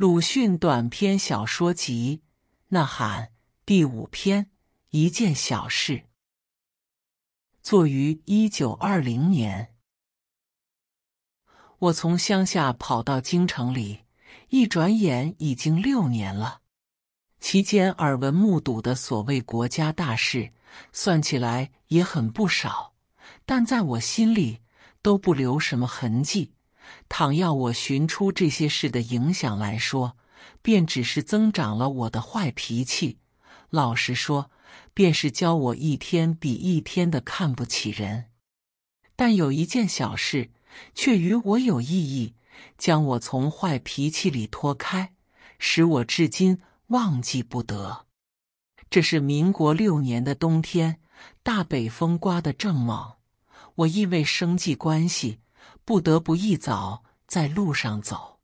鲁迅短篇小说集《呐喊》第五篇《一件小事》，作于一九二零年。我从乡下跑到京城里，一转眼已经六年了。其间耳闻目睹的所谓国家大事，算起来也很不少，但在我心里都不留什么痕迹。倘要我寻出这些事的影响来说，便只是增长了我的坏脾气。老实说，便是教我一天比一天的看不起人。但有一件小事，却与我有意义，将我从坏脾气里脱开，使我至今忘记不得。这是民国六年的冬天，大北风刮得正猛，我因为生计关系。不得不一早在路上走，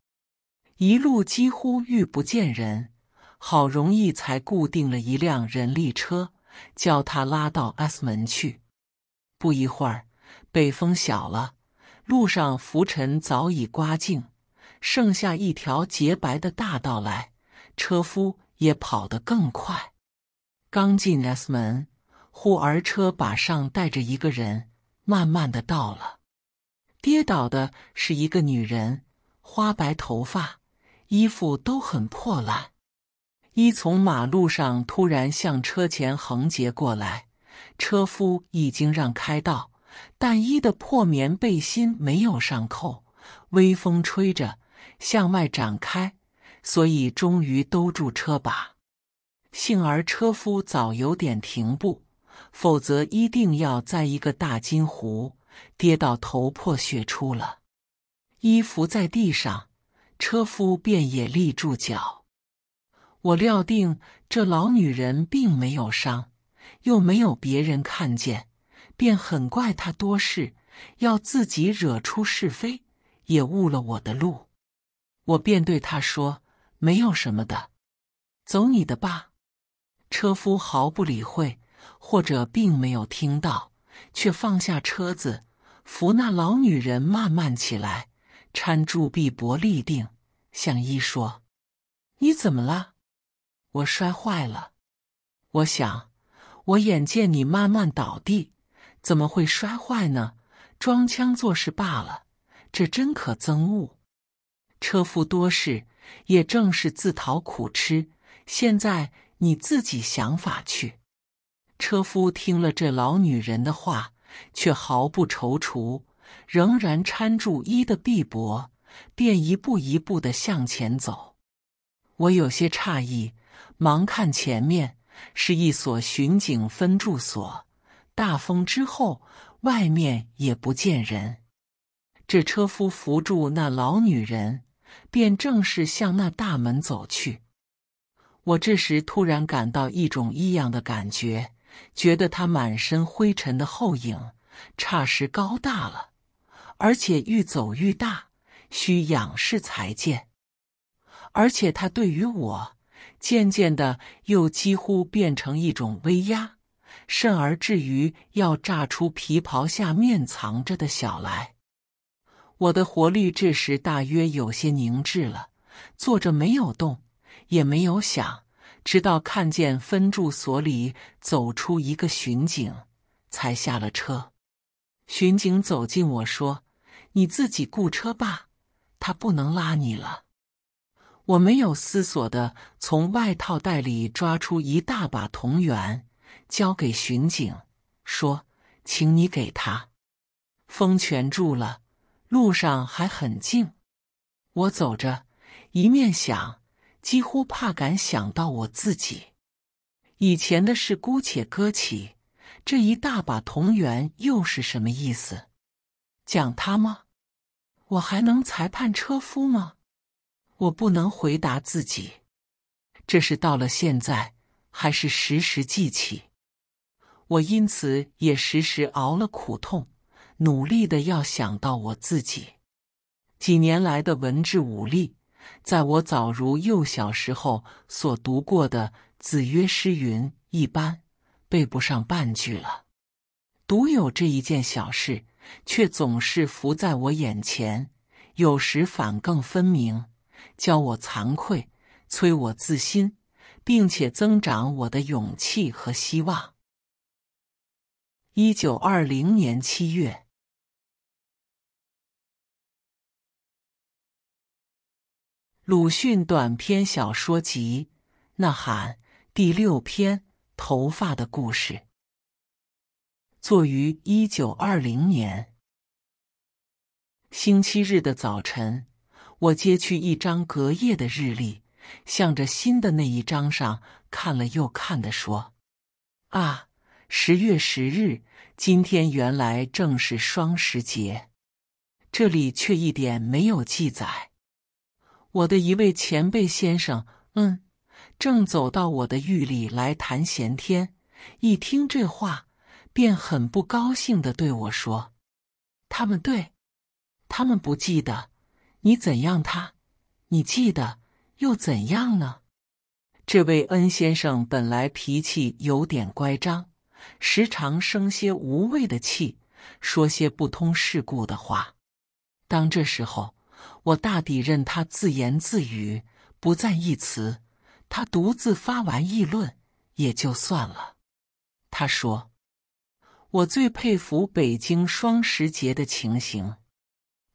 一路几乎遇不见人，好容易才固定了一辆人力车，叫他拉到 S 门去。不一会儿，北风小了，路上浮尘早已刮净，剩下一条洁白的大道来，车夫也跑得更快。刚进 S 门，忽儿车把上带着一个人，慢慢的到了。跌倒的是一个女人，花白头发，衣服都很破烂。伊从马路上突然向车前横截过来，车夫已经让开道，但伊的破棉背心没有上扣，微风吹着向外展开，所以终于兜住车把。幸而车夫早有点停步，否则一定要栽一个大金壶。跌到头破血出了，衣服在地上，车夫便也立住脚。我料定这老女人并没有伤，又没有别人看见，便很怪她多事，要自己惹出是非，也误了我的路。我便对她说：“没有什么的，走你的吧。”车夫毫不理会，或者并没有听到。却放下车子，扶那老女人慢慢起来，搀住臂膊立定。向一说：“你怎么了？我摔坏了。我想，我眼见你慢慢倒地，怎么会摔坏呢？装腔作势罢了。这真可憎恶。车夫多事，也正是自讨苦吃。现在你自己想法去。”车夫听了这老女人的话，却毫不踌躇，仍然搀住衣的臂膊，便一步一步的向前走。我有些诧异，忙看前面是一所巡警分住所，大风之后，外面也不见人。这车夫扶住那老女人，便正是向那大门走去。我这时突然感到一种异样的感觉。觉得他满身灰尘的后影，差时高大了，而且愈走愈大，需仰视才见。而且他对于我，渐渐的又几乎变成一种威压，甚而至于要炸出皮袍下面藏着的小来。我的活力这时大约有些凝滞了，坐着没有动，也没有想。直到看见分住所里走出一个巡警，才下了车。巡警走近我说：“你自己雇车吧，他不能拉你了。”我没有思索的从外套袋里抓出一大把铜元，交给巡警，说：“请你给他。”风全住了，路上还很静。我走着，一面想。几乎怕敢想到我自己，以前的事姑且搁起，这一大把同源又是什么意思？讲他吗？我还能裁判车夫吗？我不能回答自己。这是到了现在，还是时时记起？我因此也时时熬了苦痛，努力的要想到我自己，几年来的文治武力。在我早如幼小时候所读过的《子曰诗云》一般，背不上半句了。独有这一件小事，却总是浮在我眼前，有时反更分明，教我惭愧，催我自新，并且增长我的勇气和希望。一九二零年七月。鲁迅短篇小说集《呐喊》第六篇《头发的故事》，作于一九二零年。星期日的早晨，我揭去一张隔夜的日历，向着新的那一张上看了又看的说：“啊，十月十日，今天原来正是双十节，这里却一点没有记载。”我的一位前辈先生，嗯，正走到我的狱里来谈闲天，一听这话，便很不高兴的对我说：“他们对，他们不记得你怎样他，你记得又怎样呢？”这位恩先生本来脾气有点乖张，时常生些无谓的气，说些不通世故的话。当这时候。我大抵任他自言自语，不赞一词。他独自发完议论也就算了。他说：“我最佩服北京双十节的情形。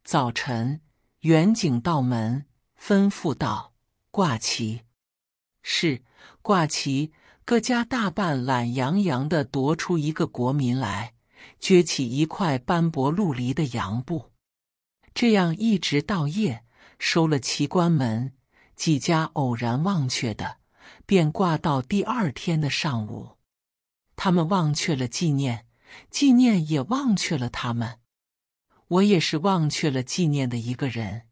早晨，远景道门吩咐道：挂旗。是挂旗。各家大半懒洋洋地踱出一个国民来，撅起一块斑驳陆离的洋布。”这样一直到夜，收了旗，关门。几家偶然忘却的，便挂到第二天的上午。他们忘却了纪念，纪念也忘却了他们。我也是忘却了纪念的一个人。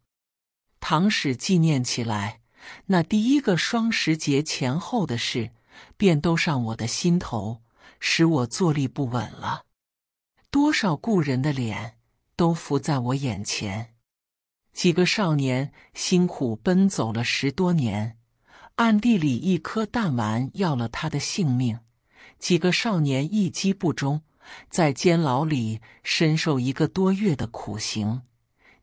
倘使纪念起来，那第一个双十节前后的事，便都上我的心头，使我坐立不稳了。多少故人的脸。都浮在我眼前。几个少年辛苦奔走了十多年，暗地里一颗弹丸要了他的性命。几个少年一击不中，在监牢里深受一个多月的苦刑。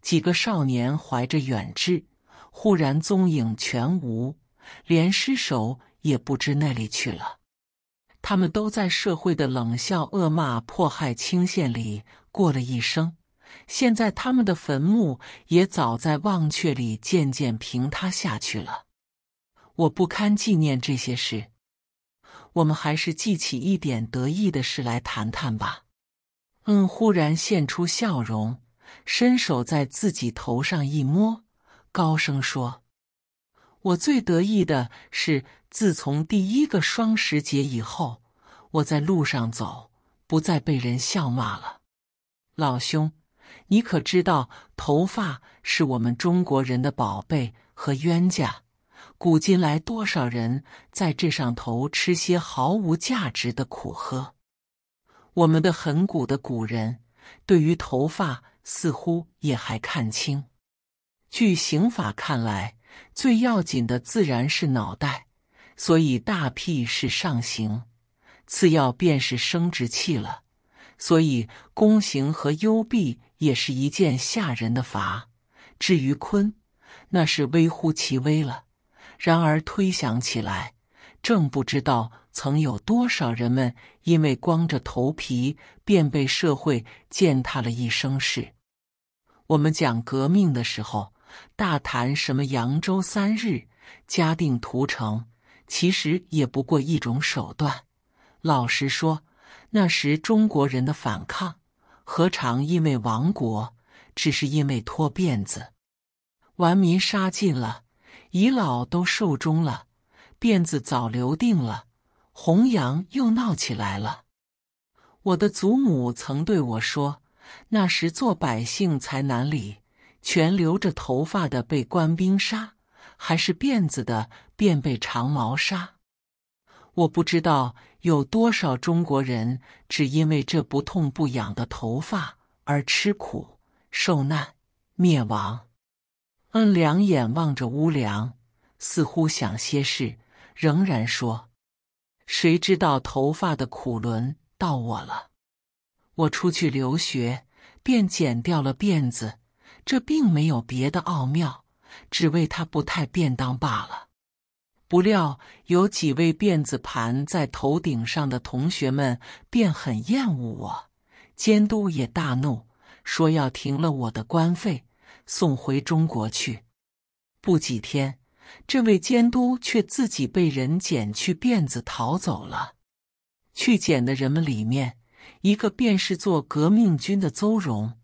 几个少年怀着远志，忽然踪影全无，连尸首也不知那里去了。他们都在社会的冷笑、恶骂、迫害、倾陷里过了一生。现在他们的坟墓也早在忘却里渐渐平塌下去了。我不堪纪念这些事，我们还是记起一点得意的事来谈谈吧。嗯，忽然现出笑容，伸手在自己头上一摸，高声说：“我最得意的是，自从第一个双十节以后，我在路上走，不再被人笑骂了，老兄。”你可知道，头发是我们中国人的宝贝和冤家。古今来多少人在这上头吃些毫无价值的苦喝。我们的很古的古人对于头发似乎也还看清。据刑法看来，最要紧的自然是脑袋，所以大辟是上刑；次要便是生殖器了，所以宫刑和幽闭。也是一件吓人的法。至于坤，那是微乎其微了。然而推想起来，正不知道曾有多少人们因为光着头皮，便被社会践踏了一生事。我们讲革命的时候，大谈什么扬州三日、嘉定屠城，其实也不过一种手段。老实说，那时中国人的反抗。何尝因为亡国，只是因为脱辫子。顽民杀尽了，遗老都寿终了，辫子早留定了，弘扬又闹起来了。我的祖母曾对我说，那时做百姓才难理，全留着头发的被官兵杀，还是辫子的便被长矛杀。我不知道。有多少中国人只因为这不痛不痒的头发而吃苦受难灭亡？嗯，两眼望着屋梁，似乎想些事，仍然说：“谁知道头发的苦轮到我了？我出去留学，便剪掉了辫子。这并没有别的奥妙，只为它不太便当罢了。”不料有几位辫子盘在头顶上的同学们便很厌恶我，监督也大怒，说要停了我的官费，送回中国去。不几天，这位监督却自己被人剪去辫子逃走了。去剪的人们里面，一个便是做革命军的邹容，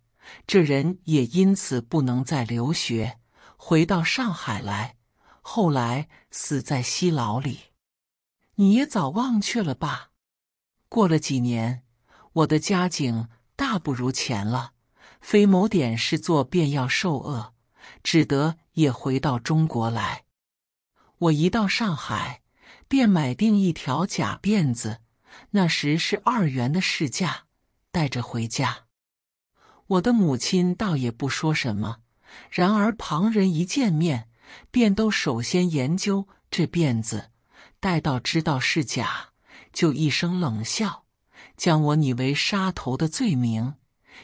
这人也因此不能再留学，回到上海来。后来死在西牢里，你也早忘却了吧？过了几年，我的家境大不如前了，非某点事做便要受饿，只得也回到中国来。我一到上海，便买定一条假辫子，那时是二元的市价，带着回家。我的母亲倒也不说什么，然而旁人一见面。便都首先研究这辫子，待到知道是假，就一声冷笑，将我拟为杀头的罪名。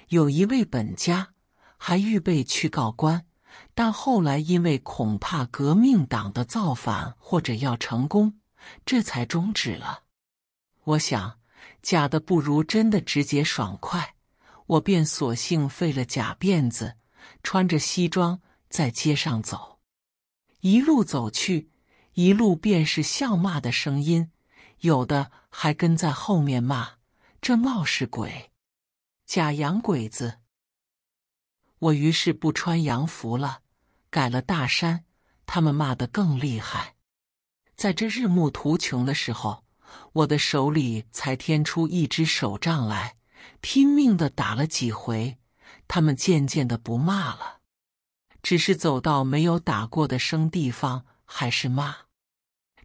有一位本家还预备去告官，但后来因为恐怕革命党的造反或者要成功，这才终止了。我想假的不如真的直接爽快，我便索性废了假辫子，穿着西装在街上走。一路走去，一路便是笑骂的声音，有的还跟在后面骂：“这冒失鬼，假洋鬼子！”我于是不穿洋服了，改了大衫，他们骂得更厉害。在这日暮途穷的时候，我的手里才添出一只手杖来，拼命的打了几回，他们渐渐的不骂了。只是走到没有打过的生地方，还是骂。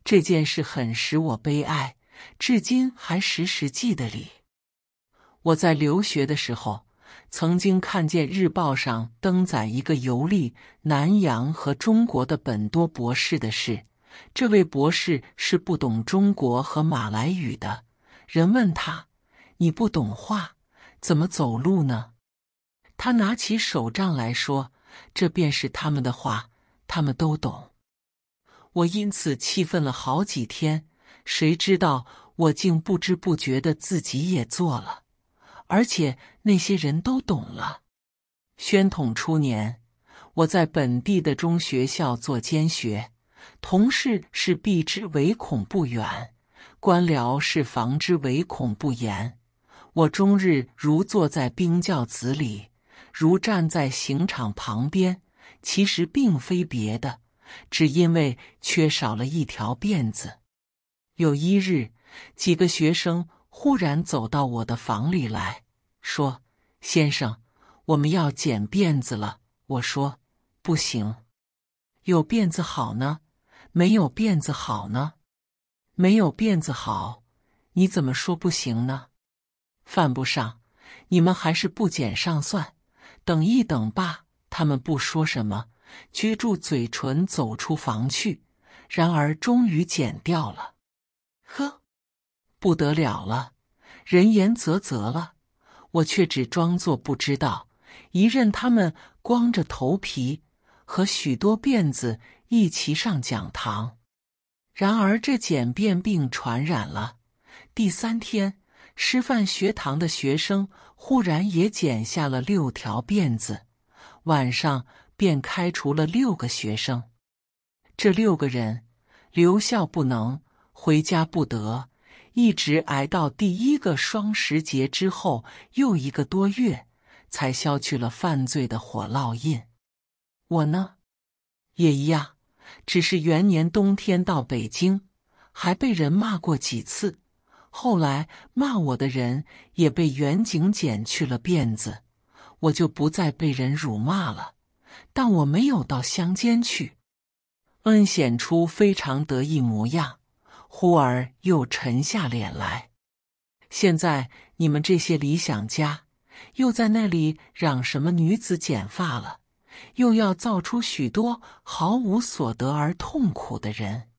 这件事很使我悲哀，至今还时时记得里。我在留学的时候，曾经看见日报上登载一个游历南洋和中国的本多博士的事。这位博士是不懂中国和马来语的。人问他：“你不懂话，怎么走路呢？”他拿起手杖来说。这便是他们的话，他们都懂。我因此气愤了好几天，谁知道我竟不知不觉的自己也做了，而且那些人都懂了。宣统初年，我在本地的中学校做监学，同事是避之唯恐不远，官僚是防之唯恐不严，我终日如坐在冰窖子里。如站在刑场旁边，其实并非别的，只因为缺少了一条辫子。有一日，几个学生忽然走到我的房里来说：“先生，我们要剪辫子了。”我说：“不行，有辫子好呢，没有辫子好呢，没有辫子好，你怎么说不行呢？犯不上，你们还是不剪上算。”等一等吧，他们不说什么，撅住嘴唇，走出房去。然而终于剪掉了，呵，不得了了，人言啧啧了，我却只装作不知道。一任他们光着头皮和许多辫子一齐上讲堂，然而这剪辫病传染了，第三天。师范学堂的学生忽然也剪下了六条辫子，晚上便开除了六个学生。这六个人留校不能，回家不得，一直挨到第一个双十节之后又一个多月，才消去了犯罪的火烙印。我呢，也一样，只是元年冬天到北京，还被人骂过几次。后来骂我的人也被远景剪去了辫子，我就不再被人辱骂了。但我没有到乡间去。恩显出非常得意模样，忽而又沉下脸来。现在你们这些理想家，又在那里嚷什么女子剪发了，又要造出许多毫无所得而痛苦的人。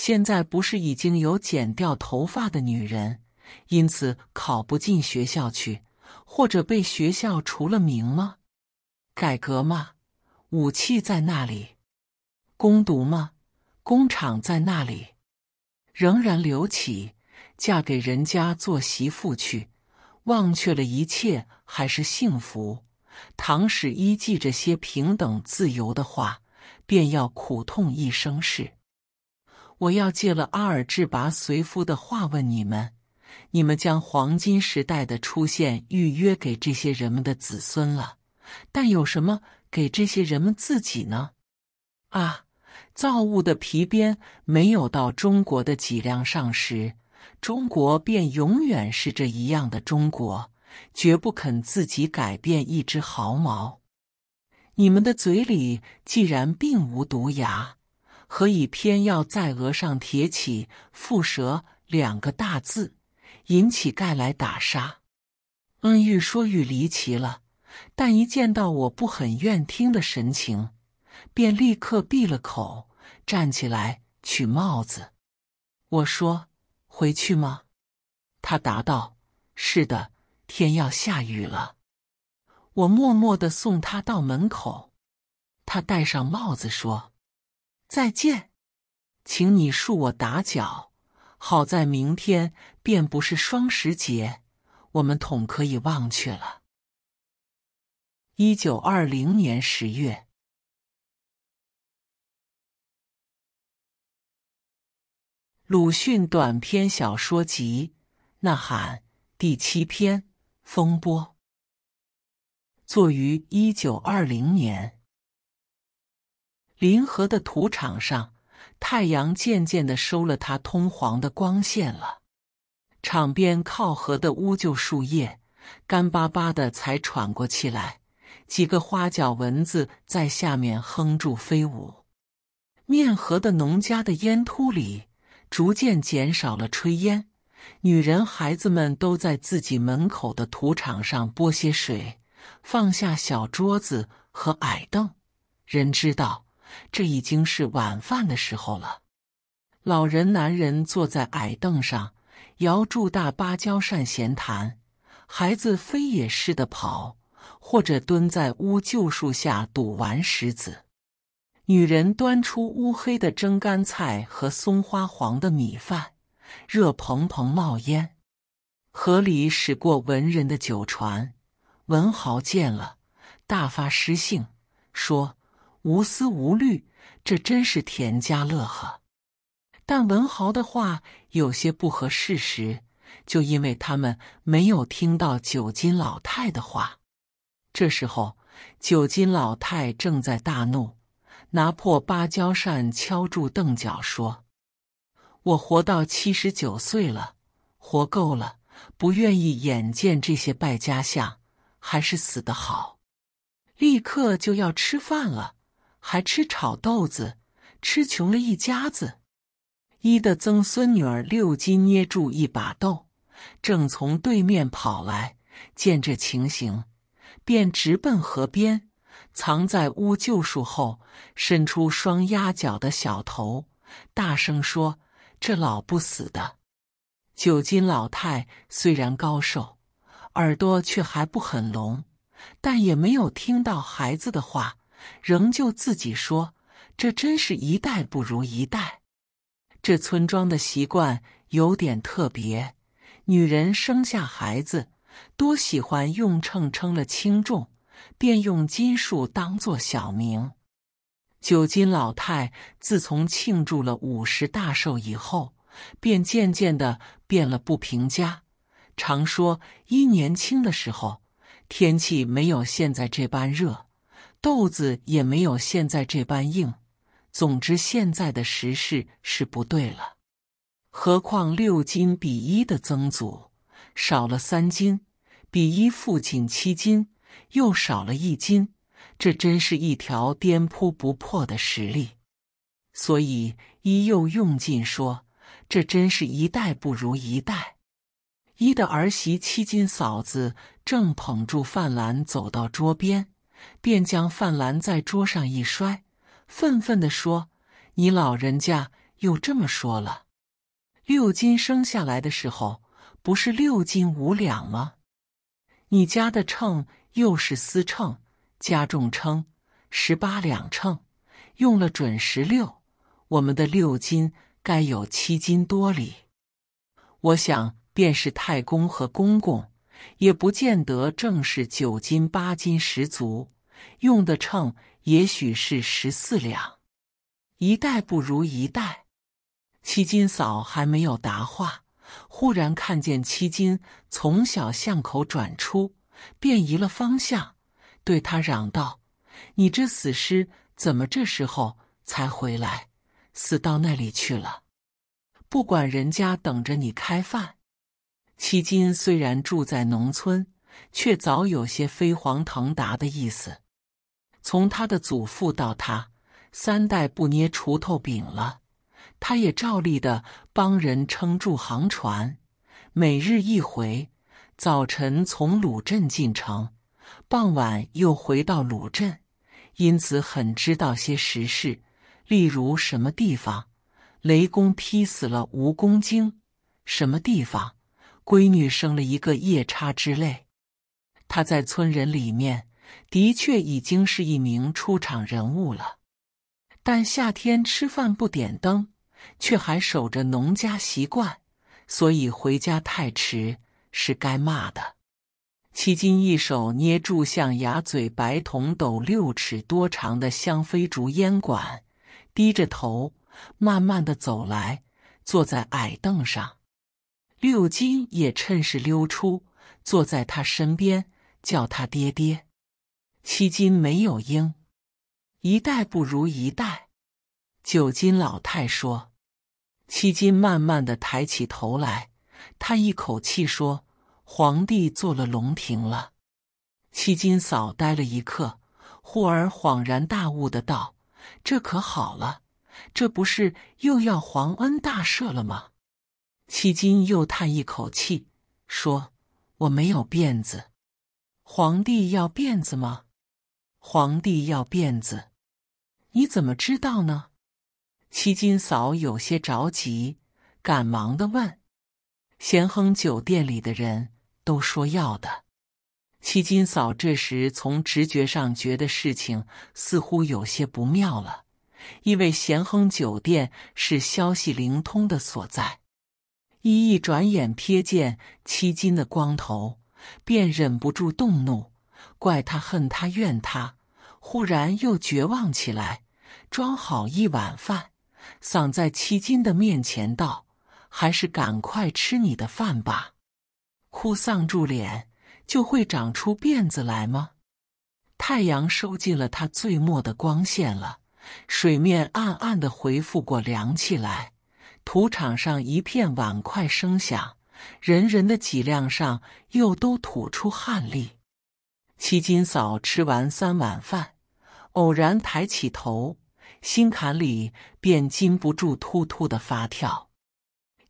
现在不是已经有剪掉头发的女人，因此考不进学校去，或者被学校除了名吗？改革吗？武器在那里？攻读吗？工厂在那里？仍然留起，嫁给人家做媳妇去，忘却了一切，还是幸福？唐史依记这些平等自由的话，便要苦痛一生事。我要借了阿尔智拔随夫的话问你们：你们将黄金时代的出现预约给这些人们的子孙了，但有什么给这些人们自己呢？啊，造物的皮鞭没有到中国的脊梁上时，中国便永远是这一样的中国，绝不肯自己改变一只毫毛。你们的嘴里既然并无毒牙。何以偏要在额上贴起“富蛇”两个大字，引起盖来打杀？恩玉说愈离奇了，但一见到我不很愿听的神情，便立刻闭了口，站起来取帽子。我说：“回去吗？”他答道：“是的，天要下雨了。”我默默的送他到门口，他戴上帽子说。再见，请你恕我打搅。好在明天便不是双十节，我们统可以忘却了。一九二零年十月，鲁迅短篇小说集《呐喊》第七篇《风波》，作于一九二零年。临河的土场上，太阳渐渐的收了它通黄的光线了。场边靠河的乌桕树叶干巴巴的，才喘过气来。几个花脚蚊子在下面哼住飞舞。面河的农家的烟突里逐渐减少了炊烟，女人孩子们都在自己门口的土场上拨些水，放下小桌子和矮凳。人知道。这已经是晚饭的时候了。老人、男人坐在矮凳上，摇住大芭蕉扇闲谈；孩子飞也似的跑，或者蹲在屋旧树下赌玩石子。女人端出乌黑的蒸干菜和松花黄的米饭，热蓬蓬冒烟。河里驶过文人的酒船，文豪见了，大发诗兴，说。无思无虑，这真是田家乐呵。但文豪的话有些不合事实，就因为他们没有听到九斤老太的话。这时候，九斤老太正在大怒，拿破芭蕉扇敲住凳脚说：“我活到七十九岁了，活够了，不愿意眼见这些败家相，还是死的好。立刻就要吃饭了。”还吃炒豆子，吃穷了一家子。一的曾孙女儿六斤捏住一把豆，正从对面跑来，见这情形，便直奔河边，藏在屋旧树后，伸出双鸭脚的小头，大声说：“这老不死的！”九斤老太虽然高瘦，耳朵却还不很聋，但也没有听到孩子的话。仍旧自己说：“这真是一代不如一代。这村庄的习惯有点特别，女人生下孩子，多喜欢用秤称了轻重，便用斤数当做小名。九斤老太自从庆祝了五十大寿以后，便渐渐的变了不平家，常说一年轻的时候，天气没有现在这般热。”豆子也没有现在这般硬，总之现在的时势是不对了。何况六斤比一的曾祖少了三斤，比一父亲七斤又少了一斤，这真是一条颠扑不破的实力。所以一又用尽说：“这真是一代不如一代。”一的儿媳七斤嫂子正捧住饭篮走到桌边。便将饭篮在桌上一摔，愤愤地说：“你老人家又这么说了。六斤生下来的时候，不是六斤五两吗？你家的秤又是私秤，加重称十八两秤，用了准十六。我们的六斤该有七斤多哩。我想便是太公和公公。”也不见得正是九斤八斤十足，用的秤也许是十四两，一代不如一代。七金嫂还没有答话，忽然看见七金从小巷口转出，便移了方向，对他嚷道：“你这死尸怎么这时候才回来？死到那里去了？不管人家等着你开饭。”迄今虽然住在农村，却早有些飞黄腾达的意思。从他的祖父到他，三代不捏锄头柄了。他也照例的帮人撑住航船，每日一回，早晨从鲁镇进城，傍晚又回到鲁镇，因此很知道些时事，例如什么地方雷公劈死了蜈蚣精，什么地方。闺女生了一个夜叉之泪，她在村人里面的确已经是一名出场人物了，但夏天吃饭不点灯，却还守着农家习惯，所以回家太迟是该骂的。迄今一手捏住象牙嘴白铜斗六尺多长的香妃竹烟管，低着头，慢慢的走来，坐在矮凳上。六金也趁势溜出，坐在他身边，叫他爹爹。七金没有应，一代不如一代。九金老太说：“七金慢慢的抬起头来，他一口气说：‘皇帝做了龙庭了。’七金嫂呆了一刻，忽而恍然大悟的道：‘这可好了，这不是又要皇恩大赦了吗？’”七金又叹一口气，说：“我没有辫子。皇帝要辫子吗？皇帝要辫子，你怎么知道呢？”七金嫂有些着急，赶忙的问：“咸亨酒店里的人都说要的。”七金嫂这时从直觉上觉得事情似乎有些不妙了，因为咸亨酒店是消息灵通的所在。一一转眼瞥见七斤的光头，便忍不住动怒，怪他恨他怨他，忽然又绝望起来，装好一碗饭，赏在七斤的面前道：“还是赶快吃你的饭吧！”哭丧住脸，就会长出辫子来吗？太阳收尽了它最末的光线了，水面暗暗的回复过凉气来。土场上一片碗筷声响，人人的脊梁上又都吐出汗粒。七金嫂吃完三碗饭，偶然抬起头，心坎里便禁不住突突的发跳。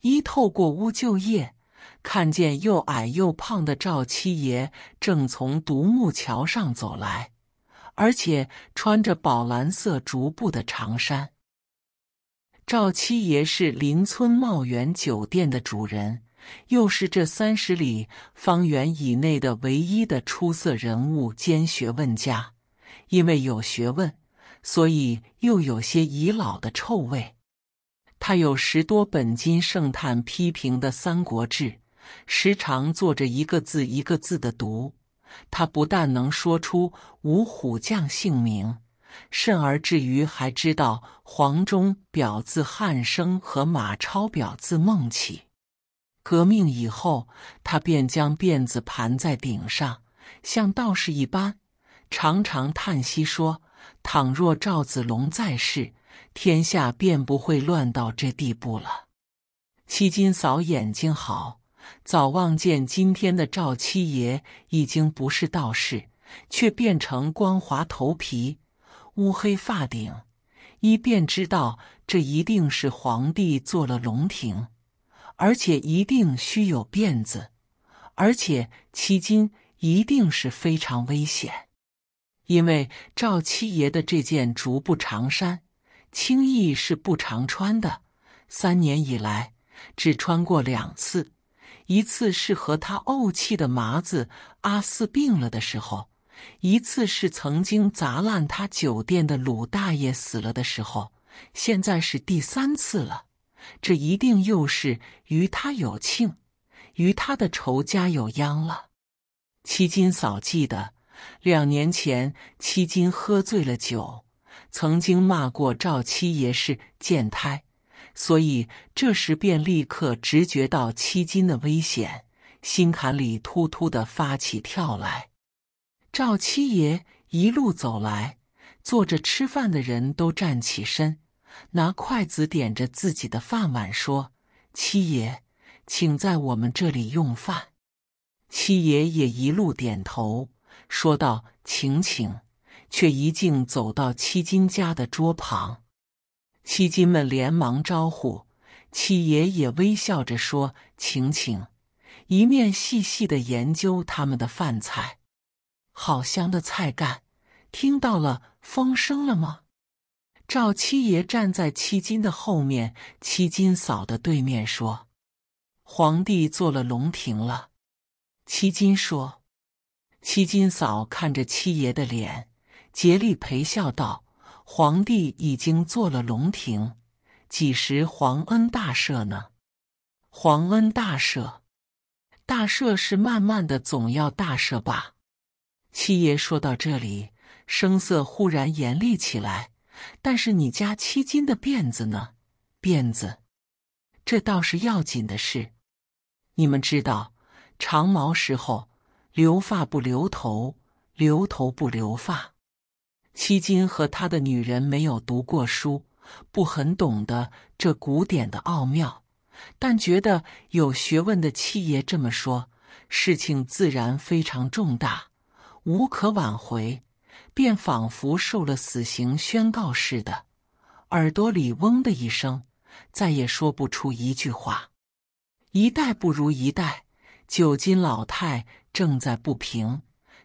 一透过屋旧叶，看见又矮又胖的赵七爷正从独木桥上走来，而且穿着宝蓝色竹布的长衫。赵七爷是邻村茂源酒店的主人，又是这三十里方圆以内的唯一的出色人物兼学问家。因为有学问，所以又有些已老的臭味。他有十多本金圣叹批评的《三国志》，时常做着一个字一个字的读。他不但能说出五虎将姓名。甚而至于还知道黄忠表字汉升和马超表字孟起。革命以后，他便将辫子盘在顶上，像道士一般，常常叹息说：“倘若赵子龙在世，天下便不会乱到这地步了。”七金嫂眼睛好，早望见今天的赵七爷已经不是道士，却变成光滑头皮。乌黑发顶，一便知道这一定是皇帝做了龙庭，而且一定须有辫子，而且迄今一定是非常危险，因为赵七爷的这件竹布长衫，轻易是不常穿的，三年以来只穿过两次，一次是和他怄气的麻子阿四病了的时候。一次是曾经砸烂他酒店的鲁大爷死了的时候，现在是第三次了，这一定又是与他有庆，与他的仇家有殃了。七金嫂记得两年前七金喝醉了酒，曾经骂过赵七爷是贱胎，所以这时便立刻直觉到七金的危险，心坎里突突的发起跳来。赵七爷一路走来，坐着吃饭的人都站起身，拿筷子点着自己的饭碗说：“七爷，请在我们这里用饭。”七爷也一路点头，说道：“请请。”却一径走到七金家的桌旁，七金们连忙招呼，七爷也微笑着说：“请请。”一面细细的研究他们的饭菜。好香的菜干，听到了风声了吗？赵七爷站在七金的后面，七金嫂的对面说：“皇帝做了龙庭了。”七金说：“七金嫂看着七爷的脸，竭力陪笑道：‘皇帝已经做了龙庭，几时皇恩大赦呢？’皇恩大赦，大赦是慢慢的，总要大赦吧。”七爷说到这里，声色忽然严厉起来。但是你家七斤的辫子呢？辫子，这倒是要紧的事。你们知道，长毛时候留发不留头，留头不留发。七斤和他的女人没有读过书，不很懂得这古典的奥妙，但觉得有学问的七爷这么说，事情自然非常重大。无可挽回，便仿佛受了死刑宣告似的，耳朵里嗡的一声，再也说不出一句话。一代不如一代，九斤老太正在不平，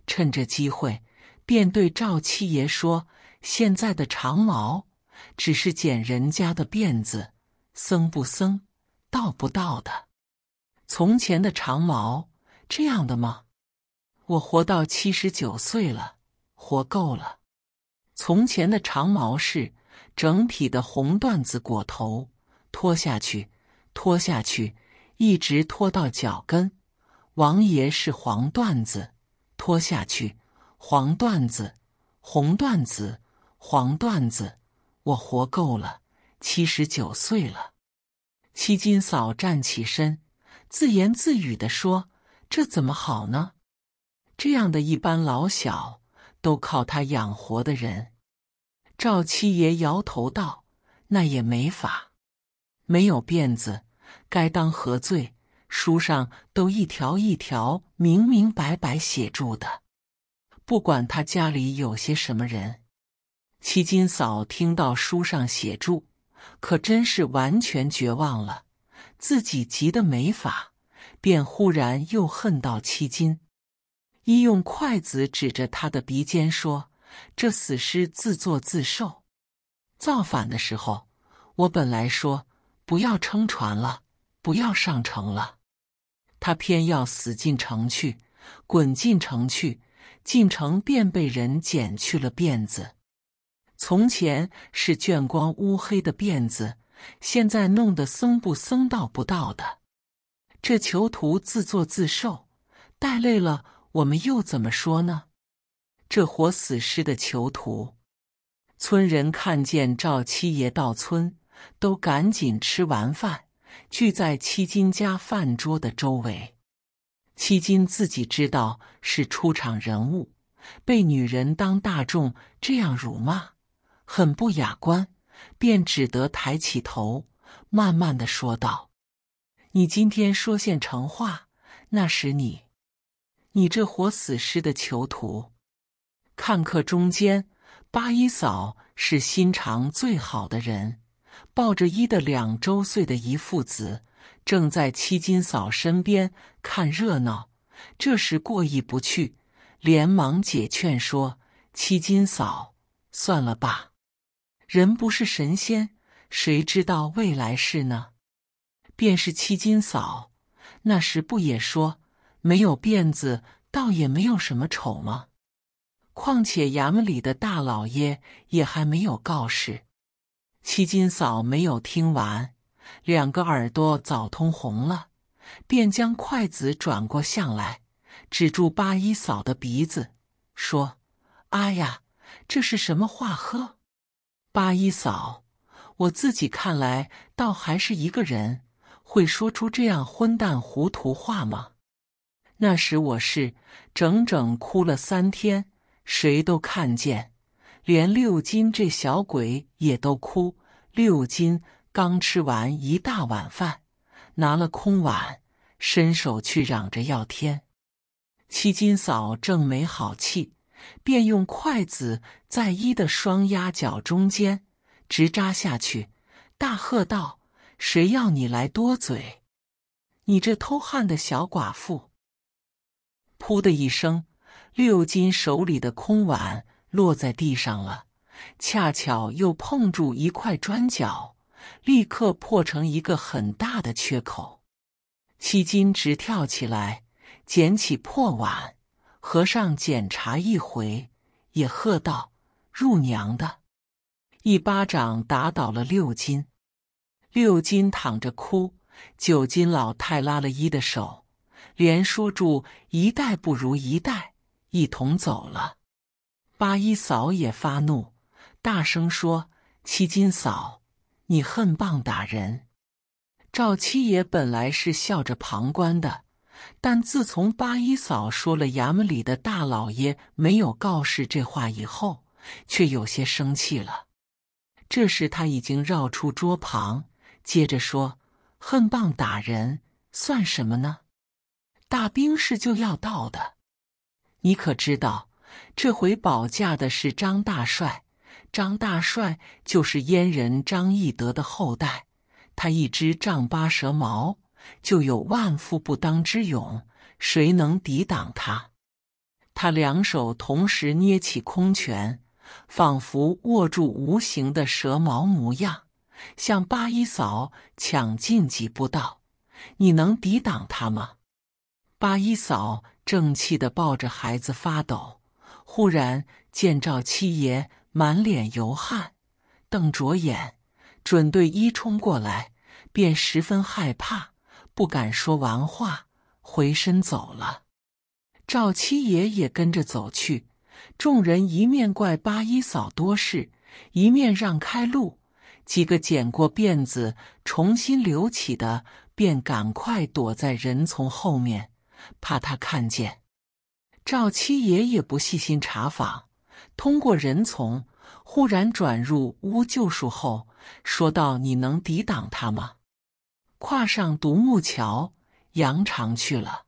趁着机会，便对赵七爷说：“现在的长毛，只是剪人家的辫子，僧不僧，道不道的。从前的长毛，这样的吗？”我活到七十九岁了，活够了。从前的长毛是整体的红缎子裹头，脱下去，脱下去，一直拖到脚跟。王爷是黄缎子，脱下去，黄缎子，红缎子，黄缎子。我活够了，七十九岁了。七金嫂站起身，自言自语的说：“这怎么好呢？”这样的一般老小都靠他养活的人，赵七爷摇头道：“那也没法，没有辫子该当何罪？书上都一条一条明明白白写住的。不管他家里有些什么人，七金嫂听到书上写住，可真是完全绝望了，自己急得没法，便忽然又恨到七金。”一用筷子指着他的鼻尖说：“这死尸自作自受。造反的时候，我本来说不要撑船了，不要上城了，他偏要死进城去，滚进城去，进城便被人剪去了辫子。从前是卷光乌黑的辫子，现在弄得僧不僧，道不道的。这囚徒自作自受，带累了。”我们又怎么说呢？这活死尸的囚徒，村人看见赵七爷到村，都赶紧吃完饭，聚在七金家饭桌的周围。七金自己知道是出场人物，被女人当大众这样辱骂，很不雅观，便只得抬起头，慢慢的说道：“你今天说现成话，那时你。”你这活死尸的囚徒，看客中间，八一嫂是心肠最好的人，抱着一的两周岁的一父子，正在七金嫂身边看热闹，这时过意不去，连忙解劝说七金嫂，算了吧，人不是神仙，谁知道未来事呢？便是七金嫂，那时不也说。没有辫子，倒也没有什么丑吗？况且衙门里的大老爷也还没有告示。七金嫂没有听完，两个耳朵早通红了，便将筷子转过向来，指住八一嫂的鼻子，说：“阿呀，这是什么话呵？八一嫂，我自己看来，倒还是一个人会说出这样混蛋糊涂话吗？”那时我是整整哭了三天，谁都看见，连六斤这小鬼也都哭。六斤刚吃完一大碗饭，拿了空碗，伸手去嚷着要添。七斤嫂正没好气，便用筷子在一的双鸭脚中间直扎下去，大喝道：“谁要你来多嘴？你这偷汉的小寡妇！”噗的一声，六金手里的空碗落在地上了，恰巧又碰住一块砖角，立刻破成一个很大的缺口。七金直跳起来，捡起破碗，和尚检查一回，也喝道：“入娘的！”一巴掌打倒了六金，六金躺着哭。九金老太拉了一的手。连说住一代不如一代，一同走了。八一嫂也发怒，大声说：“七金嫂，你恨棒打人。”赵七爷本来是笑着旁观的，但自从八一嫂说了衙门里的大老爷没有告示这话以后，却有些生气了。这时他已经绕出桌旁，接着说：“恨棒打人算什么呢？”大兵是就要到的，你可知道？这回保驾的是张大帅，张大帅就是燕人张翼德的后代。他一只丈八蛇矛，就有万夫不当之勇，谁能抵挡他？他两手同时捏起空拳，仿佛握住无形的蛇矛模样，向八一嫂抢进几步道：“你能抵挡他吗？”八一嫂正气的抱着孩子发抖，忽然见赵七爷满脸油汗，瞪着眼，准对一冲过来，便十分害怕，不敢说完话，回身走了。赵七爷也跟着走去。众人一面怪八一嫂多事，一面让开路。几个剪过辫子重新留起的，便赶快躲在人丛后面。怕他看见，赵七爷也不细心查访，通过人丛，忽然转入乌桕树后，说道：“你能抵挡他吗？”跨上独木桥，扬长去了。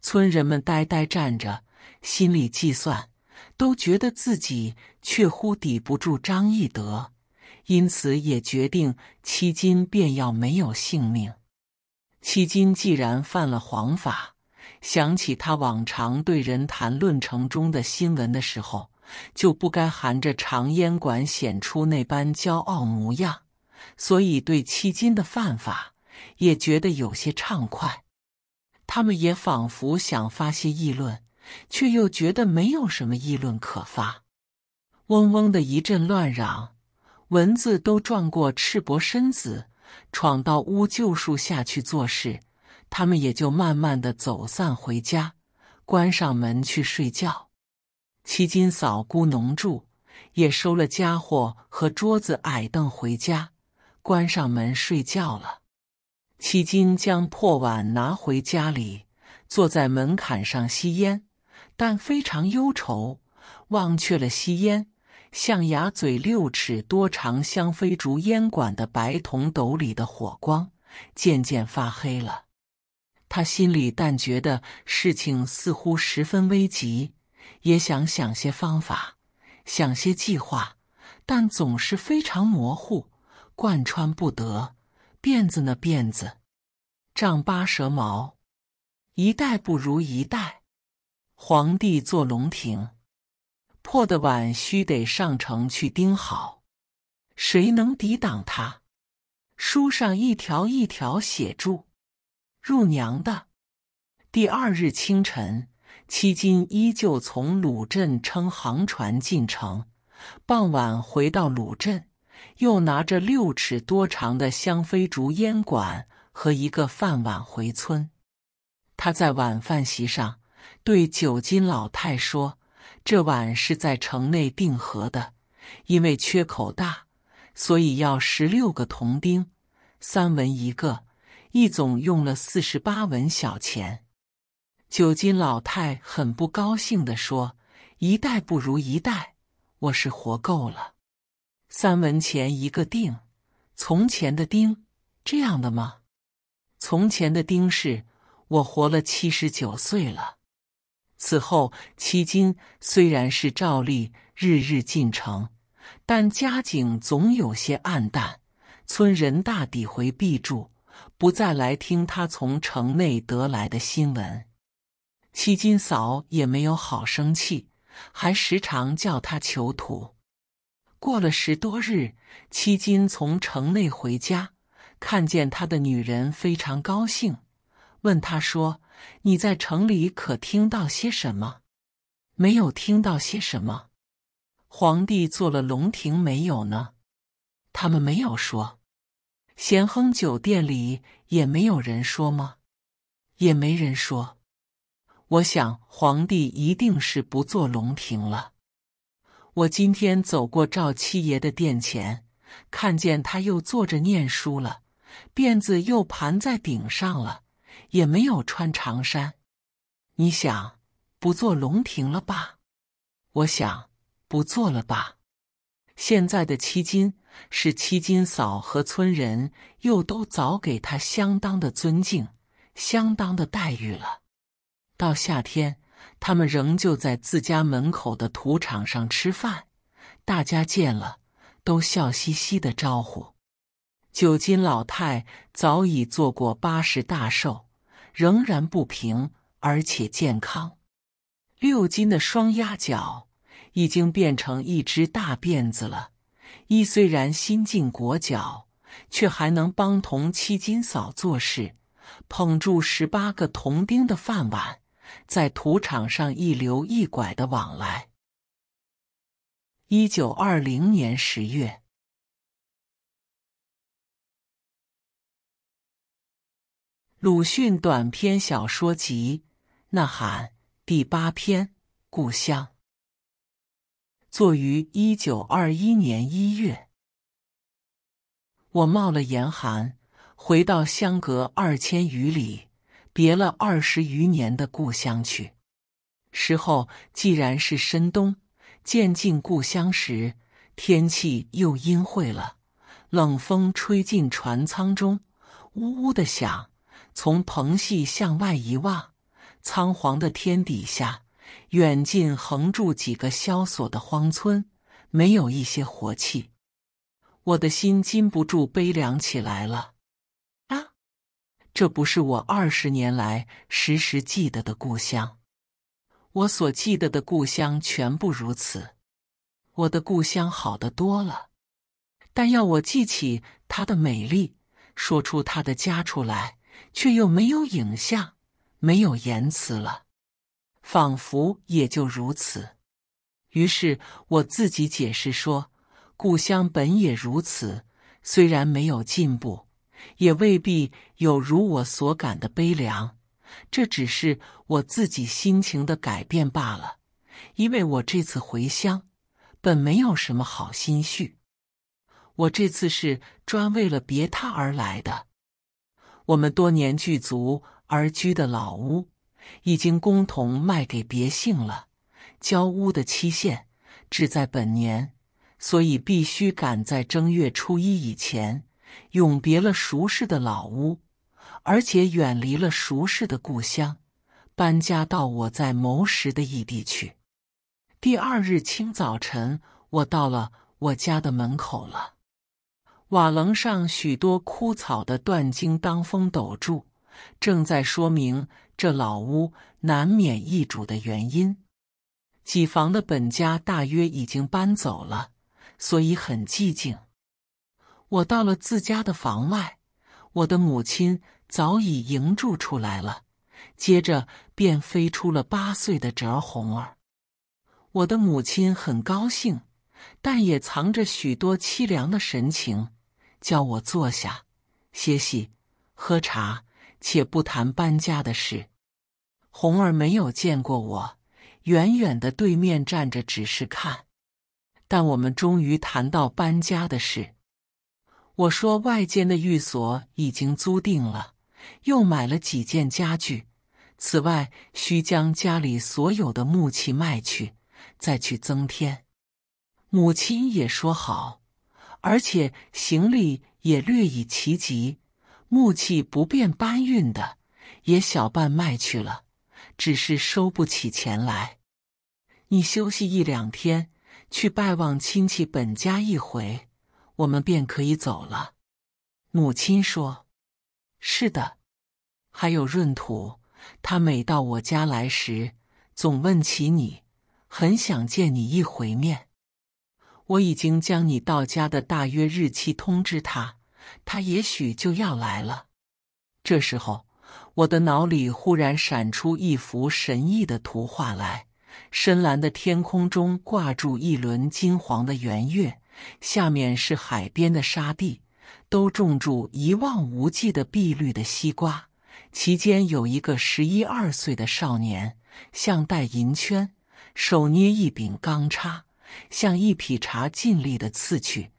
村人们呆呆站着，心里计算，都觉得自己确乎抵不住张翼德，因此也决定七金便要没有性命。七金既然犯了皇法。想起他往常对人谈论城中的新闻的时候，就不该含着长烟管显出那般骄傲模样，所以对迄今的犯法也觉得有些畅快。他们也仿佛想发些议论，却又觉得没有什么议论可发。嗡嗡的一阵乱嚷，蚊子都转过赤膊身子，闯到屋旧树下去做事。他们也就慢慢的走散回家，关上门去睡觉。七金嫂孤农住也收了家伙和桌子矮凳回家，关上门睡觉了。七金将破碗拿回家里，坐在门槛上吸烟，但非常忧愁，忘却了吸烟。象牙嘴六尺多长香妃竹烟管的白铜斗里的火光渐渐发黑了。他心里但觉得事情似乎十分危急，也想想些方法，想些计划，但总是非常模糊，贯穿不得。辫子呢？辫子，丈八蛇矛，一代不如一代。皇帝坐龙庭，破的碗须得上城去钉好。谁能抵挡他？书上一条一条写住。入娘的第二日清晨，七金依旧从鲁镇乘航船进城，傍晚回到鲁镇，又拿着六尺多长的香妃竹烟管和一个饭碗回村。他在晚饭席上对九金老太说：“这碗是在城内订合的，因为缺口大，所以要十六个铜钉，三文一个。”一总用了四十八文小钱，九斤老太很不高兴的说：“一代不如一代，我是活够了。三文钱一个锭，从前的丁这样的吗？从前的丁是，我活了七十九岁了。此后，七斤虽然是照例日日进城，但家景总有些暗淡，村人大抵回避住。”不再来听他从城内得来的新闻，七金嫂也没有好生气，还时常叫他囚徒。过了十多日，七金从城内回家，看见他的女人非常高兴，问他说：“你在城里可听到些什么？没有听到些什么？皇帝做了龙庭没有呢？”他们没有说。咸亨酒店里也没有人说吗？也没人说。我想皇帝一定是不坐龙庭了。我今天走过赵七爷的殿前，看见他又坐着念书了，辫子又盘在顶上了，也没有穿长衫。你想不坐龙庭了吧？我想不坐了吧。现在的七斤。是七金嫂和村人又都早给她相当的尊敬，相当的待遇了。到夏天，他们仍旧在自家门口的土场上吃饭，大家见了都笑嘻嘻的招呼。九金老太早已做过八十大寿，仍然不平而且健康。六斤的双鸭脚已经变成一只大辫子了。一虽然新进裹脚，却还能帮同七金嫂做事，捧住十八个铜钉的饭碗，在土场上一流一拐的往来。一九二零年十月，鲁迅短篇小说集《呐喊》第八篇《故乡》。作于一九二一年一月，我冒了严寒，回到相隔二千余里、别了二十余年的故乡去。时候既然是深冬，渐近故乡时，天气又阴晦了，冷风吹进船舱中，呜呜的响。从棚隙向外一望，苍黄的天底下。远近横住几个萧索的荒村，没有一些活气，我的心禁不住悲凉起来了。啊，这不是我二十年来时时记得的故乡。我所记得的故乡全部如此。我的故乡好得多了，但要我记起它的美丽，说出它的家出来，却又没有影像，没有言辞了。仿佛也就如此。于是我自己解释说，故乡本也如此，虽然没有进步，也未必有如我所感的悲凉。这只是我自己心情的改变罢了。因为我这次回乡，本没有什么好心绪。我这次是专为了别他而来的。我们多年聚族而居的老屋。已经公同卖给别姓了，交屋的期限只在本年，所以必须赶在正月初一以前，永别了熟识的老屋，而且远离了熟识的故乡，搬家到我在谋食的异地去。第二日清早晨，我到了我家的门口了，瓦楞上许多枯草的断茎，当风抖住，正在说明。这老屋难免易主的原因，几房的本家大约已经搬走了，所以很寂静。我到了自家的房外，我的母亲早已迎住出来了，接着便飞出了八岁的折红儿。我的母亲很高兴，但也藏着许多凄凉的神情，叫我坐下歇息喝茶。且不谈搬家的事，红儿没有见过我，远远的对面站着，只是看。但我们终于谈到搬家的事。我说外间的寓所已经租定了，又买了几件家具。此外，需将家里所有的木器卖去，再去增添。母亲也说好，而且行李也略已齐集。木器不便搬运的，也小半卖去了，只是收不起钱来。你休息一两天，去拜望亲戚本家一回，我们便可以走了。母亲说：“是的，还有闰土，他每到我家来时，总问起你，很想见你一回面。我已经将你到家的大约日期通知他。”他也许就要来了。这时候，我的脑里忽然闪出一幅神异的图画来：深蓝的天空中挂住一轮金黄的圆月，下面是海边的沙地，都种着一望无际的碧绿的西瓜。其间有一个十一二岁的少年，像戴银圈，手捏一柄钢叉，像一匹茶尽力的刺去。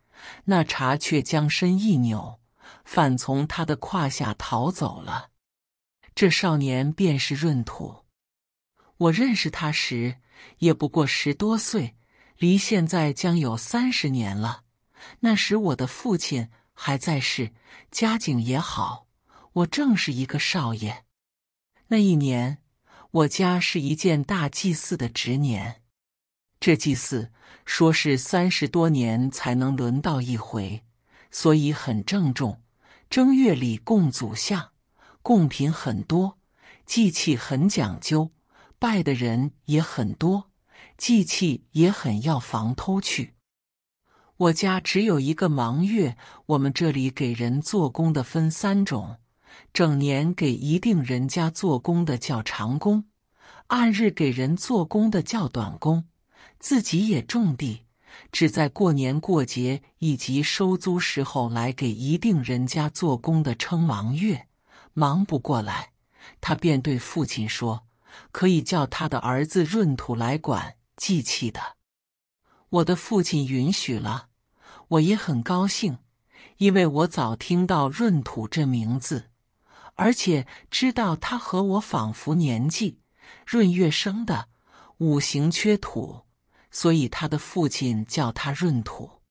那茶却将身一扭，反从他的胯下逃走了。这少年便是闰土。我认识他时，也不过十多岁，离现在将有三十年了。那时我的父亲还在世，家境也好，我正是一个少爷。那一年，我家是一件大祭祀的值年，这祭祀。说是三十多年才能轮到一回，所以很郑重。正月里供祖像，贡品很多，祭器很讲究，拜的人也很多，祭器也很要防偷去。我家只有一个忙月。我们这里给人做工的分三种：整年给一定人家做工的叫长工，按日给人做工的叫短工。自己也种地，只在过年过节以及收租时候来给一定人家做工的，称王月。忙不过来，他便对父亲说：“可以叫他的儿子闰土来管祭器的。”我的父亲允许了，我也很高兴，因为我早听到闰土这名字，而且知道他和我仿佛年纪，闰月生的，五行缺土。所以他的父亲叫他闰土，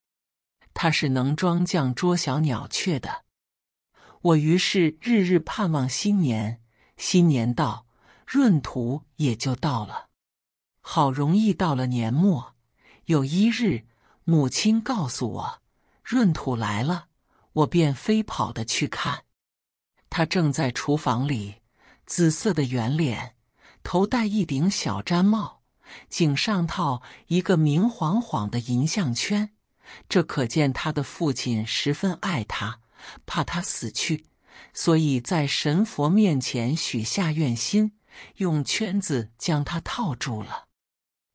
他是能装降捉小鸟雀的。我于是日日盼望新年，新年到，闰土也就到了。好容易到了年末，有一日，母亲告诉我，闰土来了，我便飞跑的去看。他正在厨房里，紫色的圆脸，头戴一顶小毡帽。颈上套一个明晃晃的银项圈，这可见他的父亲十分爱他，怕他死去，所以在神佛面前许下愿心，用圈子将他套住了。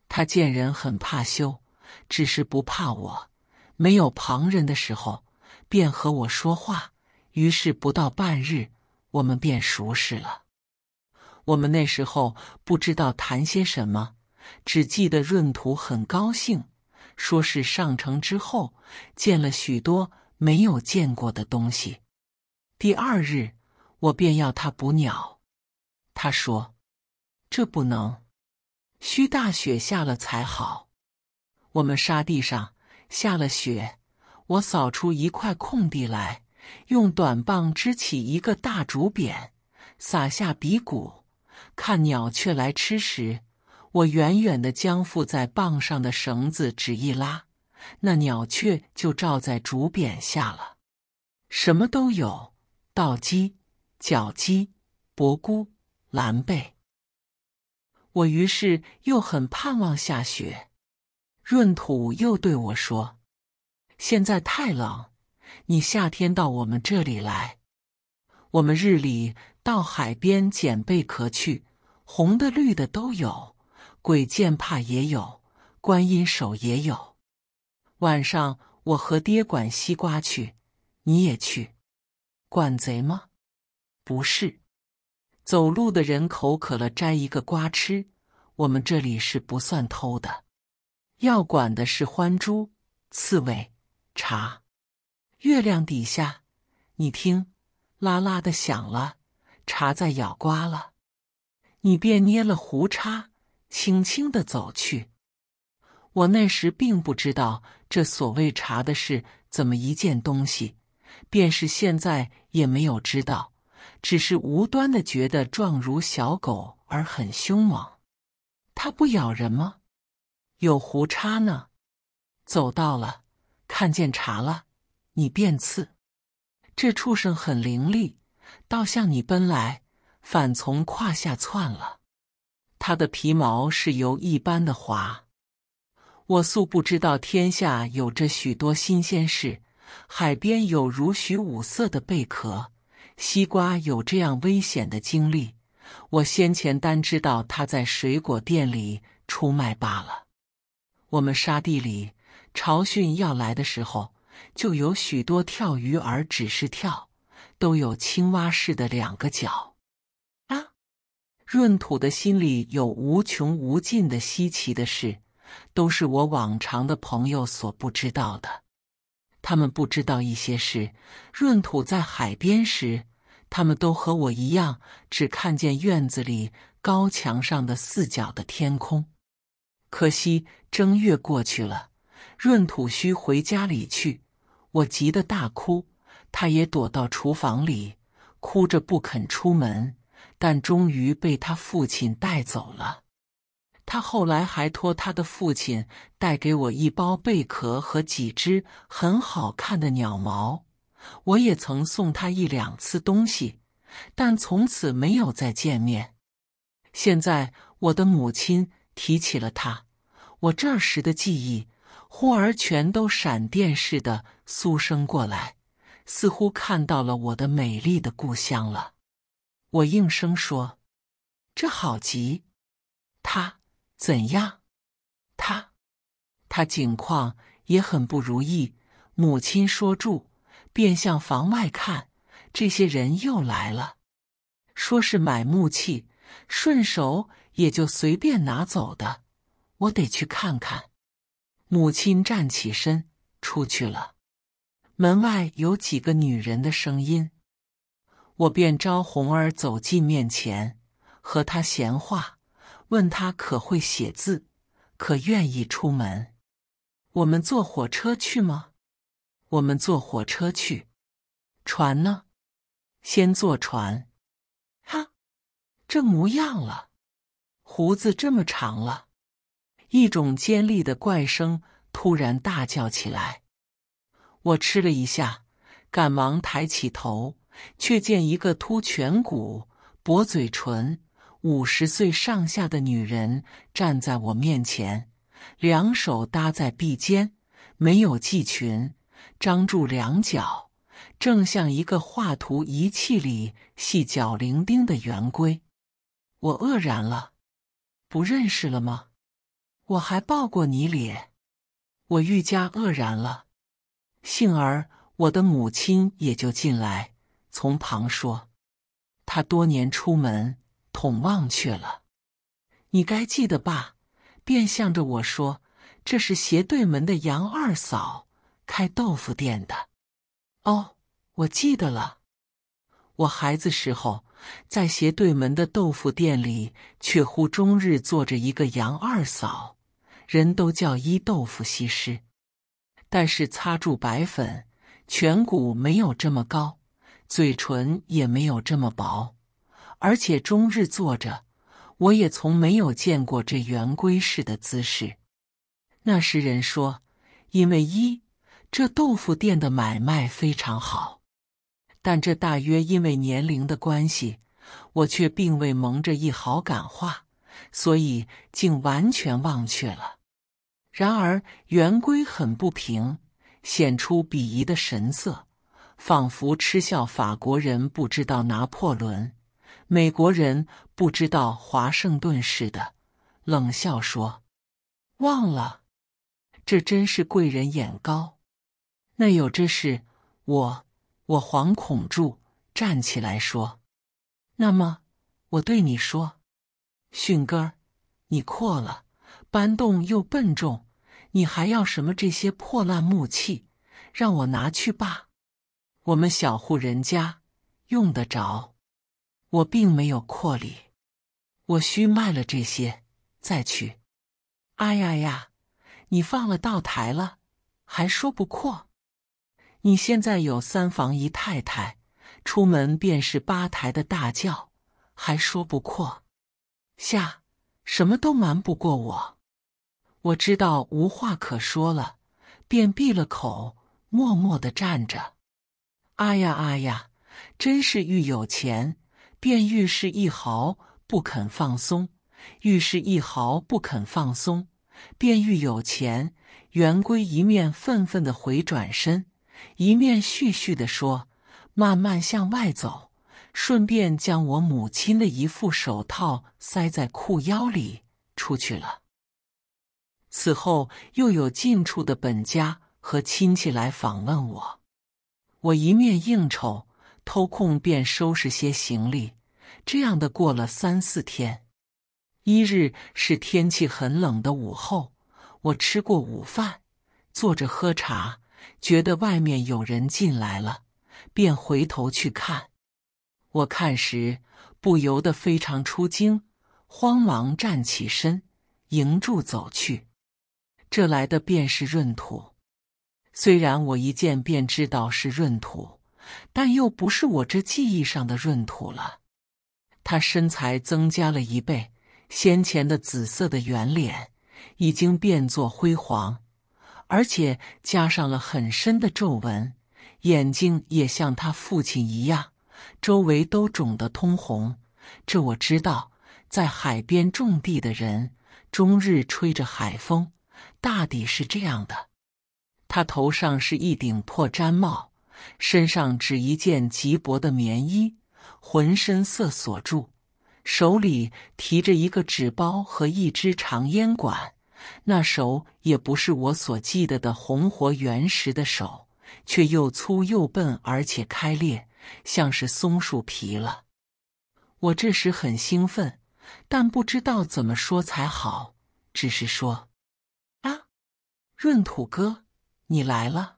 他见人很怕羞，只是不怕我，没有旁人的时候，便和我说话。于是不到半日，我们便熟识了。我们那时候不知道谈些什么。只记得闰土很高兴，说是上城之后见了许多没有见过的东西。第二日，我便要他捕鸟。他说：“这不能，须大雪下了才好。”我们沙地上下了雪，我扫出一块空地来，用短棒支起一个大竹匾，撒下鼻骨，看鸟雀来吃食。我远远的将附在棒上的绳子只一拉，那鸟雀就罩在竹匾下了。什么都有：稻鸡、角鸡、薄菇、蓝贝。我于是又很盼望下雪。闰土又对我说：“现在太冷，你夏天到我们这里来，我们日里到海边捡贝壳去，红的、绿的都有。”鬼见怕也有，观音手也有。晚上我和爹管西瓜去，你也去管贼吗？不是，走路的人口渴了摘一个瓜吃，我们这里是不算偷的。要管的是獾猪、刺猬、茶。月亮底下，你听，啦啦的响了，茶在咬瓜了，你便捏了胡叉。轻轻地走去，我那时并不知道这所谓茶的是怎么一件东西，便是现在也没有知道，只是无端的觉得状如小狗而很凶猛。它不咬人吗？有胡叉呢。走到了，看见茶了，你便刺。这畜生很伶俐，倒向你奔来，反从胯下窜了。它的皮毛是油一般的滑。我素不知道天下有着许多新鲜事。海边有如许五色的贝壳，西瓜有这样危险的经历。我先前单知道它在水果店里出卖罢了。我们沙地里潮汛要来的时候，就有许多跳鱼儿，只是跳，都有青蛙似的两个脚。闰土的心里有无穷无尽的稀奇的事，都是我往常的朋友所不知道的。他们不知道一些事。闰土在海边时，他们都和我一样，只看见院子里高墙上的四角的天空。可惜正月过去了，闰土须回家里去。我急得大哭，他也躲到厨房里，哭着不肯出门。但终于被他父亲带走了。他后来还托他的父亲带给我一包贝壳和几只很好看的鸟毛。我也曾送他一两次东西，但从此没有再见面。现在我的母亲提起了他，我这时的记忆忽而全都闪电似的苏生过来，似乎看到了我的美丽的故乡了。我应声说：“这好急，他怎样？他，他境况也很不如意。”母亲说住，便向房外看，这些人又来了，说是买木器，顺手也就随便拿走的。我得去看看。母亲站起身出去了，门外有几个女人的声音。我便招红儿走近面前，和她闲话，问她可会写字，可愿意出门。我们坐火车去吗？我们坐火车去。船呢？先坐船。哈，这模样了，胡子这么长了。一种尖利的怪声突然大叫起来，我吃了一下，赶忙抬起头。却见一个凸颧骨、薄嘴唇、五十岁上下的女人站在我面前，两手搭在臂间，没有系裙，张住两脚，正像一个画图仪器里细脚伶仃的圆规。我愕然了，不认识了吗？我还抱过你脸，我愈加愕然了。幸而我的母亲也就进来。从旁说，他多年出门，统忘却了。你该记得吧？”便向着我说：“这是斜对门的杨二嫂开豆腐店的。”哦，我记得了。我孩子时候，在斜对门的豆腐店里，却乎终日坐着一个杨二嫂，人都叫伊豆腐西施。但是擦住白粉，颧骨没有这么高。嘴唇也没有这么薄，而且终日坐着，我也从没有见过这圆规似的姿势。那时人说，因为一这豆腐店的买卖非常好，但这大约因为年龄的关系，我却并未蒙着一好感化，所以竟完全忘却了。然而圆规很不平，显出鄙夷的神色。仿佛嗤笑法国人不知道拿破仑，美国人不知道华盛顿似的，冷笑说：“忘了，这真是贵人眼高。”那有这事？我我惶恐住，站起来说：“那么，我对你说，迅哥，你阔了，搬动又笨重，你还要什么这些破烂木器？让我拿去罢。”我们小户人家用得着，我并没有阔里，我需卖了这些再去。哎呀呀，你放了道台了，还说不阔？你现在有三房姨太太，出门便是八抬的大轿，还说不阔？下什么都瞒不过我，我知道无话可说了，便闭了口，默默的站着。哎呀哎呀！真是愈有钱便愈是一毫不肯放松，愈是一毫不肯放松，便愈有钱。圆规一面愤愤的回转身，一面絮絮的说：“慢慢向外走，顺便将我母亲的一副手套塞在裤腰里，出去了。”此后又有近处的本家和亲戚来访问我。我一面应酬，偷空便收拾些行李。这样的过了三四天，一日是天气很冷的午后，我吃过午饭，坐着喝茶，觉得外面有人进来了，便回头去看。我看时，不由得非常出惊，慌忙站起身，迎住走去。这来的便是闰土。虽然我一见便知道是闰土，但又不是我这记忆上的闰土了。他身材增加了一倍，先前的紫色的圆脸已经变作灰黄，而且加上了很深的皱纹；眼睛也像他父亲一样，周围都肿得通红。这我知道，在海边种地的人，终日吹着海风，大抵是这样的。他头上是一顶破毡帽，身上只一件极薄的棉衣，浑身瑟锁住，手里提着一个纸包和一支长烟管。那手也不是我所记得的红活原石的手，却又粗又笨，而且开裂，像是松树皮了。我这时很兴奋，但不知道怎么说才好，只是说：“啊，闰土哥！”你来了，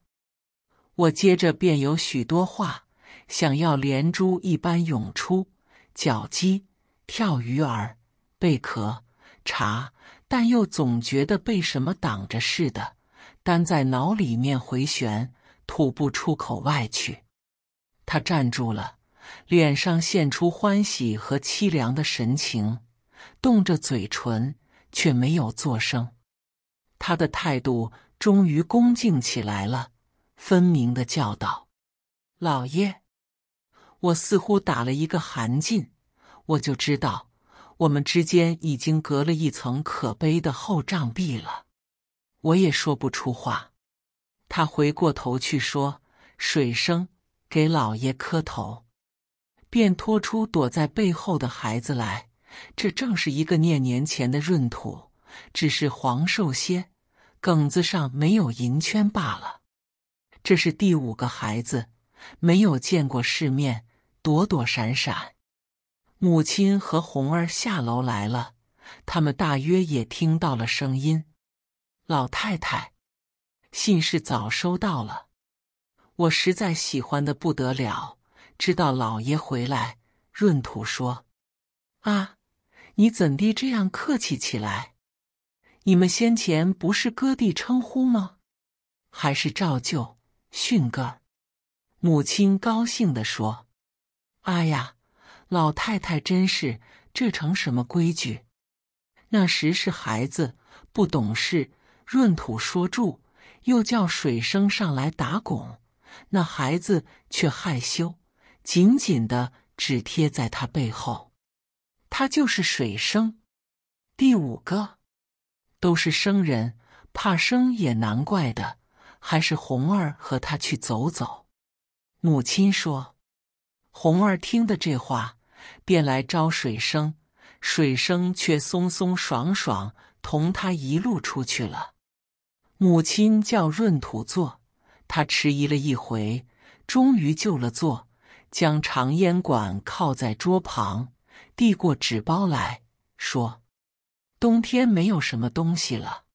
我接着便有许多话想要连珠一般涌出，脚鸡、跳鱼儿、贝壳、茶，但又总觉得被什么挡着似的，单在脑里面回旋，吐不出口外去。他站住了，脸上现出欢喜和凄凉的神情，动着嘴唇，却没有作声。他的态度。终于恭敬起来了，分明的叫道：“老爷！”我似乎打了一个寒噤，我就知道我们之间已经隔了一层可悲的厚障壁了。我也说不出话。他回过头去说：“水生，给老爷磕头。”便拖出躲在背后的孩子来。这正是一个念年前的闰土，只是黄瘦些。梗子上没有银圈罢了，这是第五个孩子，没有见过世面，躲躲闪闪。母亲和红儿下楼来了，他们大约也听到了声音。老太太，信是早收到了，我实在喜欢的不得了。知道老爷回来，闰土说：“啊，你怎地这样客气起来？”你们先前不是割地称呼吗？还是照旧？训个母亲高兴地说：“哎呀，老太太真是，这成什么规矩？那时是孩子不懂事，闰土说住，又叫水生上来打拱，那孩子却害羞，紧紧的只贴在他背后。他就是水生，第五个。”都是生人，怕生也难怪的。还是红儿和他去走走。母亲说：“红儿听的这话，便来招水生。水生却松松爽爽，同他一路出去了。”母亲叫闰土坐，他迟疑了一回，终于就了座，将长烟管靠在桌旁，递过纸包来说。冬天没有什么东西了，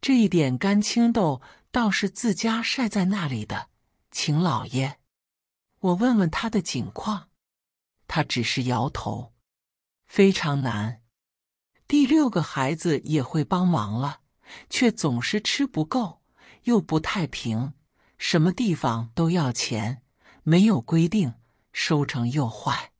这一点干青豆倒是自家晒在那里的，请老爷，我问问他的景况。他只是摇头，非常难。第六个孩子也会帮忙了，却总是吃不够，又不太平，什么地方都要钱，没有规定，收成又坏，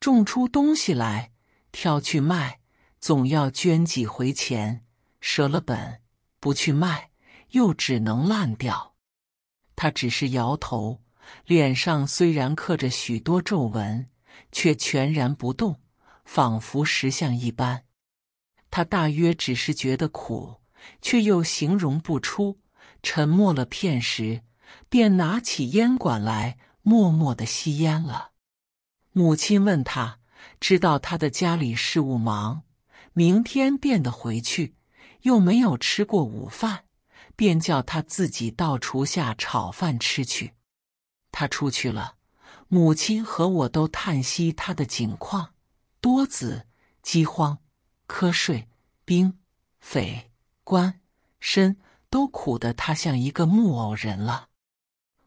种出东西来挑去卖。总要捐几回钱，折了本，不去卖，又只能烂掉。他只是摇头，脸上虽然刻着许多皱纹，却全然不动，仿佛石像一般。他大约只是觉得苦，却又形容不出，沉默了片时，便拿起烟管来，默默的吸烟了。母亲问他，知道他的家里事务忙。明天便得回去，又没有吃过午饭，便叫他自己到厨下炒饭吃去。他出去了，母亲和我都叹息他的景况：多子、饥荒、瞌睡、兵、匪、官、绅，都苦得他像一个木偶人了。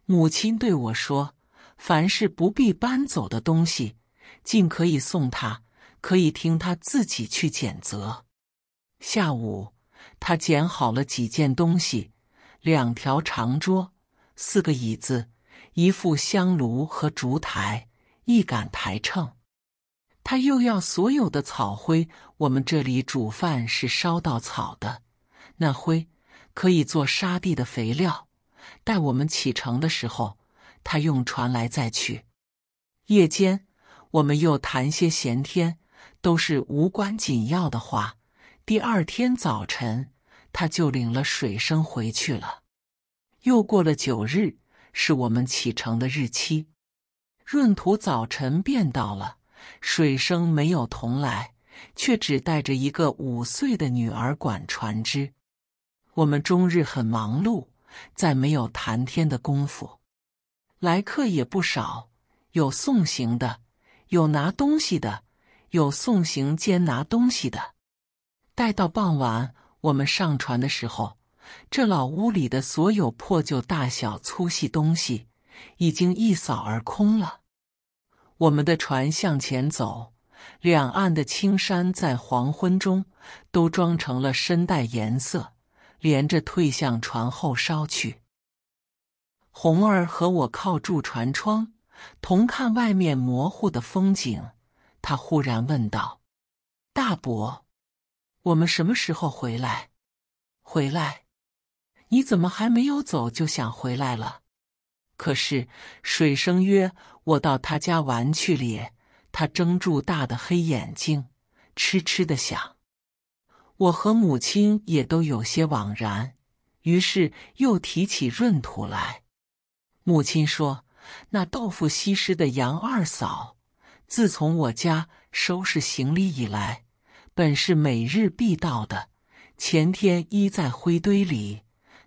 母亲对我说：“凡是不必搬走的东西，尽可以送他。”可以听他自己去检责。下午，他捡好了几件东西：两条长桌、四个椅子、一副香炉和烛台、一杆台秤。他又要所有的草灰。我们这里煮饭是烧稻草的，那灰可以做沙地的肥料。待我们启程的时候，他用船来再去。夜间，我们又谈些闲天。都是无关紧要的话。第二天早晨，他就领了水生回去了。又过了九日，是我们启程的日期。闰土早晨便到了，水生没有同来，却只带着一个五岁的女儿管船只。我们终日很忙碌，再没有谈天的功夫。来客也不少，有送行的，有拿东西的。有送行兼拿东西的。待到傍晚，我们上船的时候，这老屋里的所有破旧、大小、粗细东西，已经一扫而空了。我们的船向前走，两岸的青山在黄昏中都装成了深带颜色，连着退向船后梢去。红儿和我靠住船窗，同看外面模糊的风景。他忽然问道：“大伯，我们什么时候回来？回来？你怎么还没有走就想回来了？”可是水生曰：“我到他家玩去哩。”他睁住大的黑眼睛，痴痴的想。我和母亲也都有些惘然，于是又提起闰土来。母亲说：“那豆腐西施的杨二嫂。”自从我家收拾行李以来，本是每日必到的。前天依在灰堆里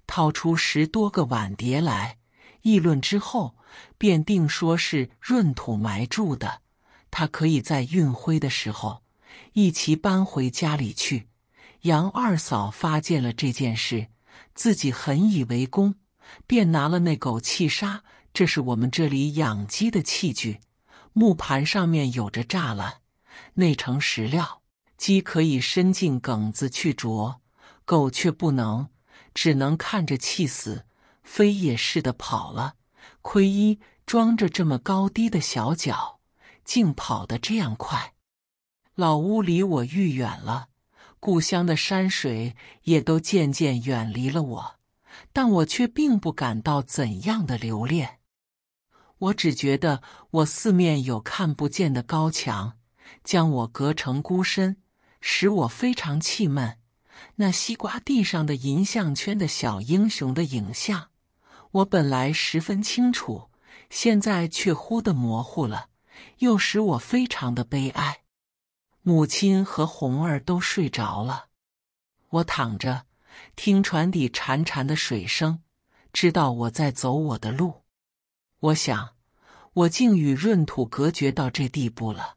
掏出十多个碗碟来，议论之后，便定说是闰土埋住的。他可以在运灰的时候一齐搬回家里去。杨二嫂发现了这件事，自己很以为功，便拿了那狗气杀，这是我们这里养鸡的器具。木盘上面有着栅栏，内盛石料，鸡可以伸进梗子去啄，狗却不能，只能看着气死，飞也似的跑了。亏衣装着这么高低的小脚，竟跑得这样快。老屋离我愈远了，故乡的山水也都渐渐远离了我，但我却并不感到怎样的留恋。我只觉得我四面有看不见的高墙，将我隔成孤身，使我非常气闷。那西瓜地上的银项圈的小英雄的影像，我本来十分清楚，现在却忽的模糊了，又使我非常的悲哀。母亲和红儿都睡着了，我躺着，听船底潺潺的水声，知道我在走我的路。我想，我竟与闰土隔绝到这地步了，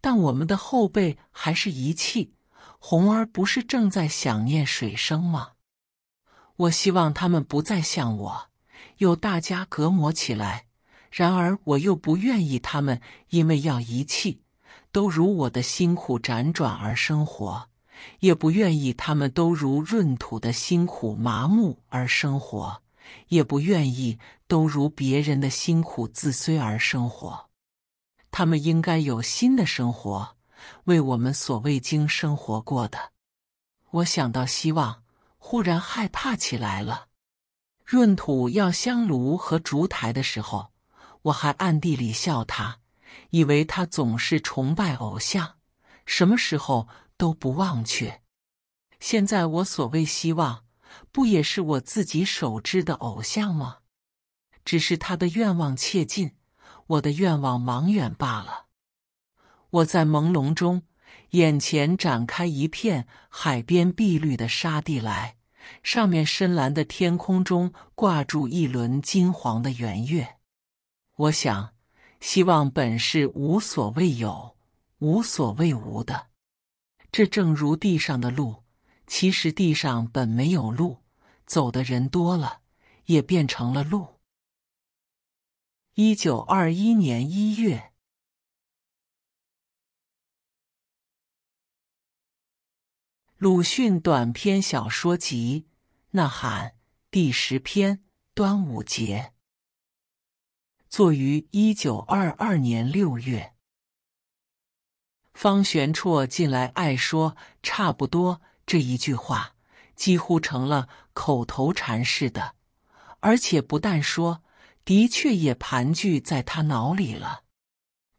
但我们的后辈还是遗弃。红儿不是正在想念水生吗？我希望他们不再像我，有大家隔膜起来。然而，我又不愿意他们因为要遗弃，都如我的辛苦辗转而生活；也不愿意他们都如闰土的辛苦麻木而生活。也不愿意都如别人的辛苦自虽而生活，他们应该有新的生活，为我们所未经生活过的。我想到希望，忽然害怕起来了。闰土要香炉和烛台的时候，我还暗地里笑他，以为他总是崇拜偶像，什么时候都不忘却。现在我所谓希望。不也是我自己手织的偶像吗？只是他的愿望切近，我的愿望茫远罢了。我在朦胧中，眼前展开一片海边碧绿的沙地来，上面深蓝的天空中挂住一轮金黄的圆月。我想，希望本是无所谓有，无所谓无的，这正如地上的路。其实地上本没有路，走的人多了，也变成了路。一九二一年一月，鲁迅短篇小说集《呐喊》第十篇《端午节》，作于一九二二年六月。方玄绰近来爱说差不多。这一句话几乎成了口头禅似的，而且不但说，的确也盘踞在他脑里了。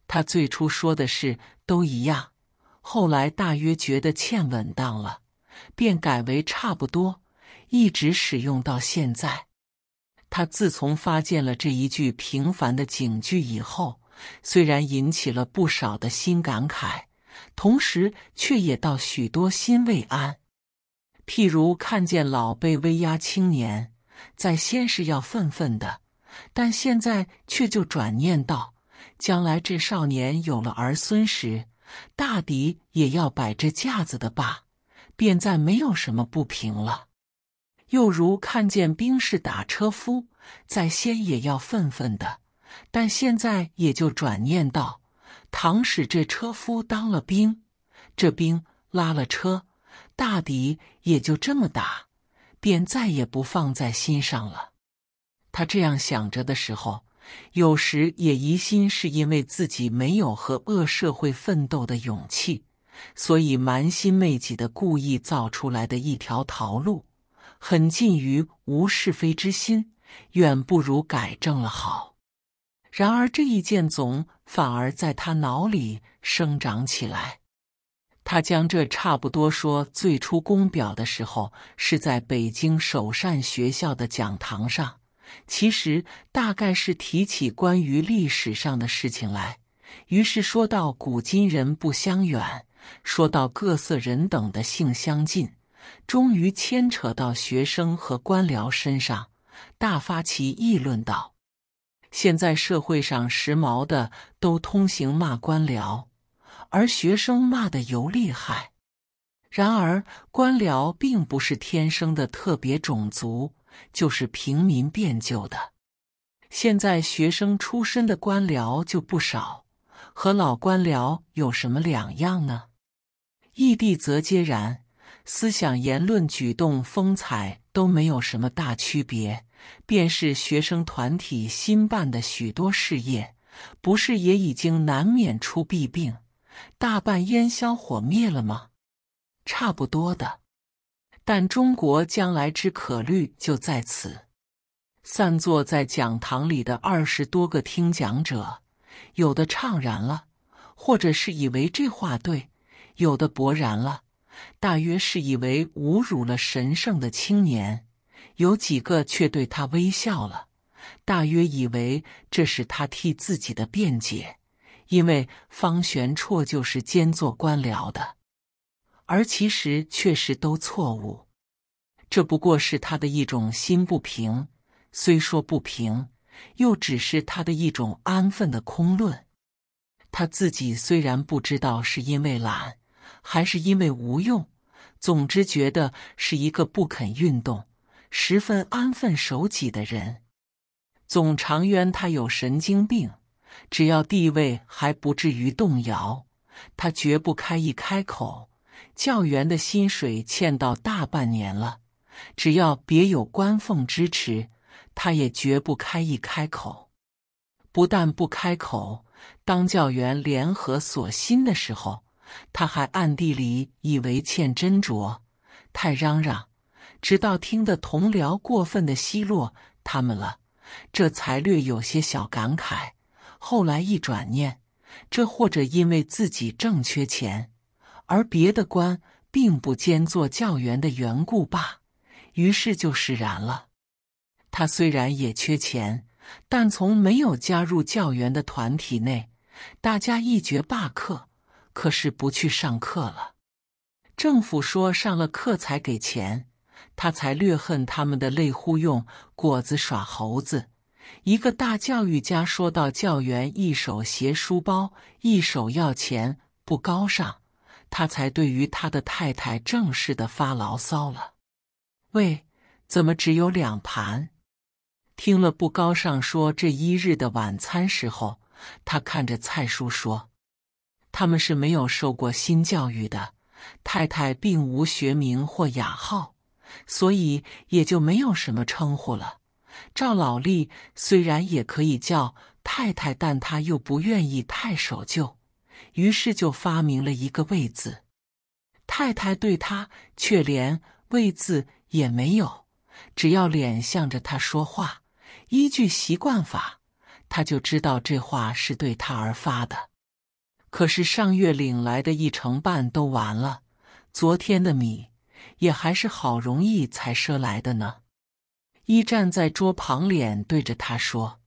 他最初说的是都一样，后来大约觉得欠稳当了，便改为差不多，一直使用到现在。他自从发现了这一句平凡的警句以后，虽然引起了不少的新感慨，同时却也到许多心未安。譬如看见老被威压青年，在先是要愤愤的，但现在却就转念道：将来这少年有了儿孙时，大抵也要摆这架子的吧，便再没有什么不平了。又如看见兵士打车夫，在先也要愤愤的，但现在也就转念道：倘使这车夫当了兵，这兵拉了车。大抵也就这么大，便再也不放在心上了。他这样想着的时候，有时也疑心是因为自己没有和恶社会奋斗的勇气，所以蛮心媚己的故意造出来的一条逃路，很近于无是非之心，远不如改正了好。然而这一件总反而在他脑里生长起来。他将这差不多说最初公表的时候是在北京首善学校的讲堂上，其实大概是提起关于历史上的事情来，于是说到古今人不相远，说到各色人等的性相近，终于牵扯到学生和官僚身上，大发其议论道：“现在社会上时髦的都通行骂官僚。”而学生骂得尤厉害。然而，官僚并不是天生的特别种族，就是平民变就的。现在学生出身的官僚就不少，和老官僚有什么两样呢？异地则皆然，思想、言论、举动、风采都没有什么大区别。便是学生团体新办的许多事业，不是也已经难免出弊病？大半烟消火灭了吗？差不多的。但中国将来之可虑就在此。散坐在讲堂里的二十多个听讲者，有的怅然了，或者是以为这话对；有的勃然了，大约是以为侮辱了神圣的青年；有几个却对他微笑了，大约以为这是他替自己的辩解。因为方玄绰就是兼做官僚的，而其实确实都错误，这不过是他的一种心不平。虽说不平，又只是他的一种安分的空论。他自己虽然不知道是因为懒还是因为无用，总之觉得是一个不肯运动、十分安分守己的人。总长渊他有神经病。只要地位还不至于动摇，他绝不开一开口。教员的薪水欠到大半年了，只要别有官俸支持，他也绝不开一开口。不但不开口，当教员联合索薪的时候，他还暗地里以为欠斟酌，太嚷嚷，直到听得同僚过分的奚落他们了，这才略有些小感慨。后来一转念，这或者因为自己正缺钱，而别的官并不兼做教员的缘故罢，于是就释然了。他虽然也缺钱，但从没有加入教员的团体内，大家一觉罢课，可是不去上课了。政府说上了课才给钱，他才略恨他们的累乎用果子耍猴子。一个大教育家说到：“教员一手携书包，一手要钱，不高尚。”他才对于他的太太正式的发牢骚了：“喂，怎么只有两盘？”听了不高尚说这一日的晚餐时候，他看着蔡叔说：“他们是没有受过新教育的，太太并无学名或雅号，所以也就没有什么称呼了。”赵老六虽然也可以叫太太，但他又不愿意太守旧，于是就发明了一个“位”字。太太对他却连“位”字也没有，只要脸向着他说话，依据习惯法，他就知道这话是对他而发的。可是上月领来的一成半都完了，昨天的米也还是好容易才赊来的呢。一站在桌旁，脸对着他说：“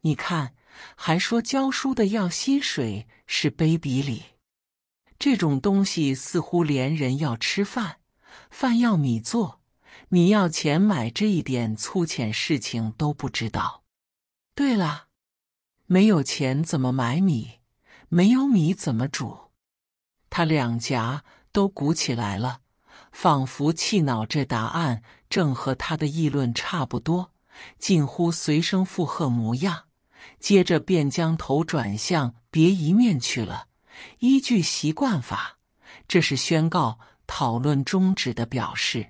你看，还说教书的要薪水是卑鄙礼，这种东西似乎连人要吃饭，饭要米做，米要钱买这一点粗浅事情都不知道。对了，没有钱怎么买米？没有米怎么煮？”他两颊都鼓起来了，仿佛气恼这答案。正和他的议论差不多，近乎随声附和模样。接着便将头转向别一面去了。依据习惯法，这是宣告讨论终止的表示。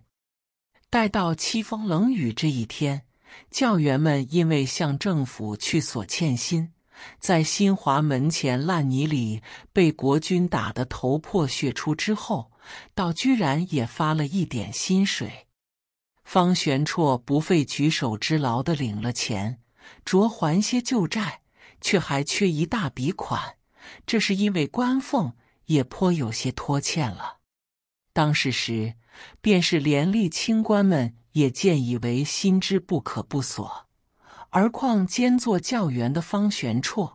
待到凄风冷雨这一天，教员们因为向政府去索欠薪，在新华门前烂泥里被国军打得头破血出之后，倒居然也发了一点薪水。方玄绰不费举手之劳的领了钱，着还些旧债，却还缺一大笔款。这是因为官俸也颇有些拖欠了。当时时，便是连吏清官们也见以为心之不可不索，而况兼做教员的方玄绰，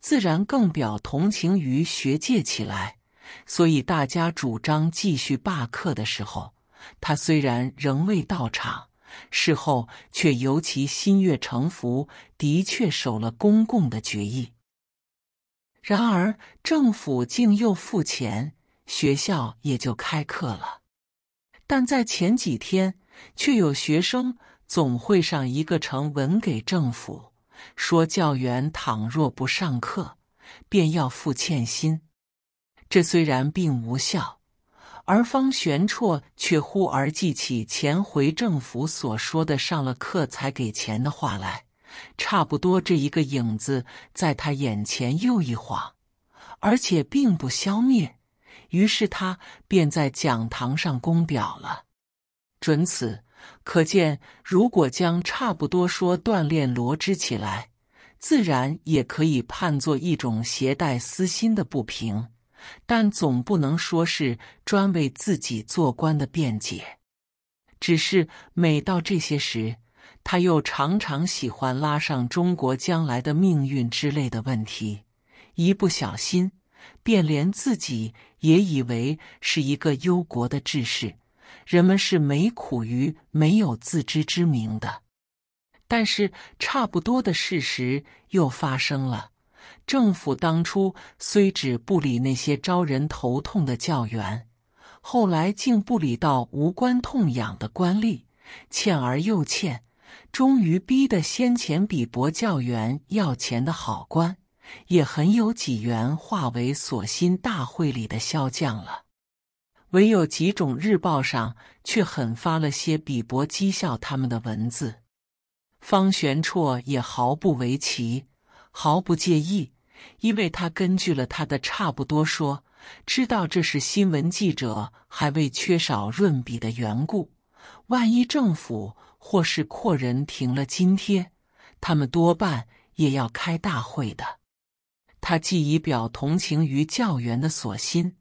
自然更表同情于学界起来。所以大家主张继续罢课的时候。他虽然仍未到场，事后却尤其心悦诚服，的确守了公共的决议。然而政府竟又付钱，学校也就开课了。但在前几天，却有学生总会上一个呈文给政府，说教员倘若不上课，便要付欠薪。这虽然并无效。而方玄绰却忽而记起前回政府所说的“上了课才给钱”的话来，差不多这一个影子在他眼前又一晃，而且并不消灭。于是他便在讲堂上公表了。准此，可见如果将“差不多”说锻炼罗织起来，自然也可以判作一种携带私心的不平。但总不能说是专为自己做官的辩解。只是每到这些时，他又常常喜欢拉上中国将来的命运之类的问题，一不小心，便连自己也以为是一个忧国的志士。人们是没苦于没有自知之明的。但是，差不多的事实又发生了。政府当初虽只不理那些招人头痛的教员，后来竟不理到无关痛痒的官吏，欠而又欠，终于逼得先前比伯教员要钱的好官，也很有几员化为锁心大会里的骁将了。唯有几种日报上却狠发了些比伯讥笑他们的文字，方玄绰也毫不为奇，毫不介意。因为他根据了他的差不多说，知道这是新闻记者还未缺少润笔的缘故。万一政府或是阔人停了津贴，他们多半也要开大会的。他既以表同情于教员的所心，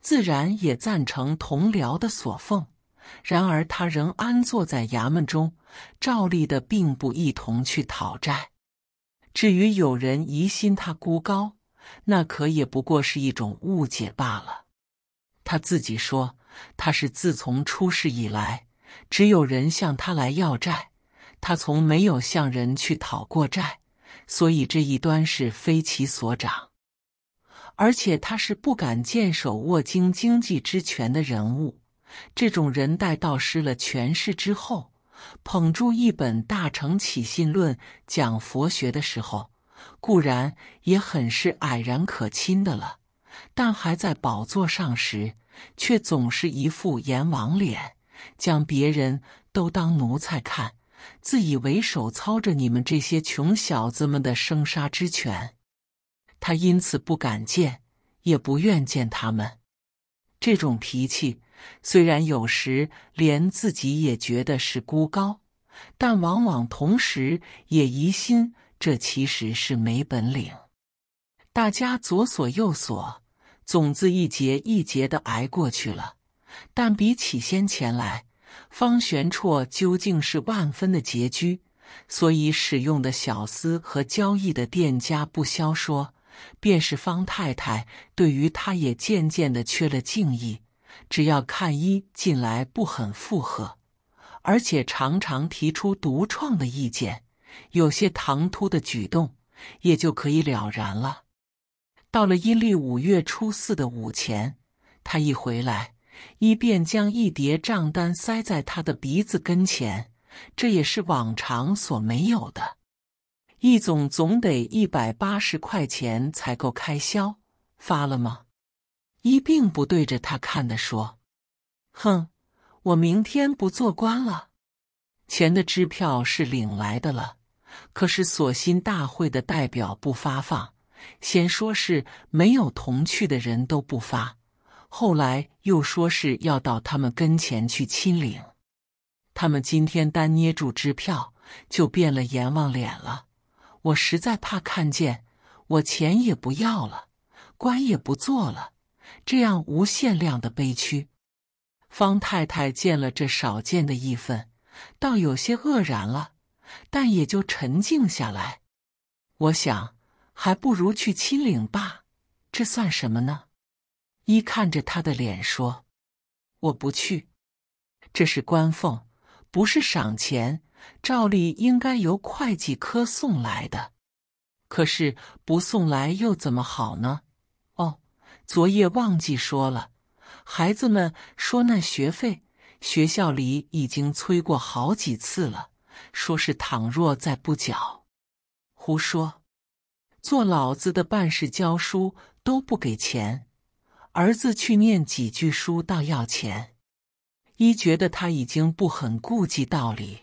自然也赞成同僚的所奉。然而他仍安坐在衙门中，照例的并不一同去讨债。至于有人疑心他孤高，那可也不过是一种误解罢了。他自己说，他是自从出世以来，只有人向他来要债，他从没有向人去讨过债，所以这一端是非其所长。而且他是不敢见手握经经济之权的人物，这种人待到失了权势之后。捧住一本《大乘起信论》讲佛学的时候，固然也很是蔼然可亲的了；但还在宝座上时，却总是一副阎王脸，将别人都当奴才看，自以为手操着你们这些穷小子们的生杀之权。他因此不敢见，也不愿见他们，这种脾气。虽然有时连自己也觉得是孤高，但往往同时也疑心这其实是没本领。大家左锁右锁，总自一节一节的挨过去了。但比起先前来，方玄绰究竟是万分的拮据，所以使用的小厮和交易的店家不消说，便是方太太对于他，也渐渐的缺了敬意。只要看医近来不很附和，而且常常提出独创的意见，有些唐突的举动，也就可以了然了。到了阴历五月初四的午前，他一回来，一便将一叠账单塞在他的鼻子跟前，这也是往常所没有的。一总总得一百八十块钱才够开销，发了吗？一并不对着他看的说：“哼，我明天不做官了。钱的支票是领来的了，可是索心大会的代表不发放，先说是没有同去的人都不发，后来又说是要到他们跟前去亲领。他们今天单捏住支票，就变了阎王脸了。我实在怕看见，我钱也不要了，官也不做了。”这样无限量的悲屈，方太太见了这少见的义愤，倒有些愕然了，但也就沉静下来。我想，还不如去亲领吧，这算什么呢？依看着他的脸说：“我不去，这是官俸，不是赏钱，照例应该由会计科送来的。可是不送来又怎么好呢？”昨夜忘记说了，孩子们说那学费，学校里已经催过好几次了，说是倘若再不缴，胡说，做老子的办事教书都不给钱，儿子去念几句书倒要钱。一觉得他已经不很顾及道理，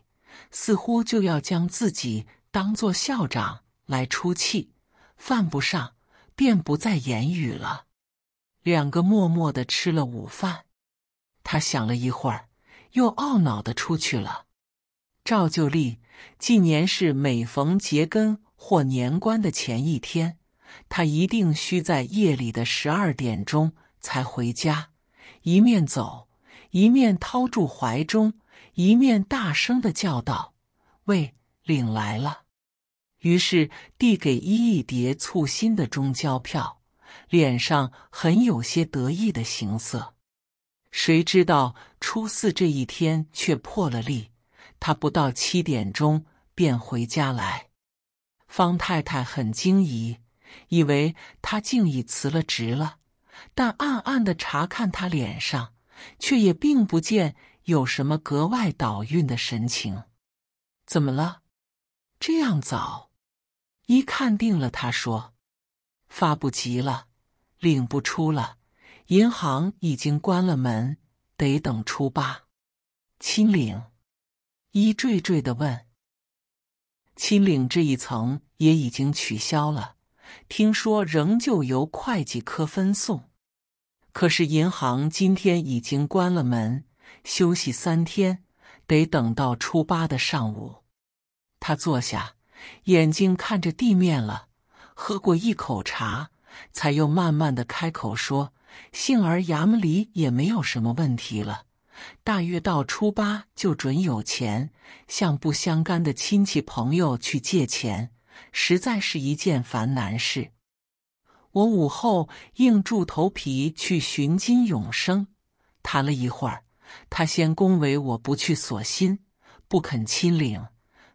似乎就要将自己当做校长来出气，犯不上，便不再言语了。两个默默的吃了午饭，他想了一会儿，又懊恼的出去了。赵就立纪年是每逢节根或年关的前一天，他一定需在夜里的十二点钟才回家，一面走，一面掏住怀中，一面大声的叫道：“喂，领来了！”于是递给一一叠簇新的中交票。脸上很有些得意的形色，谁知道初四这一天却破了例，他不到七点钟便回家来。方太太很惊疑，以为他竟已辞了职了，但暗暗的查看他脸上，却也并不见有什么格外倒运的神情。怎么了？这样早？一看定了，他说：“发不及了。”领不出了，银行已经关了门，得等初八。亲领，伊坠坠的问：“亲领这一层也已经取消了，听说仍旧由会计科分送。可是银行今天已经关了门，休息三天，得等到初八的上午。”他坐下，眼睛看着地面了，喝过一口茶。才又慢慢的开口说：“幸而衙门里也没有什么问题了，大约到初八就准有钱。向不相干的亲戚朋友去借钱，实在是一件烦难事。我午后硬住头皮去寻金永生，谈了一会儿，他先恭维我不去索心，不肯亲领，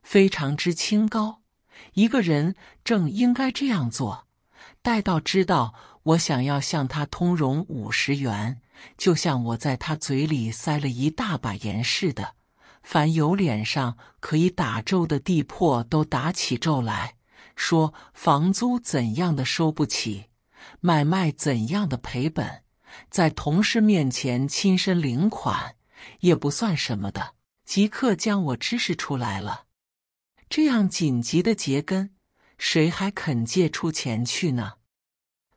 非常之清高。一个人正应该这样做。”待到知道我想要向他通融五十元，就像我在他嘴里塞了一大把盐似的，凡有脸上可以打皱的地破，都打起皱来，说房租怎样的收不起，买卖怎样的赔本，在同事面前亲身领款，也不算什么的，即刻将我支使出来了。这样紧急的结根。谁还肯借出钱去呢？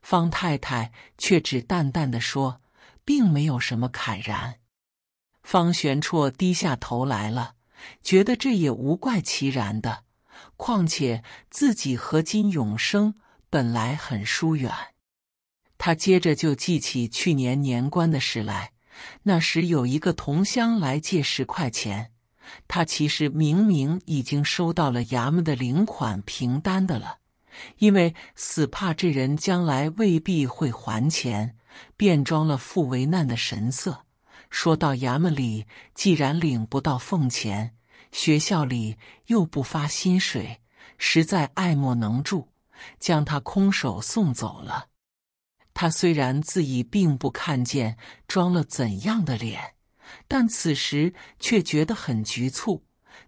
方太太却只淡淡的说，并没有什么慨然。方玄绰低下头来了，觉得这也无怪其然的。况且自己和金永生本来很疏远，他接着就记起去年年关的事来，那时有一个同乡来借十块钱。他其实明明已经收到了衙门的领款凭单的了，因为死怕这人将来未必会还钱，便装了富为难的神色，说到衙门里既然领不到俸钱，学校里又不发薪水，实在爱莫能助，将他空手送走了。他虽然自己并不看见装了怎样的脸。但此时却觉得很局促，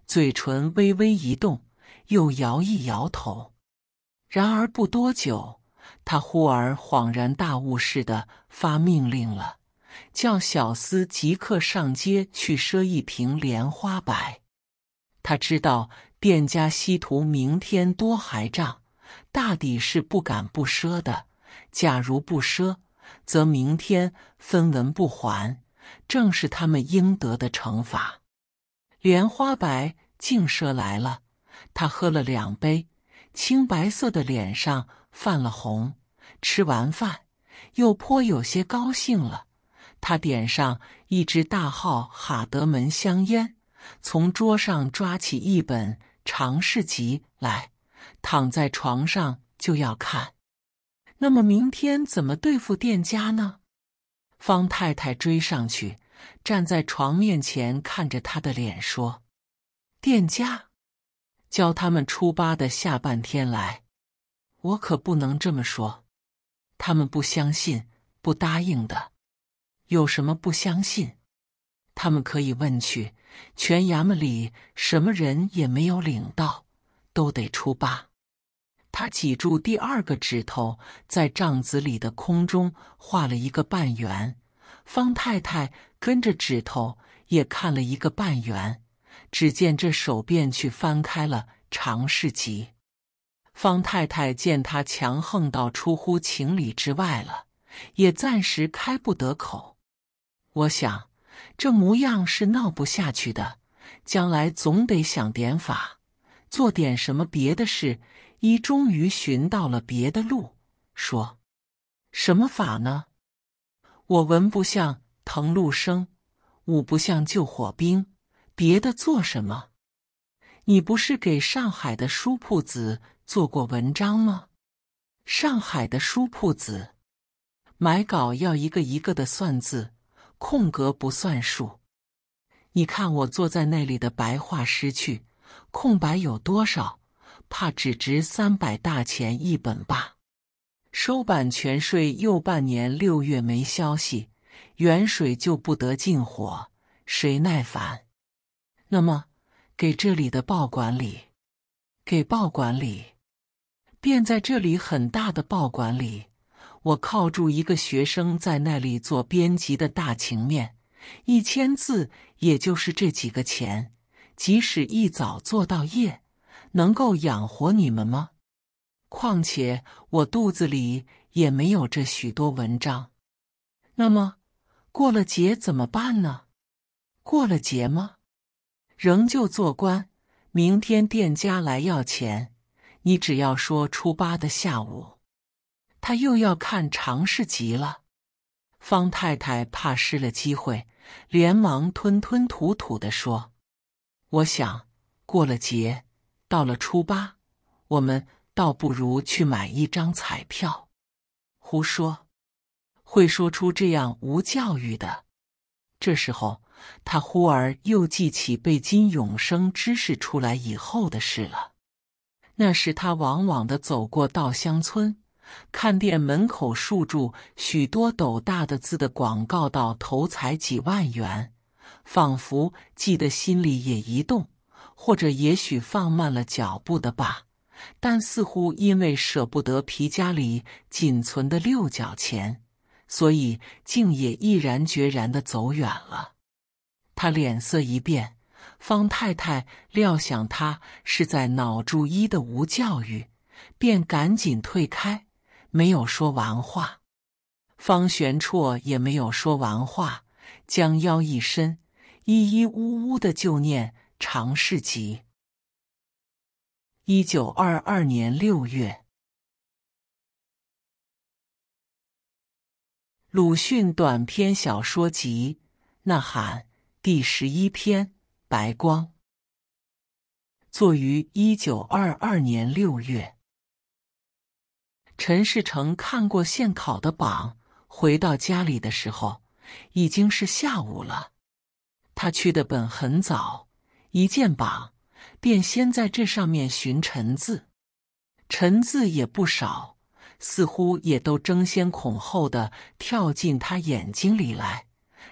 嘴唇微微一动，又摇一摇头。然而不多久，他忽而恍然大悟似的发命令了，叫小厮即刻上街去赊一瓶莲花白。他知道店家西图明天多还账，大抵是不敢不赊的。假如不赊，则明天分文不还。正是他们应得的惩罚。莲花白净奢来了，他喝了两杯，青白色的脸上泛了红。吃完饭，又颇有些高兴了。他点上一支大号哈德门香烟，从桌上抓起一本《常识集》来，躺在床上就要看。那么明天怎么对付店家呢？方太太追上去，站在床面前看着他的脸说：“店家，叫他们初八的下半天来。我可不能这么说，他们不相信，不答应的。有什么不相信？他们可以问去。全衙门里什么人也没有领到，都得出八。”他挤住第二个指头，在帐子里的空中画了一个半圆。方太太跟着指头也看了一个半圆。只见这手便去翻开了《常世集》。方太太见他强横到出乎情理之外了，也暂时开不得口。我想，这模样是闹不下去的，将来总得想点法，做点什么别的事。一终于寻到了别的路，说：“什么法呢？我文不像藤路生，武不像救火兵，别的做什么？你不是给上海的书铺子做过文章吗？上海的书铺子买稿要一个一个的算字，空格不算数。你看我坐在那里的白话诗句，空白有多少？”怕只值三百大钱一本吧，收版权税又半年，六月没消息，远水就不得近火，谁耐烦？那么给这里的报馆里，给报馆里，便在这里很大的报馆里，我靠住一个学生在那里做编辑的大情面，一千字也就是这几个钱，即使一早做到夜。能够养活你们吗？况且我肚子里也没有这许多文章。那么，过了节怎么办呢？过了节吗？仍旧做官。明天店家来要钱，你只要说初八的下午，他又要看常事集了。方太太怕失了机会，连忙吞吞吐吐的说：“我想过了节。”到了初八，我们倒不如去买一张彩票。胡说，会说出这样无教育的。这时候，他忽而又记起被金永生指使出来以后的事了。那时他往往的走过稻香村，看店门口竖住许多斗大的字的广告，到投彩几万元，仿佛记得心里也一动。或者也许放慢了脚步的吧，但似乎因为舍不得皮夹里仅存的六角钱，所以竟也毅然决然的走远了。他脸色一变，方太太料想他是在脑注一的无教育，便赶紧退开，没有说完话。方玄绰也没有说完话，将腰一伸，依依呜呜的就念。《尝试集》，一九二二年六月，鲁迅短篇小说集《呐喊》第十一篇《白光》，作于一九二二年六月。陈世成看过现考的榜，回到家里的时候已经是下午了。他去的本很早。一见榜，便先在这上面寻“臣”字，“臣”字也不少，似乎也都争先恐后的跳进他眼睛里来。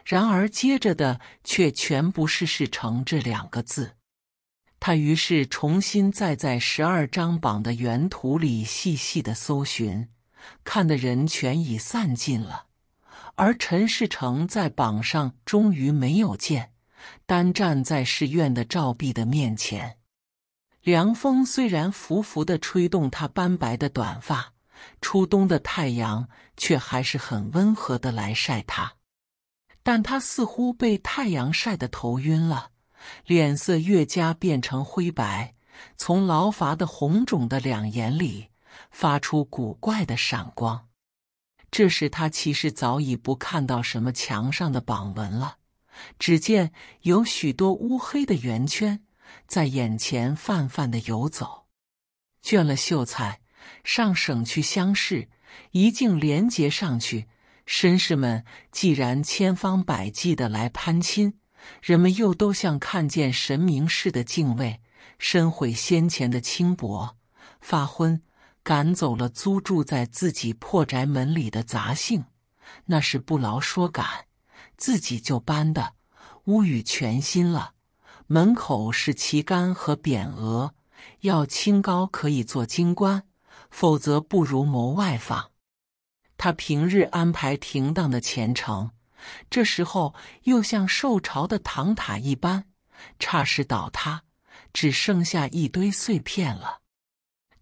然而接着的却全不是“事成”这两个字。他于是重新再在十二张榜的原图里细细的搜寻，看的人全已散尽了，而陈世成在榜上终于没有见。单站在寺院的照壁的面前，凉风虽然拂拂地吹动他斑白的短发，初冬的太阳却还是很温和地来晒他。但他似乎被太阳晒得头晕了，脸色越加变成灰白，从劳乏的红肿的两眼里发出古怪的闪光。这时他其实早已不看到什么墙上的榜文了。只见有许多乌黑的圆圈在眼前泛泛的游走。倦了秀才上省去乡试，一径连接上去，绅士们既然千方百计的来攀亲，人们又都像看见神明似的敬畏，深悔先前的轻薄发昏，赶走了租住在自己破宅门里的杂兴，那是不劳说赶。自己就搬的屋宇全新了，门口是旗杆和匾额。要清高可以做京官，否则不如谋外放。他平日安排停当的前程，这时候又像受潮的唐塔一般，差事倒塌，只剩下一堆碎片了。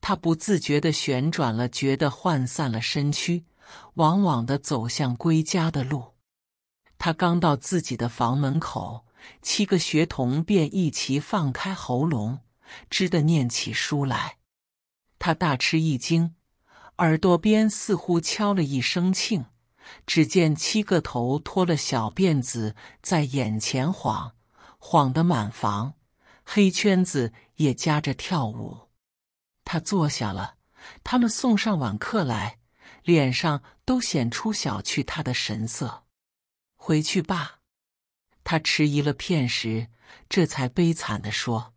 他不自觉的旋转了，觉得涣散了身躯，往往的走向归家的路。他刚到自己的房门口，七个学童便一齐放开喉咙，支的念起书来。他大吃一惊，耳朵边似乎敲了一声磬。只见七个头脱了小辫子在眼前晃晃的满房，黑圈子也夹着跳舞。他坐下了，他们送上晚课来，脸上都显出小觑他的神色。回去吧，他迟疑了片时，这才悲惨的说：“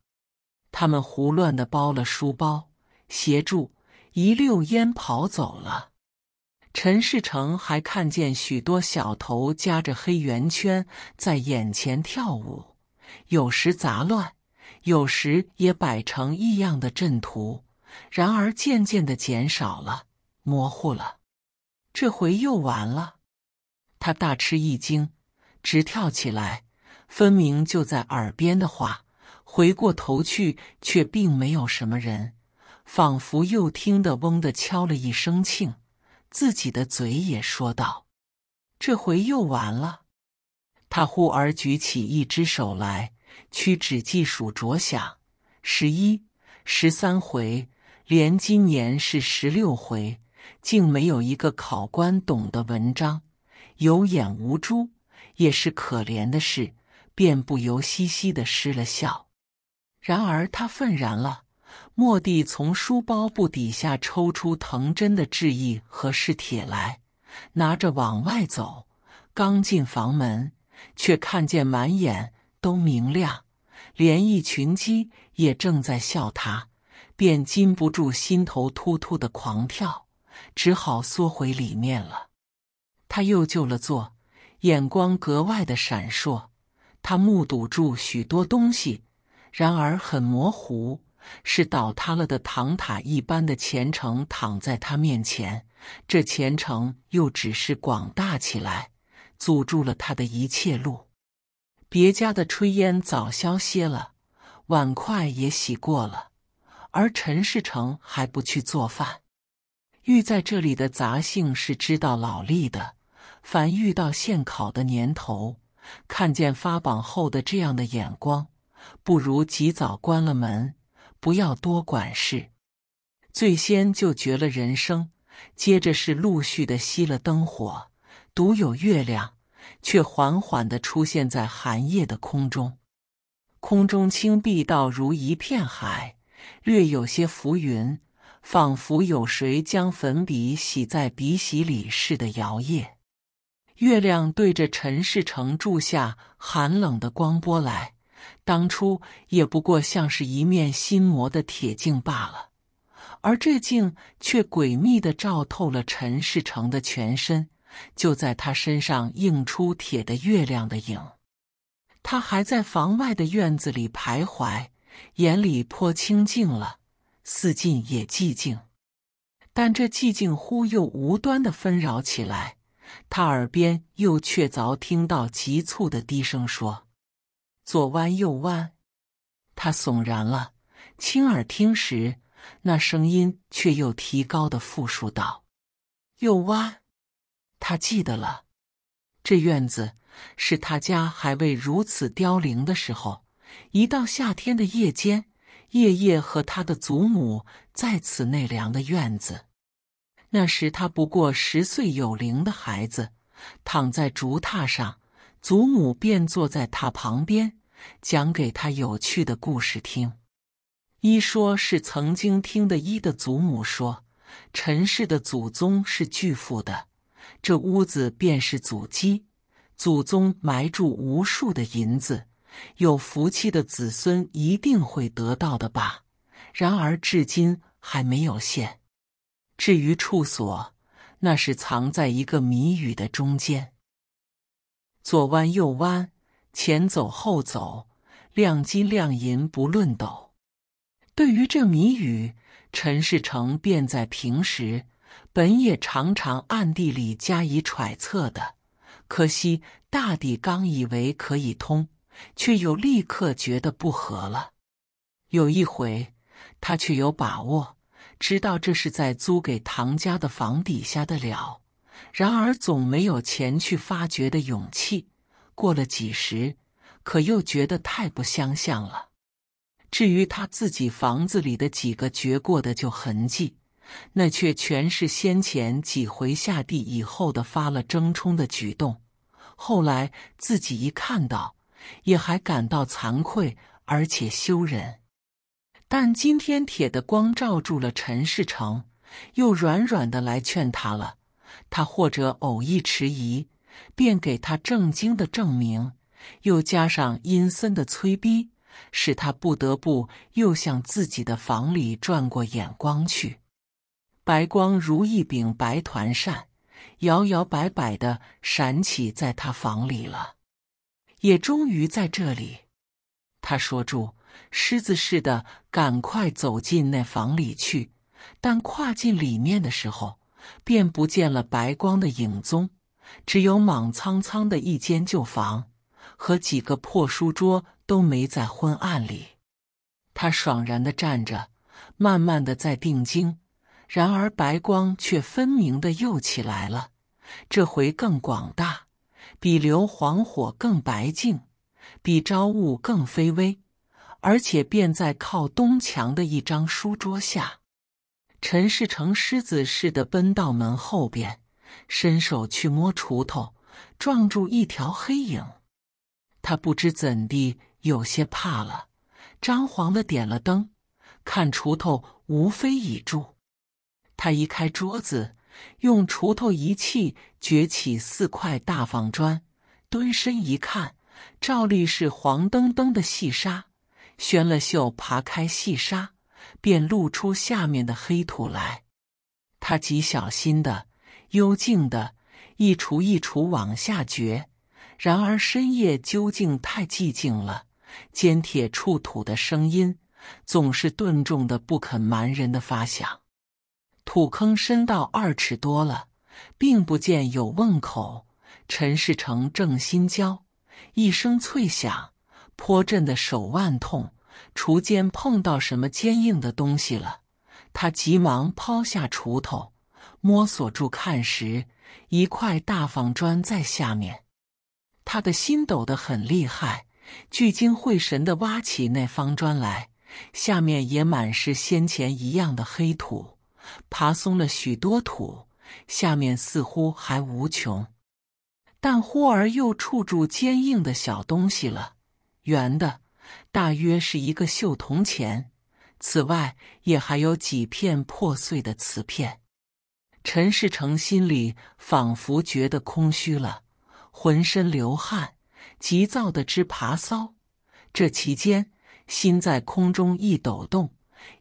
他们胡乱的包了书包，协助一溜烟跑走了。”陈世成还看见许多小头夹着黑圆圈在眼前跳舞，有时杂乱，有时也摆成异样的阵图，然而渐渐的减少了，模糊了，这回又完了。他大吃一惊，直跳起来。分明就在耳边的话，回过头去却并没有什么人，仿佛又听得“嗡”的敲了一声磬，自己的嘴也说道：“这回又完了。”他忽而举起一只手来，屈指计数着想：十一、十三回，连今年是十六回，竟没有一个考官懂的文章。有眼无珠也是可怜的事，便不由嘻嘻的失了笑。然而他愤然了，蓦地从书包布底下抽出藤针的制意和试铁来，拿着往外走。刚进房门，却看见满眼都明亮，连一群鸡也正在笑他，便禁不住心头突突的狂跳，只好缩回里面了。他又就了座，眼光格外的闪烁。他目睹住许多东西，然而很模糊，是倒塌了的唐塔一般的前程躺在他面前。这前程又只是广大起来，阻住了他的一切路。别家的炊烟早消歇了，碗筷也洗过了，而陈世成还不去做饭。玉在这里的杂兴是知道老历的。凡遇到现考的年头，看见发榜后的这样的眼光，不如及早关了门，不要多管事。最先就绝了人生，接着是陆续的熄了灯火，独有月亮，却缓缓的出现在寒夜的空中。空中清碧到如一片海，略有些浮云，仿佛有谁将粉笔洗在鼻息里似的摇曳。月亮对着陈世成注下寒冷的光波来，当初也不过像是一面心魔的铁镜罢了，而这镜却诡秘的照透了陈世成的全身，就在他身上映出铁的月亮的影。他还在房外的院子里徘徊，眼里颇清静了，四境也寂静，但这寂静忽又无端的纷扰起来。他耳边又确凿听到急促的低声说：“左弯，右弯。”他悚然了，亲耳听时，那声音却又提高的复述道：“右弯。”他记得了，这院子是他家还未如此凋零的时候，一到夏天的夜间，夜夜和他的祖母在此内凉的院子。那时他不过十岁有龄的孩子，躺在竹榻上，祖母便坐在他旁边，讲给他有趣的故事听。一说是曾经听的一的祖母说，陈氏的祖宗是巨富的，这屋子便是祖基，祖宗埋住无数的银子，有福气的子孙一定会得到的吧。然而至今还没有现。至于处所，那是藏在一个谜语的中间，左弯右弯，前走后走，亮金亮银不论斗。对于这谜语，陈世成便在平时本也常常暗地里加以揣测的，可惜大抵刚以为可以通，却又立刻觉得不合了。有一回，他却有把握。知道这是在租给唐家的房底下的了，然而总没有前去发掘的勇气。过了几时，可又觉得太不相像了。至于他自己房子里的几个掘过的旧痕迹，那却全是先前几回下地以后的发了争冲的举动。后来自己一看到，也还感到惭愧，而且羞人。但今天铁的光照住了陈世成，又软软的来劝他了。他或者偶一迟疑，便给他正经的证明，又加上阴森的催逼，使他不得不又向自己的房里转过眼光去。白光如一柄白团扇，摇摇摆摆的闪起在他房里了，也终于在这里。他说住。狮子似的，赶快走进那房里去。但跨进里面的时候，便不见了白光的影踪，只有莽苍苍的一间旧房和几个破书桌，都没在昏暗里。他爽然的站着，慢慢的在定睛。然而白光却分明的又起来了，这回更广大，比硫磺火更白净，比朝雾更卑微。而且便在靠东墙的一张书桌下，陈世成狮子似的奔到门后边，伸手去摸锄头，撞住一条黑影。他不知怎地有些怕了，张皇的点了灯，看锄头无非倚住。他移开桌子，用锄头一气掘起四块大方砖，蹲身一看，照例是黄澄澄的细沙。掀了袖，扒开细沙，便露出下面的黑土来。他极小心的、幽静的一锄一锄往下掘。然而深夜究竟太寂静了，尖铁触土的声音总是顿重的、不肯瞒人的发响。土坑深到二尺多了，并不见有瓮口。陈世成正心焦，一声脆响。坡震的手腕痛，锄尖碰到什么坚硬的东西了？他急忙抛下锄头，摸索住看时，一块大方砖在下面。他的心抖得很厉害，聚精会神地挖起那方砖来。下面也满是先前一样的黑土，爬松了许多土，下面似乎还无穷。但忽而又触住坚硬的小东西了。圆的，大约是一个锈铜钱；此外，也还有几片破碎的瓷片。陈世成心里仿佛觉得空虚了，浑身流汗，急躁的直爬骚。这期间，心在空中一抖动，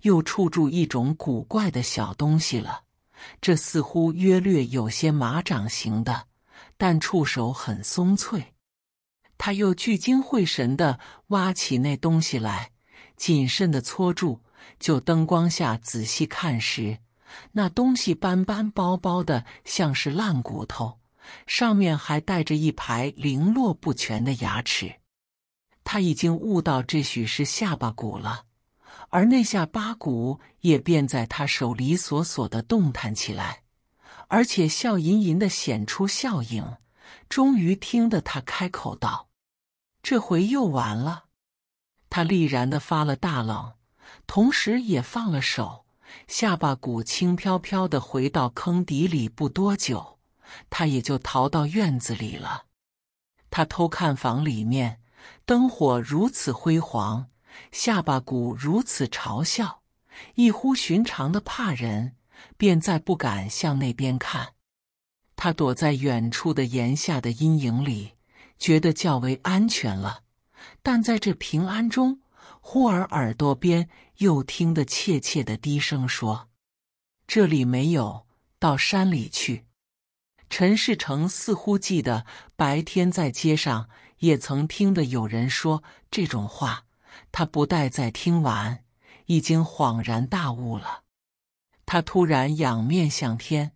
又触住一种古怪的小东西了。这似乎约略有些马掌形的，但触手很松脆。他又聚精会神地挖起那东西来，谨慎地搓住，就灯光下仔细看时，那东西斑斑包包的，像是烂骨头，上面还带着一排零落不全的牙齿。他已经悟到这许是下巴骨了，而那下巴骨也便在他手里索索地动弹起来，而且笑吟吟地显出笑影。终于听得他开口道：“这回又完了。”他厉然的发了大冷，同时也放了手，下巴骨轻飘飘的回到坑底里。不多久，他也就逃到院子里了。他偷看房里面灯火如此辉煌，下巴骨如此嘲笑，异乎寻常的怕人，便再不敢向那边看。他躲在远处的檐下的阴影里，觉得较为安全了。但在这平安中，忽而耳朵边又听得怯怯的低声说：“这里没有，到山里去。”陈世成似乎记得白天在街上也曾听得有人说这种话。他不待再听完，已经恍然大悟了。他突然仰面向天，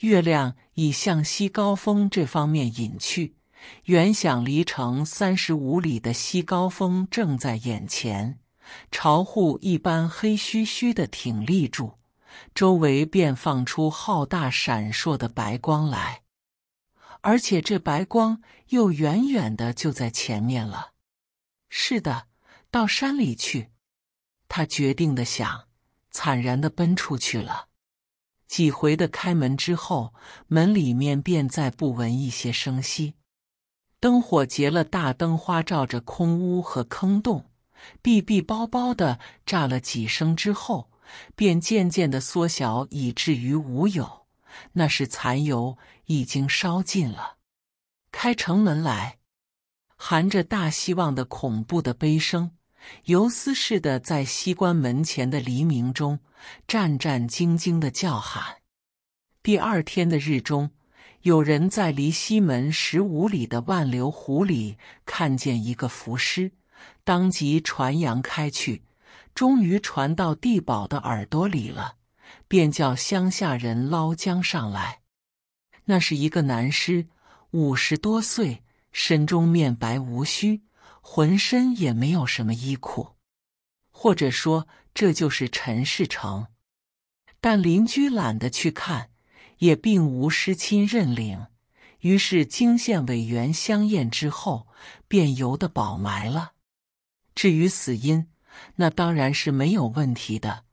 月亮。已向西高峰这方面隐去，原想离城三十五里的西高峰正在眼前，巢户一般黑黢黢的挺立住，周围便放出浩大闪烁的白光来，而且这白光又远远的就在前面了。是的，到山里去，他决定的想，惨然的奔出去了。几回的开门之后，门里面便再不闻一些声息。灯火结了大灯花，照着空屋和坑洞，闭闭包包的炸了几声之后，便渐渐的缩小，以至于无有。那是残油已经烧尽了。开城门来，含着大希望的恐怖的悲声。游丝似的在西关门前的黎明中战战兢兢的叫喊。第二天的日中，有人在离西门十五里的万流湖里看见一个浮尸，当即传扬开去，终于传到地保的耳朵里了，便叫乡下人捞江上来。那是一个男尸，五十多岁，身中面白无须。浑身也没有什么衣裤，或者说这就是陈世成，但邻居懒得去看，也并无失亲认领，于是经县委员相验之后，便由得保埋了。至于死因，那当然是没有问题的。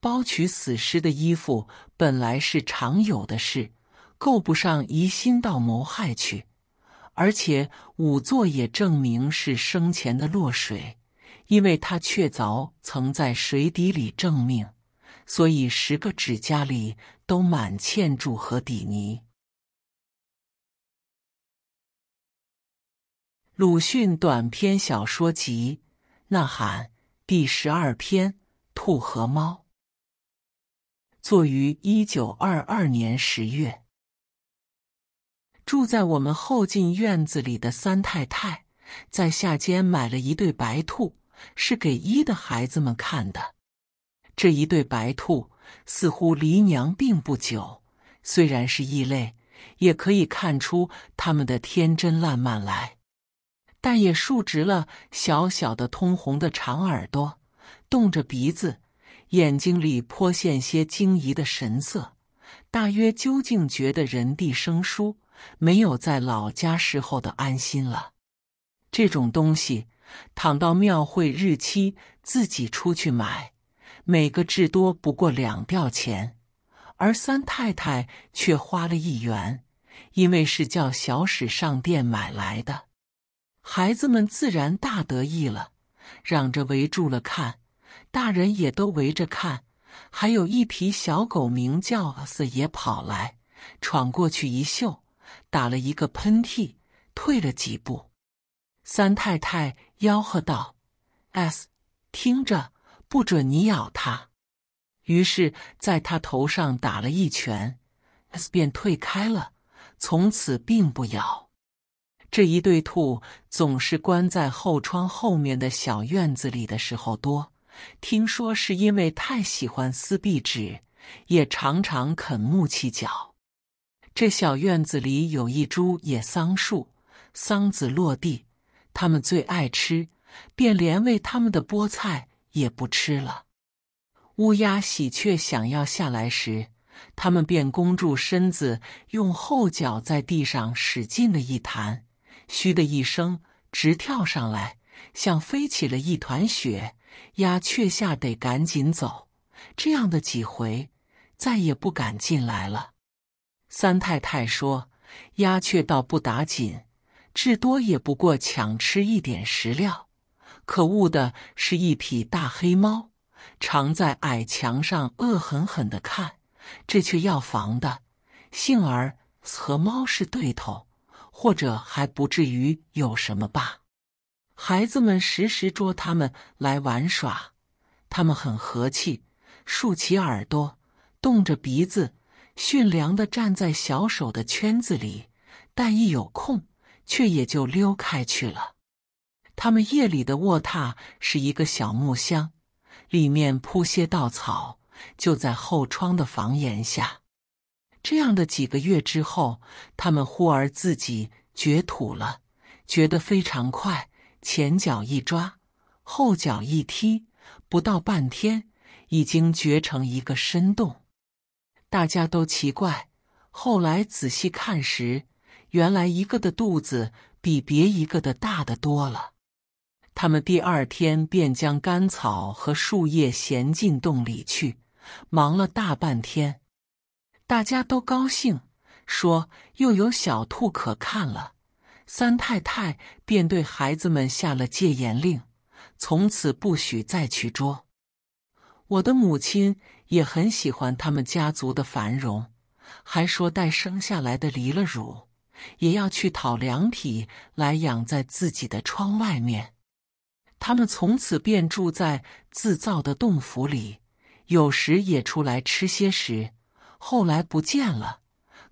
剥取死尸的衣服本来是常有的事，够不上疑心到谋害去。而且仵作也证明是生前的落水，因为他确凿曾在水底里证明，所以十个指甲里都满嵌住河底泥。鲁迅短篇小说集《呐喊》第十二篇《兔和猫》，作于一九二二年十月。住在我们后进院子里的三太太，在下间买了一对白兔，是给一的孩子们看的。这一对白兔似乎离娘并不久，虽然是异类，也可以看出他们的天真烂漫来。但也竖直了小小的通红的长耳朵，动着鼻子，眼睛里颇现些惊疑的神色，大约究竟觉得人地生疏。没有在老家时候的安心了。这种东西，躺到庙会日期自己出去买，每个至多不过两吊钱，而三太太却花了一元，因为是叫小史上店买来的。孩子们自然大得意了，嚷着围住了看，大人也都围着看，还有一匹小狗名叫四也跑来，闯过去一嗅。打了一个喷嚏，退了几步。三太太吆喝道：“S，听着，不准你咬他。”于是，在他头上打了一拳，S 便退开了，从此并不咬。这一对兔总是关在后窗后面的小院子里的时候多，听说是因为太喜欢撕壁纸，也常常啃木器角。这小院子里有一株野桑树，桑子落地，他们最爱吃，便连喂他们的菠菜也不吃了。乌鸦、喜鹊想要下来时，他们便弓住身子，用后脚在地上使劲的一弹，嘘的一声，直跳上来，像飞起了一团雪。鸦雀吓得赶紧走，这样的几回，再也不敢进来了。三太太说：“鸦雀倒不打紧，至多也不过抢吃一点食料。可恶的是，一匹大黑猫，常在矮墙上恶狠狠地看，这却要防的。幸而和猫是对头，或者还不至于有什么吧。”孩子们时时捉它们来玩耍，它们很和气，竖起耳朵，动着鼻子。驯良的站在小手的圈子里，但一有空却也就溜开去了。他们夜里的卧榻是一个小木箱，里面铺些稻草，就在后窗的房檐下。这样的几个月之后，他们忽而自己掘土了，掘得非常快，前脚一抓，后脚一踢，不到半天已经掘成一个深洞。大家都奇怪，后来仔细看时，原来一个的肚子比别一个的大得多了。他们第二天便将干草和树叶衔进洞里去，忙了大半天。大家都高兴，说又有小兔可看了。三太太便对孩子们下了戒严令，从此不许再去捉。我的母亲。也很喜欢他们家族的繁荣，还说待生下来的离了乳，也要去讨粮体来养在自己的窗外面。他们从此便住在自造的洞府里，有时也出来吃些食。后来不见了，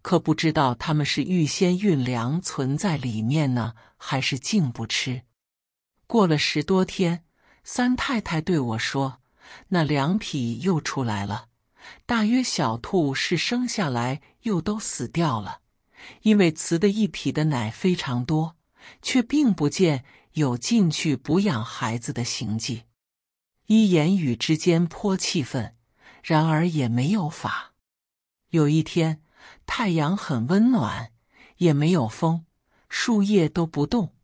可不知道他们是预先运粮存在里面呢，还是竟不吃。过了十多天，三太太对我说。那两匹又出来了，大约小兔是生下来又都死掉了，因为雌的一匹的奶非常多，却并不见有进去补养孩子的行迹。一言语之间颇气愤，然而也没有法。有一天，太阳很温暖，也没有风，树叶都不动，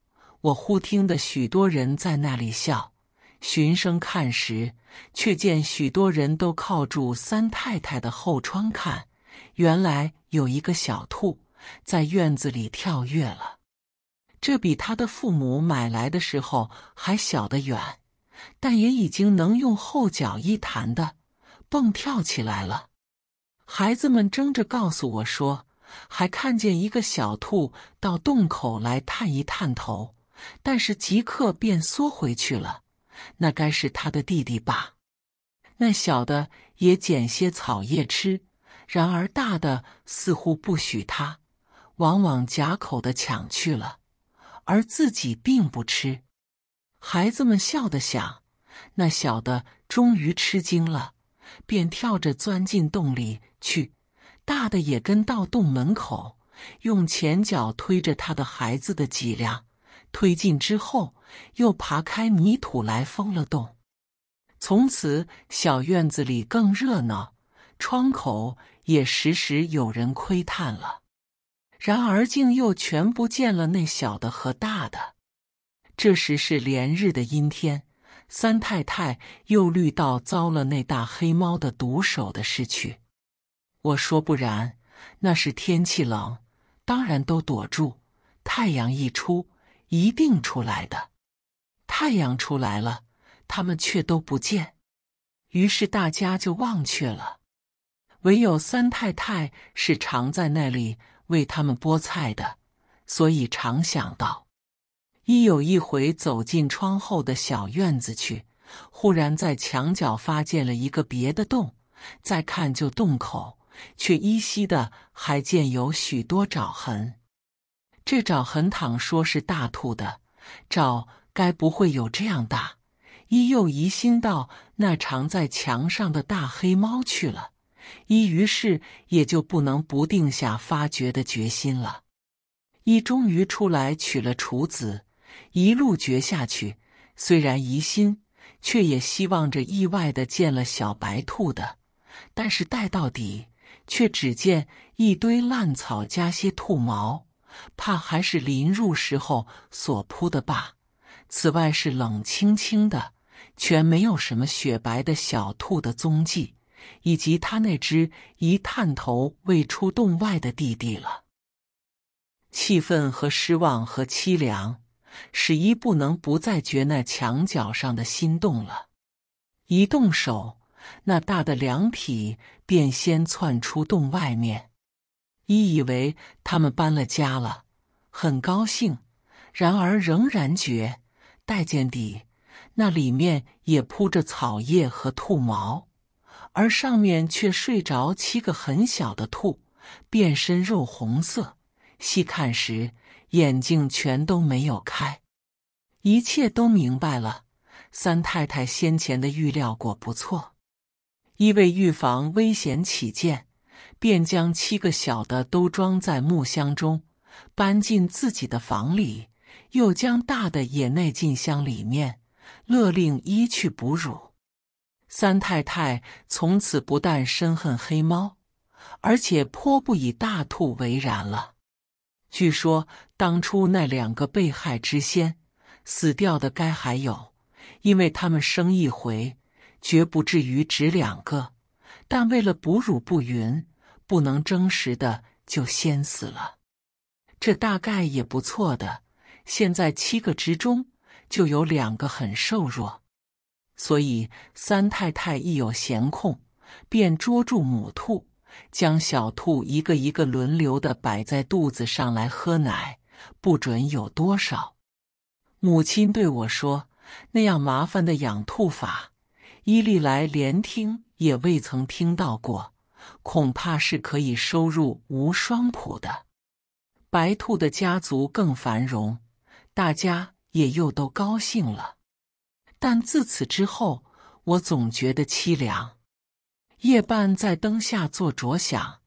我忽听得许多人在那里笑，循声看时。却见许多人都靠住三太太的后窗看，原来有一个小兔在院子里跳跃了。这比他的父母买来的时候还小得远，但也已经能用后脚一弹的蹦跳起来了。孩子们争着告诉我，说还看见一个小兔到洞口来探一探头，但是即刻便缩回去了。那该是他的弟弟吧？那小的也捡些草叶吃，然而大的似乎不许他，往往夹口的抢去了，而自己并不吃。孩子们笑的想，那小的终于吃惊了，便跳着钻进洞里去，大的也跟到洞门口，用前脚推着他的孩子的脊梁。推进之后，又扒开泥土来封了洞。从此，小院子里更热闹，窗口也时时有人窥探了。然而，竟又全不见了那小的和大的。这时是连日的阴天，三太太又虑到遭了那大黑猫的毒手的事去。我说不然，那是天气冷，当然都躲住。太阳一出。一定出来的，太阳出来了，他们却都不见，于是大家就忘却了。唯有三太太是常在那里为他们剥菜的，所以常想到。一有一回走进窗后的小院子去，忽然在墙角发现了一个别的洞，再看就洞口，却依稀的还见有许多爪痕。这爪很躺说是大兔的爪，该不会有这样大。伊又疑心到那藏在墙上的大黑猫去了，伊于是也就不能不定下发掘的决心了。伊终于出来取了厨子，一路掘下去，虽然疑心，却也希望着意外的见了小白兔的，但是带到底，却只见一堆烂草加些兔毛。怕还是临入时候所铺的罢。此外是冷清清的，全没有什么雪白的小兔的踪迹，以及他那只一探头未出洞外的弟弟了。气氛和失望和凄凉，使伊不能不再觉那墙角上的心动了。一动手，那大的两匹便先窜出洞外面。一以为他们搬了家了，很高兴；然而仍然觉待见底，那里面也铺着草叶和兔毛，而上面却睡着七个很小的兔，遍身肉红色。细看时，眼睛全都没有开，一切都明白了。三太太先前的预料果不错，一为预防危险起见。便将七个小的都装在木箱中，搬进自己的房里，又将大的也内进箱里面，勒令一去哺乳。三太太从此不但深恨黑猫，而且颇不以大兔为然了。据说当初那两个被害之仙死掉的该还有，因为他们生一回，绝不至于只两个。但为了哺乳不匀。不能争食的就先死了，这大概也不错的。现在七个之中就有两个很瘦弱，所以三太太一有闲空，便捉住母兔，将小兔一个一个轮流的摆在肚子上来喝奶，不准有多少。母亲对我说：“那样麻烦的养兔法，伊丽来连听也未曾听到过。”恐怕是可以收入无双谱的。白兔的家族更繁荣，大家也又都高兴了。但自此之后，我总觉得凄凉。夜半在灯下做着想，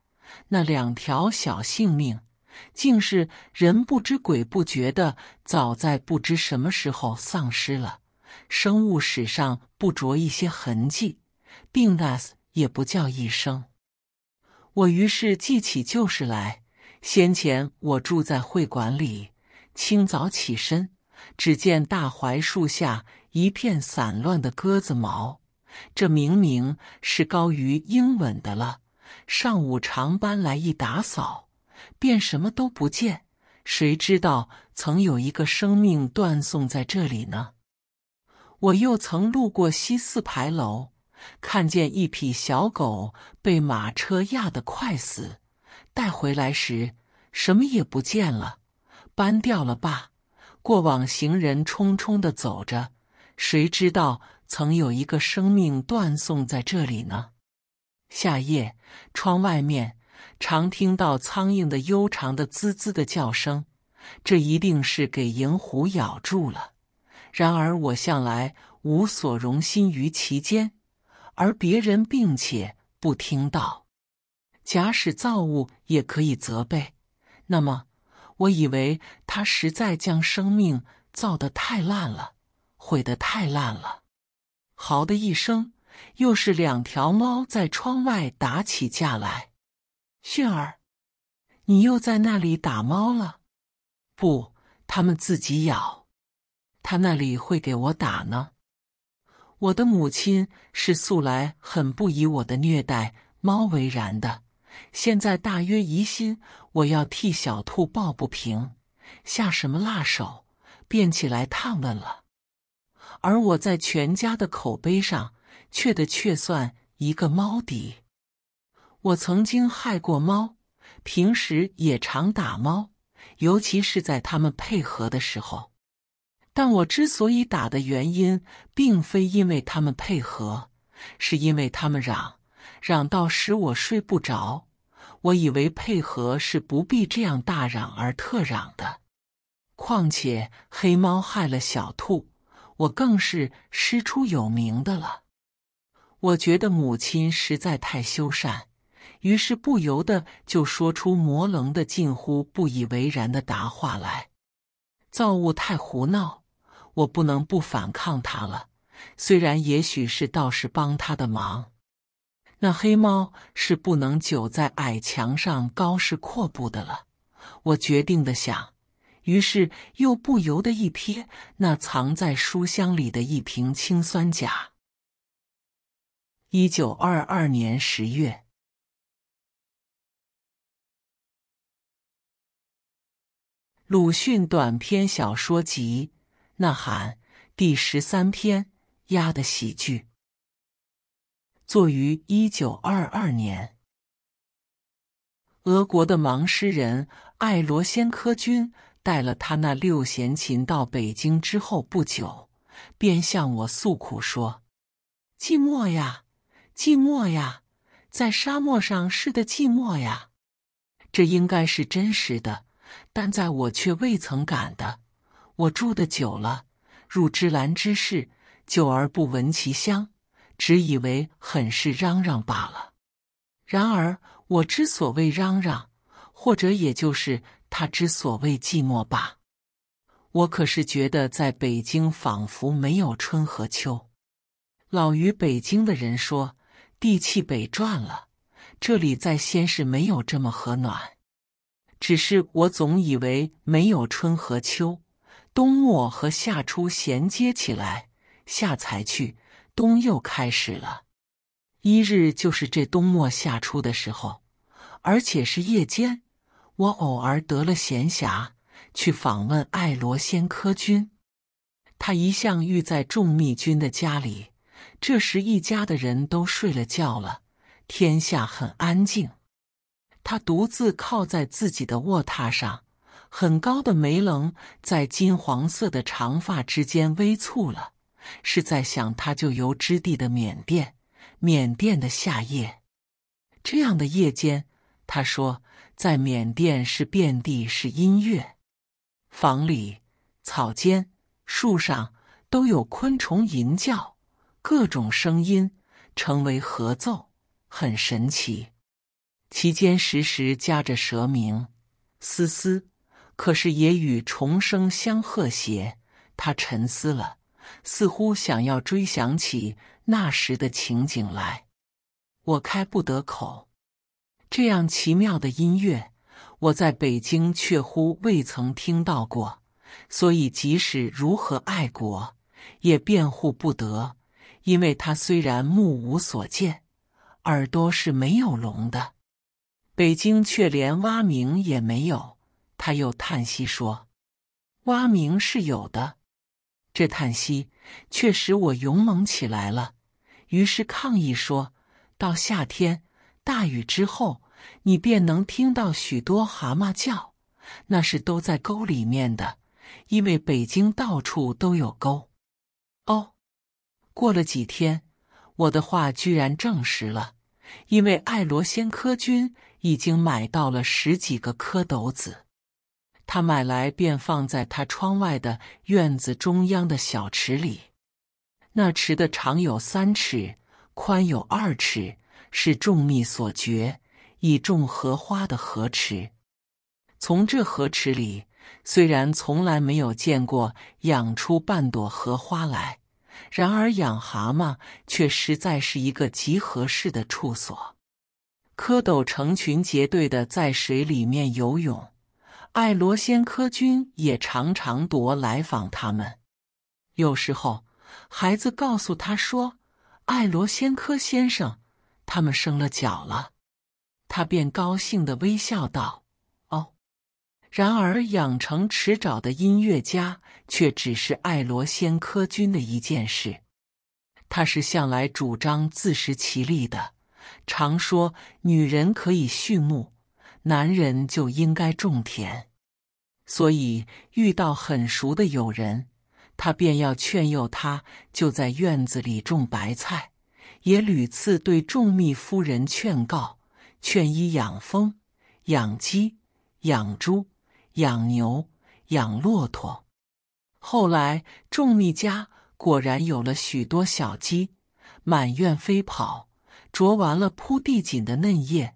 那两条小性命，竟是人不知鬼不觉的，早在不知什么时候丧失了。生物史上不着一些痕迹，病那也不叫一声。我于是记起旧事来。先前我住在会馆里，清早起身，只见大槐树下一片散乱的鸽子毛，这明明是高于英文的了。上午常搬来一打扫，便什么都不见。谁知道曾有一个生命断送在这里呢？我又曾路过西四牌楼。看见一匹小狗被马车压得快死，带回来时什么也不见了，搬掉了吧。过往行人匆匆的走着，谁知道曾有一个生命断送在这里呢？夏夜，窗外面常听到苍蝇的悠长的“滋滋”的叫声，这一定是给蝇虎咬住了。然而我向来无所容心于其间。而别人并且不听到。假使造物也可以责备，那么我以为他实在将生命造得太烂了，毁得太烂了。嚎的一声，又是两条猫在窗外打起架来。迅儿，你又在那里打猫了？不，它们自己咬。它那里会给我打呢？我的母亲是素来很不以我的虐待猫为然的，现在大约疑心我要替小兔抱不平，下什么辣手，便起来探问了。而我在全家的口碑上，却的却算一个猫敌。我曾经害过猫，平时也常打猫，尤其是在他们配合的时候。但我之所以打的原因，并非因为他们配合，是因为他们嚷嚷到使我睡不着。我以为配合是不必这样大嚷而特嚷的。况且黑猫害了小兔，我更是师出有名的了。我觉得母亲实在太修缮，于是不由得就说出魔棱的、近乎不以为然的答话来：造物太胡闹。我不能不反抗他了，虽然也许是道士帮他的忙。那黑猫是不能久在矮墙上高视阔步的了。我决定的想，于是又不由得一瞥那藏在书箱里的一瓶氰酸钾。一九二二年十月，《鲁迅短篇小说集》。《呐喊》第十三篇《鸭的喜剧》，作于一九二二年。俄国的盲诗人艾罗先科君带了他那六弦琴到北京之后不久，便向我诉苦说：“寂寞呀，寂寞呀，在沙漠上是的，寂寞呀。”这应该是真实的，但在我却未曾感的。我住的久了，入芝兰之室，久而不闻其香，只以为很是嚷嚷罢了。然而我之所谓嚷嚷，或者也就是他之所谓寂寞吧。我可是觉得在北京仿佛没有春和秋。老于北京的人说，地气北转了，这里在先是没有这么和暖。只是我总以为没有春和秋。冬末和夏初衔接起来，夏才去，冬又开始了。一日就是这冬末夏初的时候，而且是夜间。我偶尔得了闲暇，去访问爱罗仙科君。他一向寓在众密君的家里。这时一家的人都睡了觉了，天下很安静。他独自靠在自己的卧榻上。很高的眉棱在金黄色的长发之间微蹙了，是在想他就由之地的缅甸，缅甸的夏夜，这样的夜间，他说，在缅甸是遍地是音乐，房里、草间、树上都有昆虫吟叫，各种声音成为合奏，很神奇，其间时时夹着蛇鸣，嘶嘶。可是也与重生相和谐，他沉思了，似乎想要追想起那时的情景来。我开不得口，这样奇妙的音乐，我在北京却乎未曾听到过，所以即使如何爱国，也辩护不得，因为他虽然目无所见，耳朵是没有聋的，北京却连蛙鸣也没有。他又叹息说：“蛙鸣是有的，这叹息却使我勇猛起来了。”于是抗议说：“到夏天大雨之后，你便能听到许多蛤蟆叫，那是都在沟里面的，因为北京到处都有沟。”哦，过了几天，我的话居然证实了，因为爱罗先科君已经买到了十几个蝌蚪子。他买来便放在他窗外的院子中央的小池里，那池的长有三尺，宽有二尺，是众密所掘，以种荷花的荷池。从这荷池里，虽然从来没有见过养出半朵荷花来，然而养蛤蟆却实在是一个极合适的处所。蝌蚪成群结队的在水里面游泳。爱罗先科君也常常踱来访他们。有时候，孩子告诉他说：“爱罗先科先生，他们生了脚了。”他便高兴地微笑道：“哦。”然而，养成迟早的音乐家却只是爱罗先科君的一件事。他是向来主张自食其力的，常说女人可以畜牧。男人就应该种田，所以遇到很熟的友人，他便要劝诱他就在院子里种白菜，也屡次对仲密夫人劝告，劝伊养蜂、养鸡、养猪、养牛、养骆驼。后来仲密家果然有了许多小鸡，满院飞跑，啄完了铺地锦的嫩叶。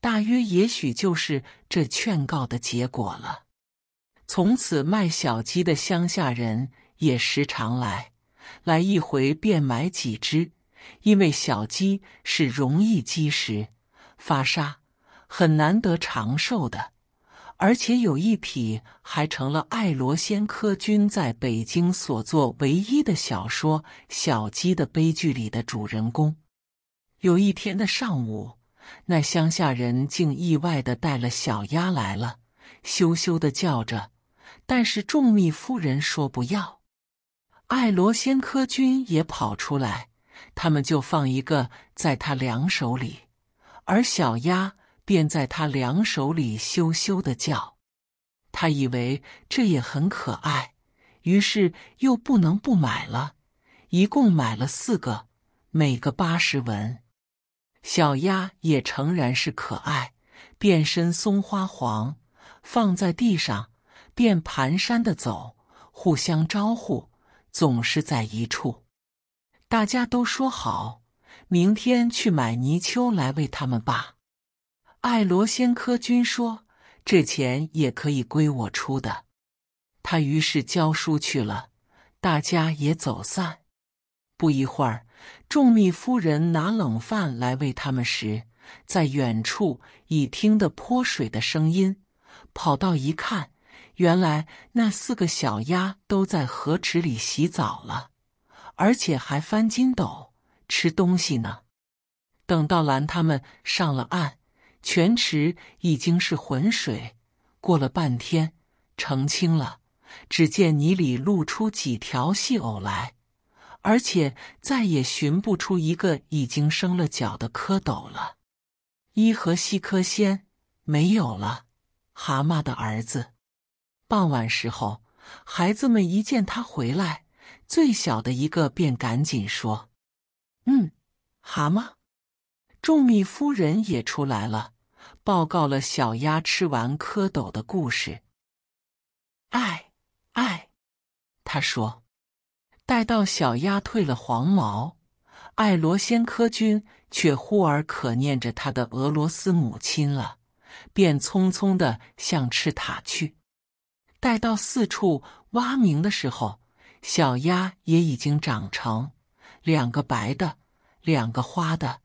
大约也许就是这劝告的结果了。从此，卖小鸡的乡下人也时常来，来一回便买几只，因为小鸡是容易积食、发痧，很难得长寿的。而且有一匹还成了爱罗先科君在北京所作唯一的小说《小鸡的悲剧》里的主人公。有一天的上午。那乡下人竟意外的带了小鸭来了，羞羞的叫着。但是仲密夫人说不要。爱罗先科君也跑出来，他们就放一个在他两手里，而小鸭便在他两手里羞羞的叫。他以为这也很可爱，于是又不能不买了，一共买了四个，每个八十文。小鸭也诚然是可爱，变身松花黄，放在地上便蹒跚的走，互相招呼，总是在一处。大家都说好，明天去买泥鳅来喂它们吧。爱罗先科君说，这钱也可以归我出的。他于是教书去了，大家也走散。不一会儿。众蜜夫人拿冷饭来喂他们时，在远处已听得泼水的声音，跑到一看，原来那四个小鸭都在河池里洗澡了，而且还翻筋斗吃东西呢。等到拦他们上了岸，全池已经是浑水，过了半天澄清了，只见泥里露出几条细藕来。而且再也寻不出一个已经生了脚的蝌蚪了，伊和西科仙没有了，蛤蟆的儿子。傍晚时候，孩子们一见他回来，最小的一个便赶紧说：“嗯，蛤蟆。”仲密夫人也出来了，报告了小鸭吃完蝌蚪的故事。哎，哎，他说。待到小鸭褪了黄毛，爱罗先科君却忽而可念着他的俄罗斯母亲了，便匆匆的向赤塔去。待到四处蛙鸣的时候，小鸭也已经长成，两个白的，两个花的，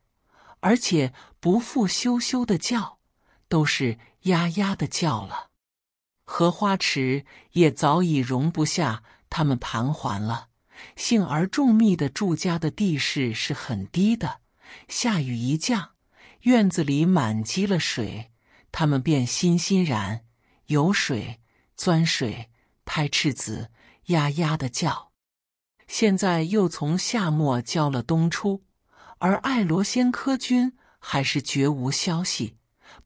而且不复羞羞的叫，都是鸭鸭的叫了。荷花池也早已容不下它们盘桓了。幸而种密的住家的地势是很低的，下雨一降，院子里满积了水，他们便欣欣然游水、钻水、拍翅子，呀呀地叫。现在又从夏末交了冬初，而爱罗先科君还是绝无消息，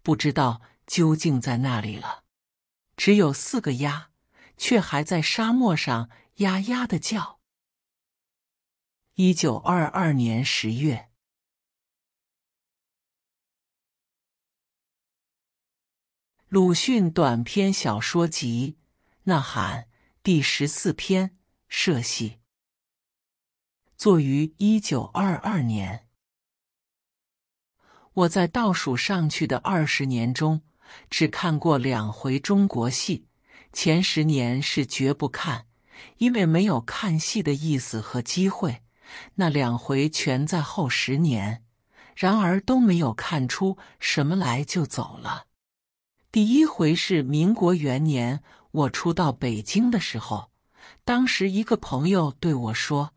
不知道究竟在那里了。只有四个鸭，却还在沙漠上呀呀地叫。一九二二年十月，鲁迅短篇小说集《呐喊》第十四篇《社戏》，作于一九二二年。我在倒数上去的二十年中，只看过两回中国戏。前十年是绝不看，因为没有看戏的意思和机会。那两回全在后十年，然而都没有看出什么来就走了。第一回是民国元年，我初到北京的时候，当时一个朋友对我说：“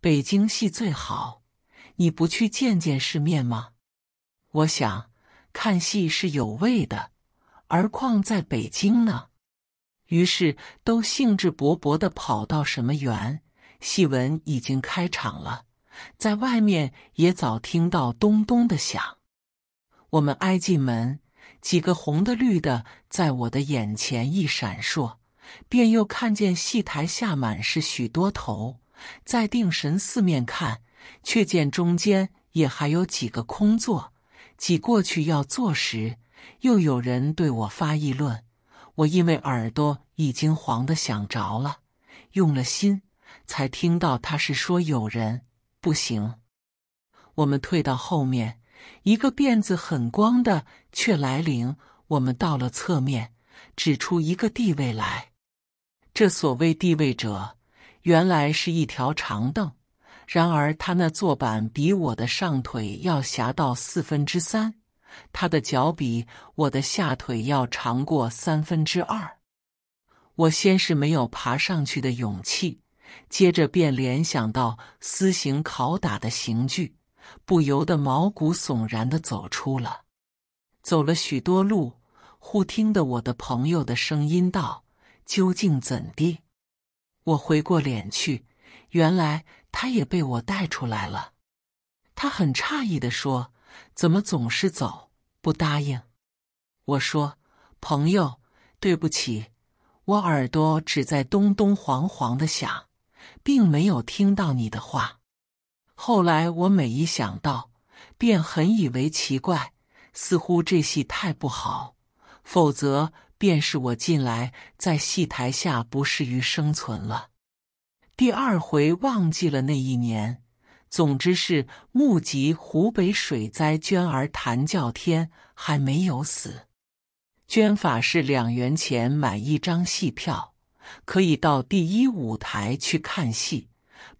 北京戏最好，你不去见见世面吗？”我想看戏是有味的，而况在北京呢？于是都兴致勃勃的跑到什么园。戏文已经开场了，在外面也早听到咚咚的响。我们挨进门，几个红的、绿的，在我的眼前一闪烁，便又看见戏台下满是许多头。再定神四面看，却见中间也还有几个空座。挤过去要坐时，又有人对我发议论。我因为耳朵已经黄的想着了，用了心。才听到他是说有人不行，我们退到后面，一个辫子很光的却来临。我们到了侧面，指出一个地位来。这所谓地位者，原来是一条长凳。然而他那坐板比我的上腿要狭到四分之三，他的脚比我的下腿要长过三分之二。我先是没有爬上去的勇气。接着便联想到私刑拷打的刑具，不由得毛骨悚然地走出了。走了许多路，忽听得我的朋友的声音道：“究竟怎地？”我回过脸去，原来他也被我带出来了。他很诧异地说：“怎么总是走？不答应？”我说：“朋友，对不起，我耳朵只在咚咚黄黄的响。”并没有听到你的话。后来我每一想到，便很以为奇怪，似乎这戏太不好，否则便是我近来在戏台下不适于生存了。第二回忘记了那一年，总之是募集湖北水灾捐儿。谭叫天还没有死，捐法是两元钱买一张戏票。可以到第一舞台去看戏，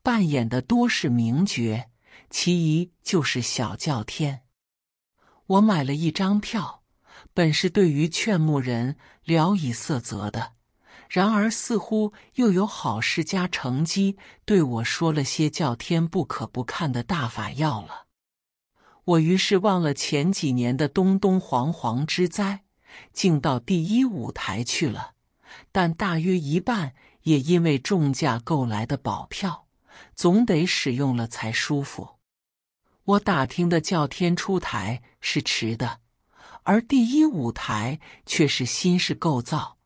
扮演的多是名角，其一就是小叫天。我买了一张票，本是对于劝募人聊以色责的，然而似乎又有好事家乘机对我说了些叫天不可不看的大法要了。我于是忘了前几年的东东惶惶之灾，竟到第一舞台去了。但大约一半也因为重价购来的保票，总得使用了才舒服。我打听的叫天出台是迟的，而第一舞台却是新式构造，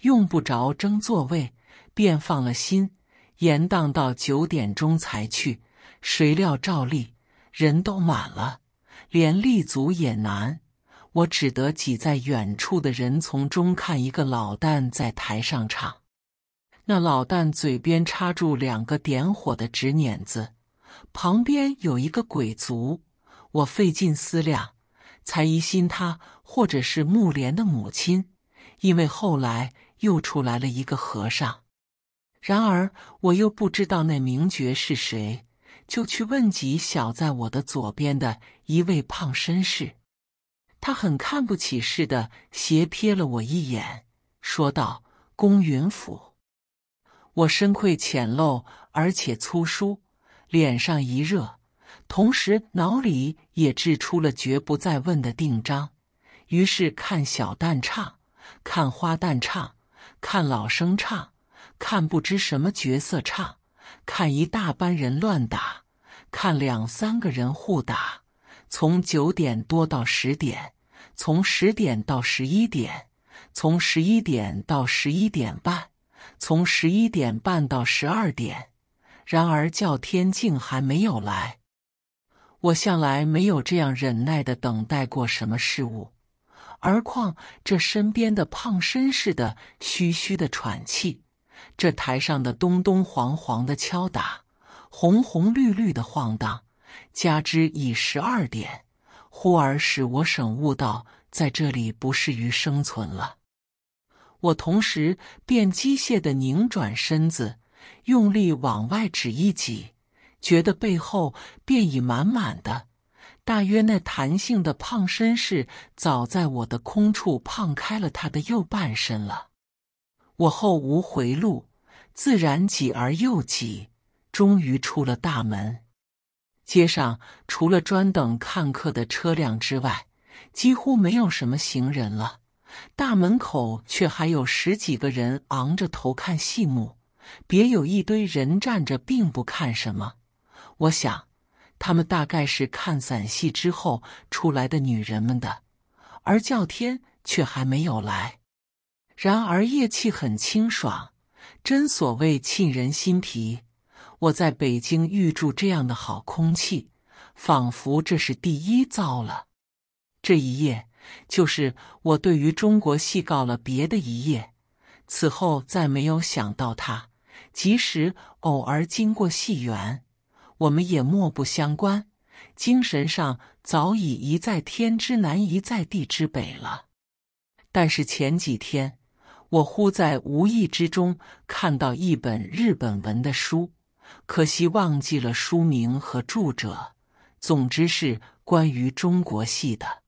用不着争座位，便放了心。延宕到九点钟才去，谁料照例人都满了，连立足也难。我只得挤在远处的人丛中看一个老旦在台上唱。那老旦嘴边插住两个点火的纸捻子，旁边有一个鬼卒。我费尽思量，才疑心他或者是木莲的母亲，因为后来又出来了一个和尚。然而我又不知道那名爵是谁，就去问及小在我的左边的一位胖绅士。他很看不起似的，斜瞥了我一眼，说道：“公云府，我身愧浅陋，而且粗疏，脸上一热，同时脑里也掷出了绝不再问的定章。于是看小旦唱，看花旦唱，看老生唱，看不知什么角色唱，看一大班人乱打，看两三个人互打。”从九点多到十点，从十点到十一点，从十一点到十一点半，从十一点半到十二点。然而，叫天竟还没有来。我向来没有这样忍耐的等待过什么事物，而况这身边的胖绅士的嘘嘘的喘气，这台上的咚咚黄黄的敲打，红红绿绿的晃荡。加之已十二点，忽而使我省悟到在这里不适于生存了。我同时便机械的拧转身子，用力往外指一挤，觉得背后便已满满的。大约那弹性的胖绅士早在我的空处胖开了他的右半身了。我后无回路，自然挤而又挤，终于出了大门。街上除了专等看客的车辆之外，几乎没有什么行人了。大门口却还有十几个人昂着头看戏幕，别有一堆人站着并不看什么。我想，他们大概是看散戏之后出来的女人们的，而叫天却还没有来。然而夜气很清爽，真所谓沁人心脾。我在北京遇祝这样的好空气，仿佛这是第一遭了。这一夜，就是我对于中国戏告了别的一页。此后再没有想到他，即使偶尔经过戏园，我们也莫不相关，精神上早已一在天之南，一在地之北了。但是前几天，我忽在无意之中看到一本日本文的书。可惜忘记了书名和著者，总之是关于中国戏的。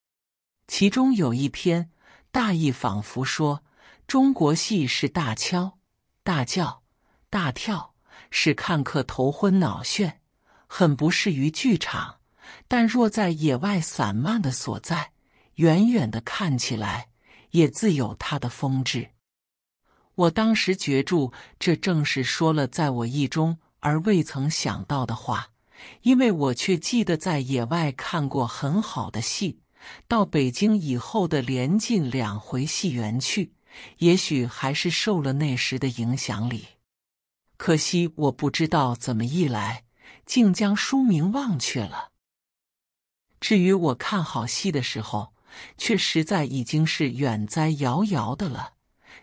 其中有一篇大意仿佛说：中国戏是大敲、大叫、大跳，使看客头昏脑眩，很不适于剧场。但若在野外散漫的所在，远远的看起来，也自有它的风致。我当时觉著，这正是说了在我意中。而未曾想到的话，因为我却记得在野外看过很好的戏，到北京以后的连近两回戏园去，也许还是受了那时的影响里。可惜我不知道怎么一来，竟将书名忘却了。至于我看好戏的时候，却实在已经是远在遥遥的了。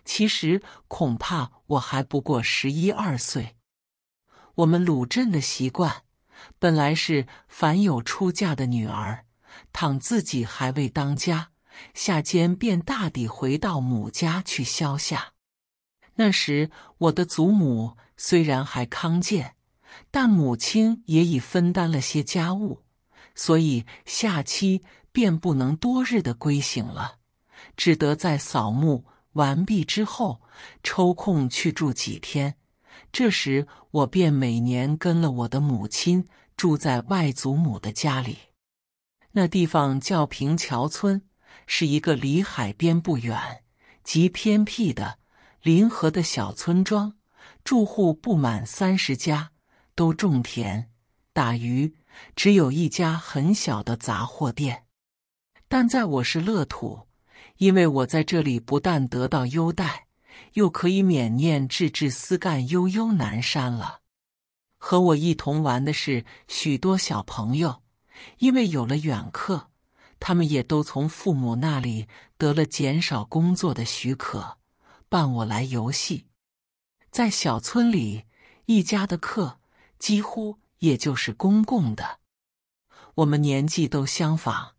其实恐怕我还不过十一二岁。我们鲁镇的习惯，本来是凡有出嫁的女儿，倘自己还未当家，下间便大抵回到母家去消夏。那时我的祖母虽然还康健，但母亲也已分担了些家务，所以下期便不能多日的归省了，只得在扫墓完毕之后，抽空去住几天。这时，我便每年跟了我的母亲住在外祖母的家里。那地方叫平桥村，是一个离海边不远、极偏僻的临河的小村庄。住户不满三十家，都种田、打鱼，只有一家很小的杂货店。但在我是乐土，因为我在这里不但得到优待。又可以缅念“至至思干悠悠南山”了。和我一同玩的是许多小朋友，因为有了远客，他们也都从父母那里得了减少工作的许可，伴我来游戏。在小村里，一家的客几乎也就是公共的。我们年纪都相仿，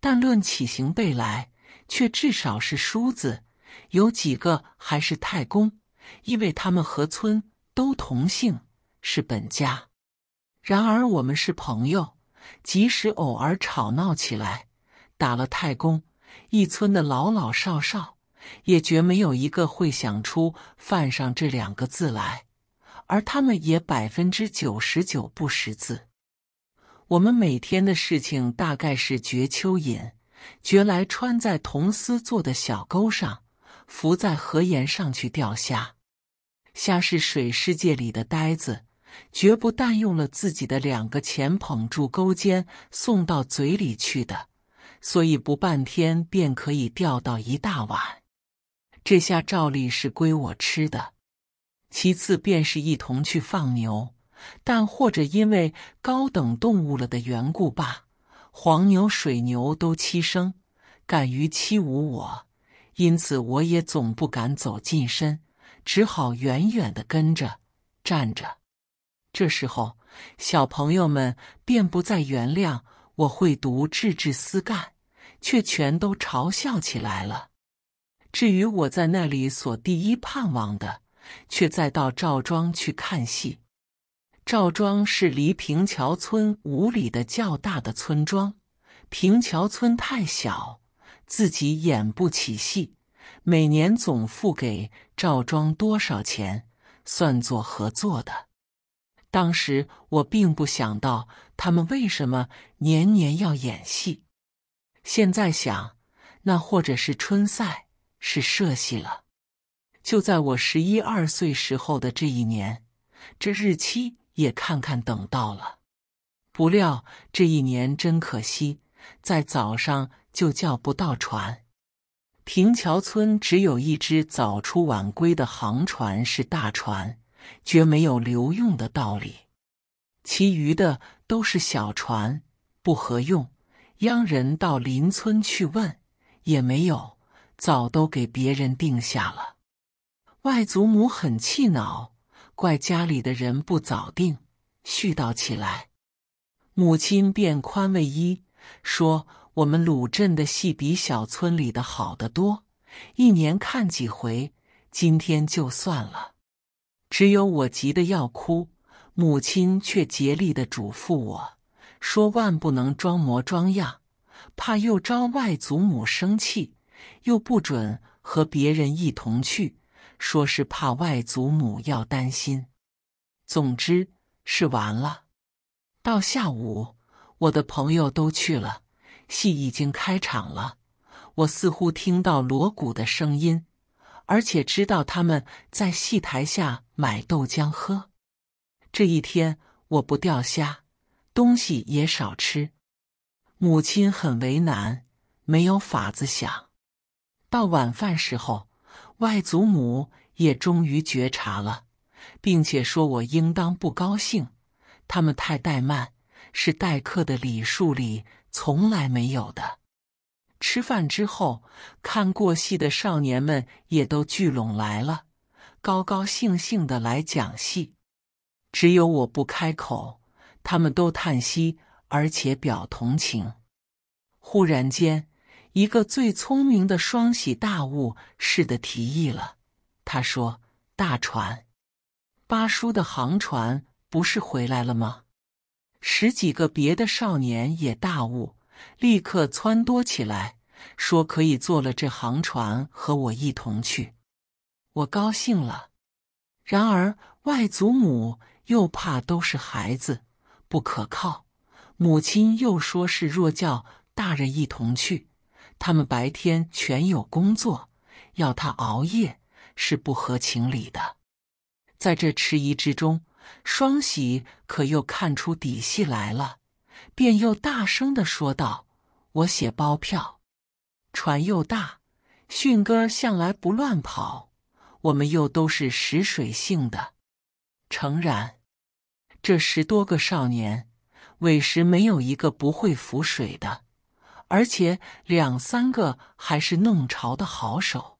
但论起行背来，却至少是叔子。有几个还是太公，因为他们和村都同姓，是本家。然而我们是朋友，即使偶尔吵闹起来，打了太公，一村的老老少少也绝没有一个会想出犯上这两个字来，而他们也百分之九十九不识字。我们每天的事情大概是掘蚯蚓，掘来穿在铜丝做的小钩上。浮在河沿上去钓虾，虾是水世界里的呆子，绝不但用了自己的两个钱捧住钩尖送到嘴里去的，所以不半天便可以钓到一大碗。这下照例是归我吃的。其次便是一同去放牛，但或者因为高等动物了的缘故罢，黄牛、水牛都欺生，敢于欺侮我。因此，我也总不敢走近身，只好远远的跟着站着。这时候，小朋友们便不再原谅我会读“治治思干”，却全都嘲笑起来了。至于我在那里所第一盼望的，却再到赵庄去看戏。赵庄是离平桥村五里的较大的村庄，平桥村太小。自己演不起戏，每年总付给赵庄多少钱，算作合作的。当时我并不想到他们为什么年年要演戏，现在想，那或者是春赛，是社戏了。就在我十一二岁时候的这一年，这日期也看看等到了。不料这一年真可惜，在早上。就叫不到船，平桥村只有一只早出晚归的航船是大船，绝没有留用的道理。其余的都是小船，不合用。央人到邻村去问，也没有，早都给别人定下了。外祖母很气恼，怪家里的人不早定，絮叨起来。母亲便宽慰一说。我们鲁镇的戏比小村里的好得多，一年看几回。今天就算了。只有我急得要哭，母亲却竭力的嘱咐我说：“万不能装模装样，怕又招外祖母生气，又不准和别人一同去，说是怕外祖母要担心。”总之是完了。到下午，我的朋友都去了。戏已经开场了，我似乎听到锣鼓的声音，而且知道他们在戏台下买豆浆喝。这一天我不钓虾，东西也少吃。母亲很为难，没有法子想。到晚饭时候，外祖母也终于觉察了，并且说我应当不高兴，他们太怠慢，是待客的礼数里。从来没有的。吃饭之后，看过戏的少年们也都聚拢来了，高高兴兴的来讲戏。只有我不开口，他们都叹息而且表同情。忽然间，一个最聪明的双喜大悟似的提议了，他说：“大船，八叔的航船不是回来了吗？”十几个别的少年也大悟，立刻撺掇起来，说可以坐了这航船和我一同去。我高兴了，然而外祖母又怕都是孩子，不可靠；母亲又说是若叫大人一同去，他们白天全有工作，要他熬夜是不合情理的。在这迟疑之中。双喜可又看出底细来了，便又大声的说道：“我写包票，船又大，迅哥向来不乱跑，我们又都是识水性的。诚然，这十多个少年，委实没有一个不会浮水的，而且两三个还是弄潮的好手。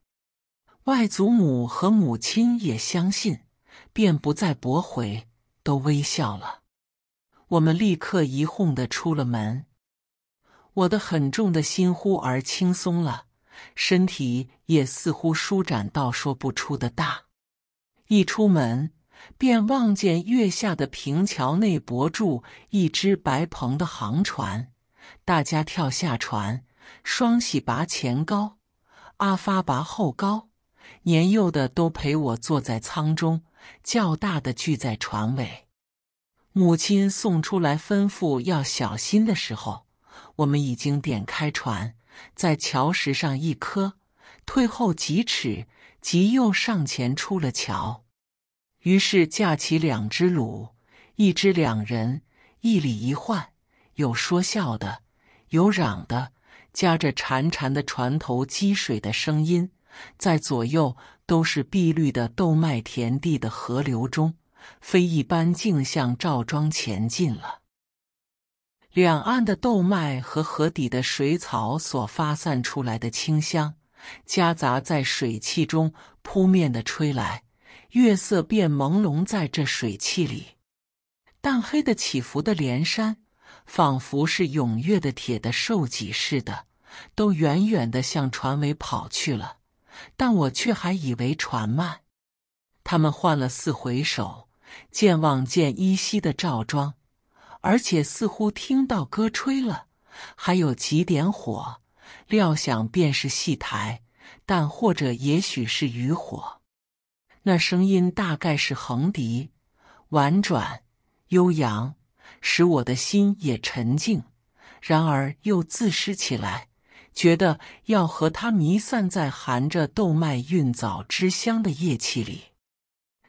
外祖母和母亲也相信。”便不再驳回，都微笑了。我们立刻一哄的出了门，我的很重的心忽而轻松了，身体也似乎舒展到说不出的大。一出门便望见月下的平桥内泊住一只白篷的航船，大家跳下船，双喜拔前高，阿发拔后高，年幼的都陪我坐在舱中。较大的聚在船尾，母亲送出来吩咐要小心的时候，我们已经点开船，在桥石上一磕，退后几尺，即又上前出了桥。于是架起两只橹，一只两人，一里一换，有说笑的，有嚷的，夹着潺潺的船头积水的声音，在左右。都是碧绿的豆麦田地的河流中，飞一般径向赵庄前进了。两岸的豆麦和河底的水草所发散出来的清香，夹杂在水汽中扑面的吹来。月色便朦胧在这水汽里。淡黑的起伏的连山，仿佛是踊跃的铁的兽脊似的，都远远的向船尾跑去了。但我却还以为船慢，他们换了四回手，见望见依稀的赵庄，而且似乎听到歌吹了，还有几点火，料想便是戏台，但或者也许是渔火。那声音大概是横笛，婉转悠扬，使我的心也沉静，然而又自失起来。觉得要和他弥散在含着豆麦运藻之香的液气里，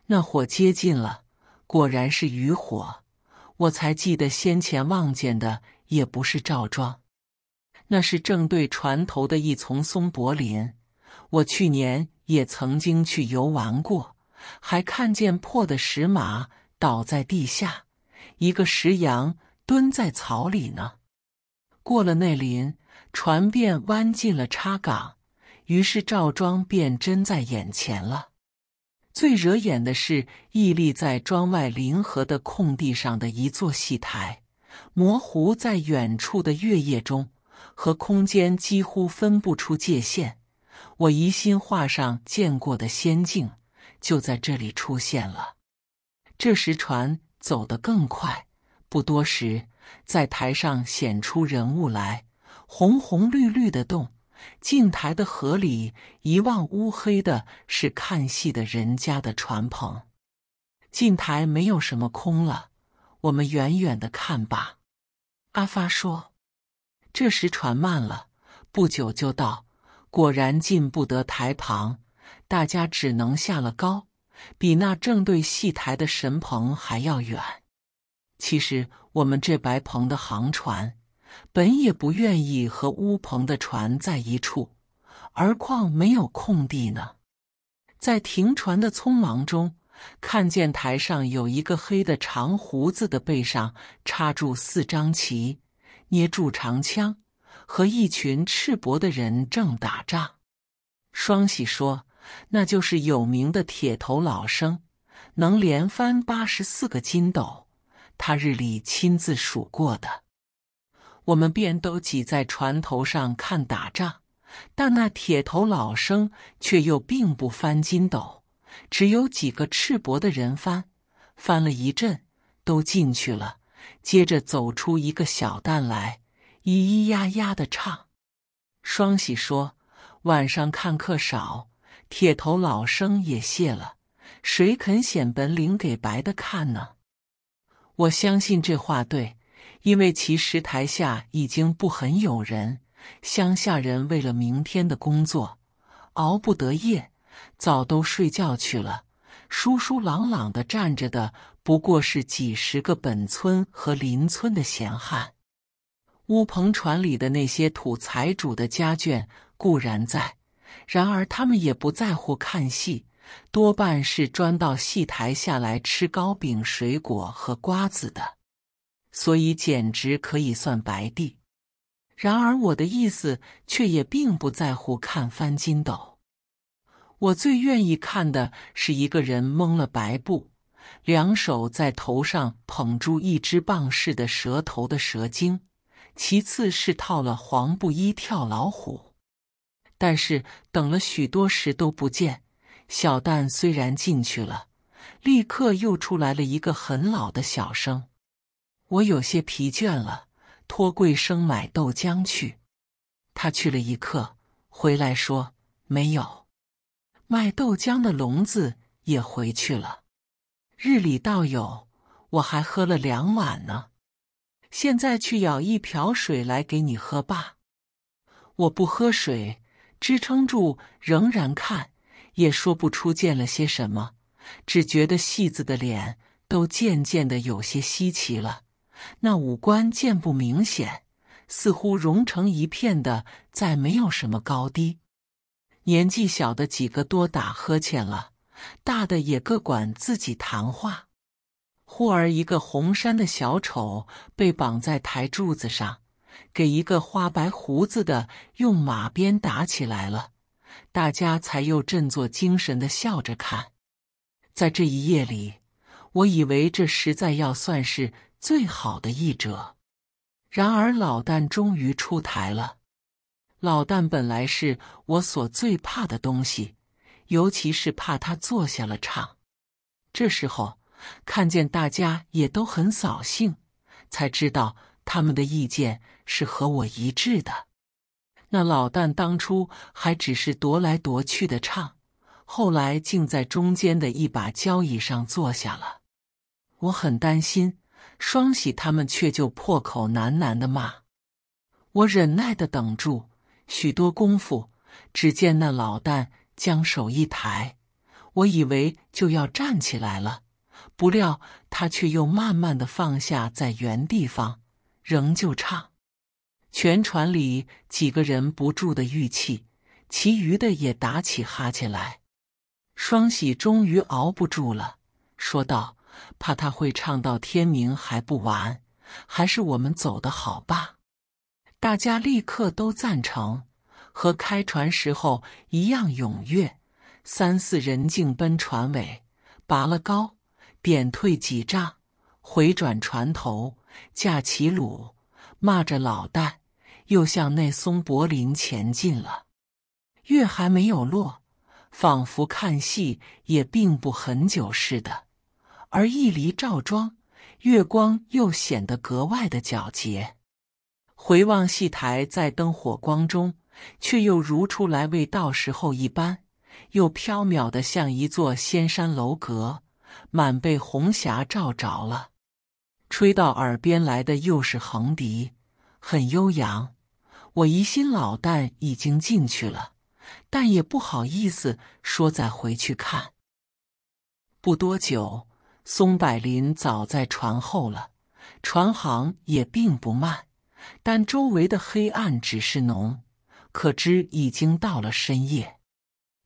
那火接近了，果然是渔火。我才记得先前望见的也不是赵庄，那是正对船头的一丛松柏林。我去年也曾经去游玩过，还看见破的石马倒在地下，一个石羊蹲在草里呢。过了那林。船便弯进了插港，于是赵庄便真在眼前了。最惹眼的是屹立在庄外临河的空地上的一座戏台，模糊在远处的月夜中，和空间几乎分不出界限。我疑心画上见过的仙境，就在这里出现了。这时船走得更快，不多时，在台上显出人物来。红红绿绿的洞，近台的河里一望乌黑的，是看戏的人家的船篷。近台没有什么空了，我们远远的看吧。阿发说：“这时船慢了，不久就到。果然进不得台旁，大家只能下了高，比那正对戏台的神棚还要远。其实我们这白棚的航船。”本也不愿意和乌篷的船在一处，而况没有空地呢。在停船的匆忙中，看见台上有一个黑的长胡子的背上插住四张旗，捏住长枪，和一群赤膊的人正打仗。双喜说：“那就是有名的铁头老生，能连翻八十四个筋斗，他日里亲自数过的。”我们便都挤在船头上看打仗，但那铁头老生却又并不翻筋斗，只有几个赤膊的人翻，翻了一阵都进去了。接着走出一个小蛋来，咿咿呀呀的唱。双喜说：“晚上看客少，铁头老生也谢了，谁肯显本领给白的看呢？”我相信这话对。因为其实台下已经不很有人，乡下人为了明天的工作，熬不得夜，早都睡觉去了。疏疏朗朗的站着的不过是几十个本村和邻村的闲汉，乌篷船里的那些土财主的家眷固然在，然而他们也不在乎看戏，多半是专到戏台下来吃糕饼、水果和瓜子的。所以简直可以算白地。然而我的意思却也并不在乎看翻筋斗。我最愿意看的是一个人蒙了白布，两手在头上捧住一只棒似的蛇头的蛇精；其次是套了黄布衣跳老虎。但是等了许多时都不见。小蛋虽然进去了，立刻又出来了一个很老的小生。我有些疲倦了，托桂生买豆浆去。他去了一刻，回来说没有卖豆浆的笼子也回去了。日里倒有，我还喝了两碗呢。现在去舀一瓢水来给你喝吧。我不喝水，支撑住，仍然看，也说不出见了些什么，只觉得戏子的脸都渐渐的有些稀奇了。那五官见不明显，似乎融成一片的，再没有什么高低。年纪小的几个多打呵欠了，大的也各管自己谈话。忽而一个红衫的小丑被绑在台柱子上，给一个花白胡子的用马鞭打起来了，大家才又振作精神的笑着看。在这一夜里，我以为这实在要算是。最好的译者，然而老旦终于出台了。老旦本来是我所最怕的东西，尤其是怕他坐下了唱。这时候看见大家也都很扫兴，才知道他们的意见是和我一致的。那老旦当初还只是踱来踱去的唱，后来竟在中间的一把交椅上坐下了。我很担心。双喜他们却就破口喃喃的骂，我忍耐的等住许多功夫，只见那老旦将手一抬，我以为就要站起来了，不料他却又慢慢的放下，在原地方仍旧唱。全船里几个人不住的玉气，其余的也打起哈欠来。双喜终于熬不住了，说道。怕他会唱到天明还不完，还是我们走的好吧？大家立刻都赞成，和开船时候一样踊跃。三四人竟奔船尾，拔了篙，点退几丈，回转船头，架起橹，骂着老旦，又向那松柏林前进了。月还没有落，仿佛看戏也并不很久似的。而一离赵庄，月光又显得格外的皎洁。回望戏台，在灯火光中，却又如初来未到时候一般，又缥缈的像一座仙山楼阁，满被红霞罩着了。吹到耳边来的又是横笛，很悠扬。我疑心老旦已经进去了，但也不好意思说再回去看。不多久。松柏林早在船后了，船航也并不慢，但周围的黑暗只是浓，可知已经到了深夜。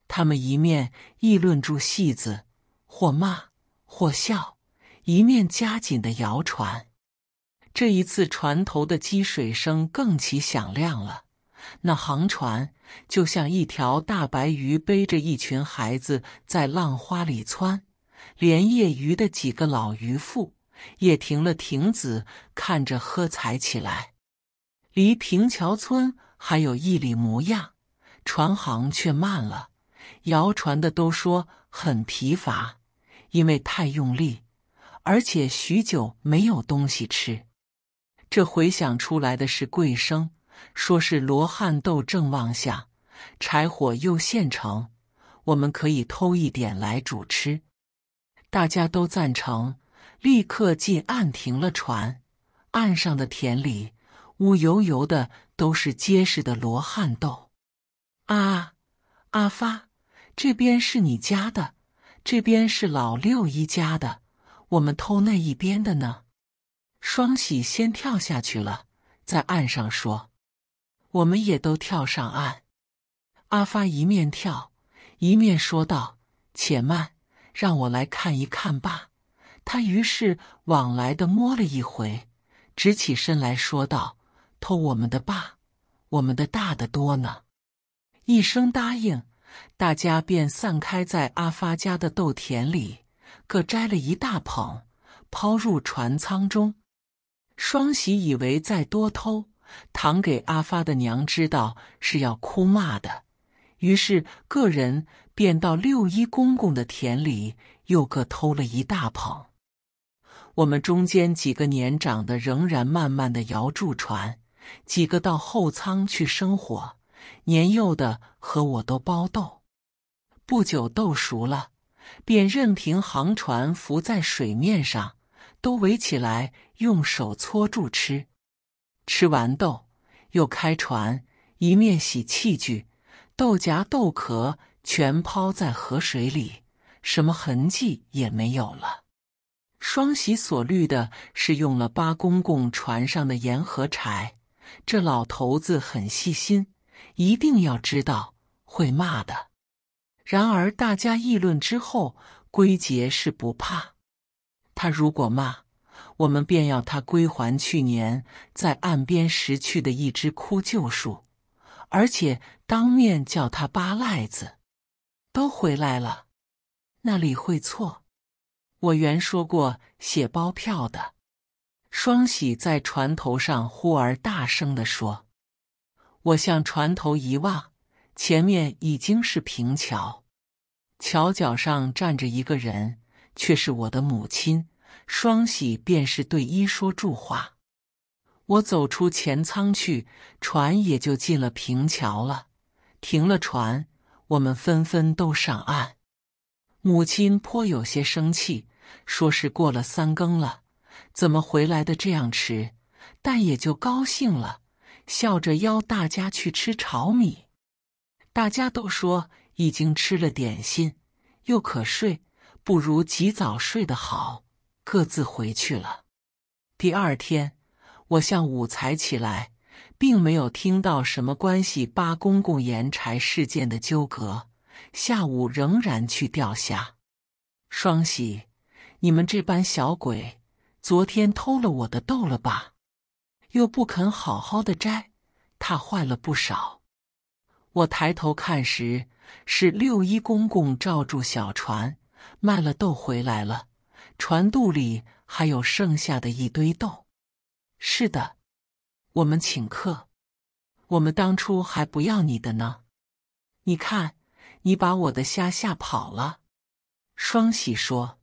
他们一面议论住戏子，或骂或笑，一面加紧的摇船。这一次，船头的积水声更其响亮了，那航船就像一条大白鱼背着一群孩子在浪花里蹿。连夜余的几个老渔夫也停了亭子，看着喝彩起来。离平桥村还有一里模样，船行却慢了。摇船的都说很疲乏，因为太用力，而且许久没有东西吃。这回想出来的是桂生，说是罗汉豆正旺下，柴火又现成，我们可以偷一点来煮吃。大家都赞成，立刻进岸停了船。岸上的田里，乌油油的都是结实的罗汉豆。啊，阿发，这边是你家的，这边是老六一家的。我们偷那一边的呢？双喜先跳下去了，在岸上说：“我们也都跳上岸。”阿发一面跳，一面说道：“且慢。”让我来看一看吧。”他于是往来的摸了一回，直起身来说道：“偷我们的吧？我们的大的多呢。”一声答应，大家便散开在阿发家的豆田里，各摘了一大捧，抛入船舱中。双喜以为再多偷，倘给阿发的娘知道，是要哭骂的，于是各人。便到六一公公的田里，又各偷了一大捧。我们中间几个年长的仍然慢慢的摇住船，几个到后舱去生火，年幼的和我都包豆。不久豆熟了，便任凭航船浮在水面上，都围起来用手搓住吃。吃完豆，又开船，一面洗器具，豆荚、豆壳。全抛在河水里，什么痕迹也没有了。双喜所虑的是用了八公公船上的盐和柴，这老头子很细心，一定要知道，会骂的。然而大家议论之后，归结是不怕他。如果骂，我们便要他归还去年在岸边拾去的一只枯旧树，而且当面叫他八癞子。都回来了，那里会错？我原说过写包票的。双喜在船头上忽而大声的说：“我向船头一望，前面已经是平桥，桥脚上站着一个人，却是我的母亲。双喜便是对一说祝话。我走出前舱去，船也就进了平桥了，停了船。”我们纷纷都上岸，母亲颇有些生气，说是过了三更了，怎么回来的这样迟？但也就高兴了，笑着邀大家去吃炒米。大家都说已经吃了点心，又可睡，不如及早睡得好，各自回去了。第二天，我向午才起来。并没有听到什么关系八公公盐柴事件的纠葛。下午仍然去钓虾。双喜，你们这班小鬼，昨天偷了我的豆了吧？又不肯好好的摘，蹋坏了不少。我抬头看时，是六一公公罩住小船，卖了豆回来了。船肚里还有剩下的一堆豆。是的。我们请客，我们当初还不要你的呢。你看，你把我的虾吓跑了。双喜说：“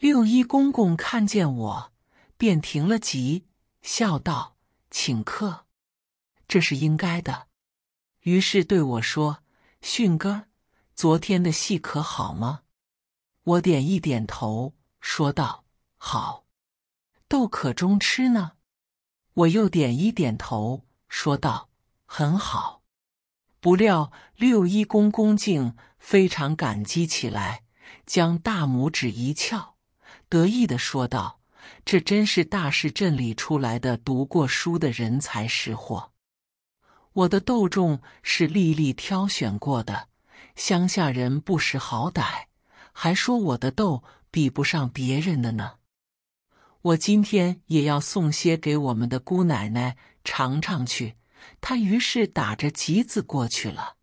六一公公看见我，便停了急，笑道：‘请客，这是应该的。’于是对我说：‘迅哥，昨天的戏可好吗？’我点一点头，说道：‘好。’豆可中吃呢。”我又点一点头，说道：“很好。”不料六一公恭敬，非常感激起来，将大拇指一翘，得意的说道：“这真是大市镇里出来的读过书的人才识货。我的豆种是丽丽挑选过的，乡下人不识好歹，还说我的豆比不上别人的呢。”我今天也要送些给我们的姑奶奶尝尝去。她于是打着旗子过去了。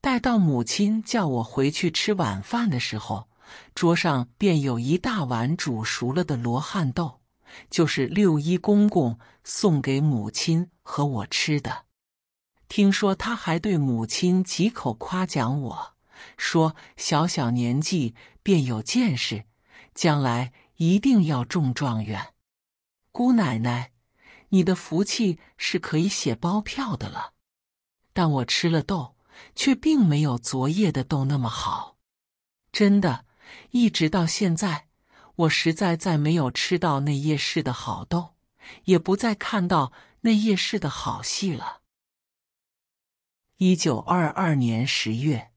待到母亲叫我回去吃晚饭的时候，桌上便有一大碗煮熟了的罗汉豆，就是六一公公送给母亲和我吃的。听说他还对母亲几口夸奖我，说小小年纪便有见识，将来。一定要中状元，姑奶奶，你的福气是可以写包票的了。但我吃了豆，却并没有昨夜的豆那么好。真的，一直到现在，我实在再没有吃到那夜市的好豆，也不再看到那夜市的好戏了。一九二二年十月。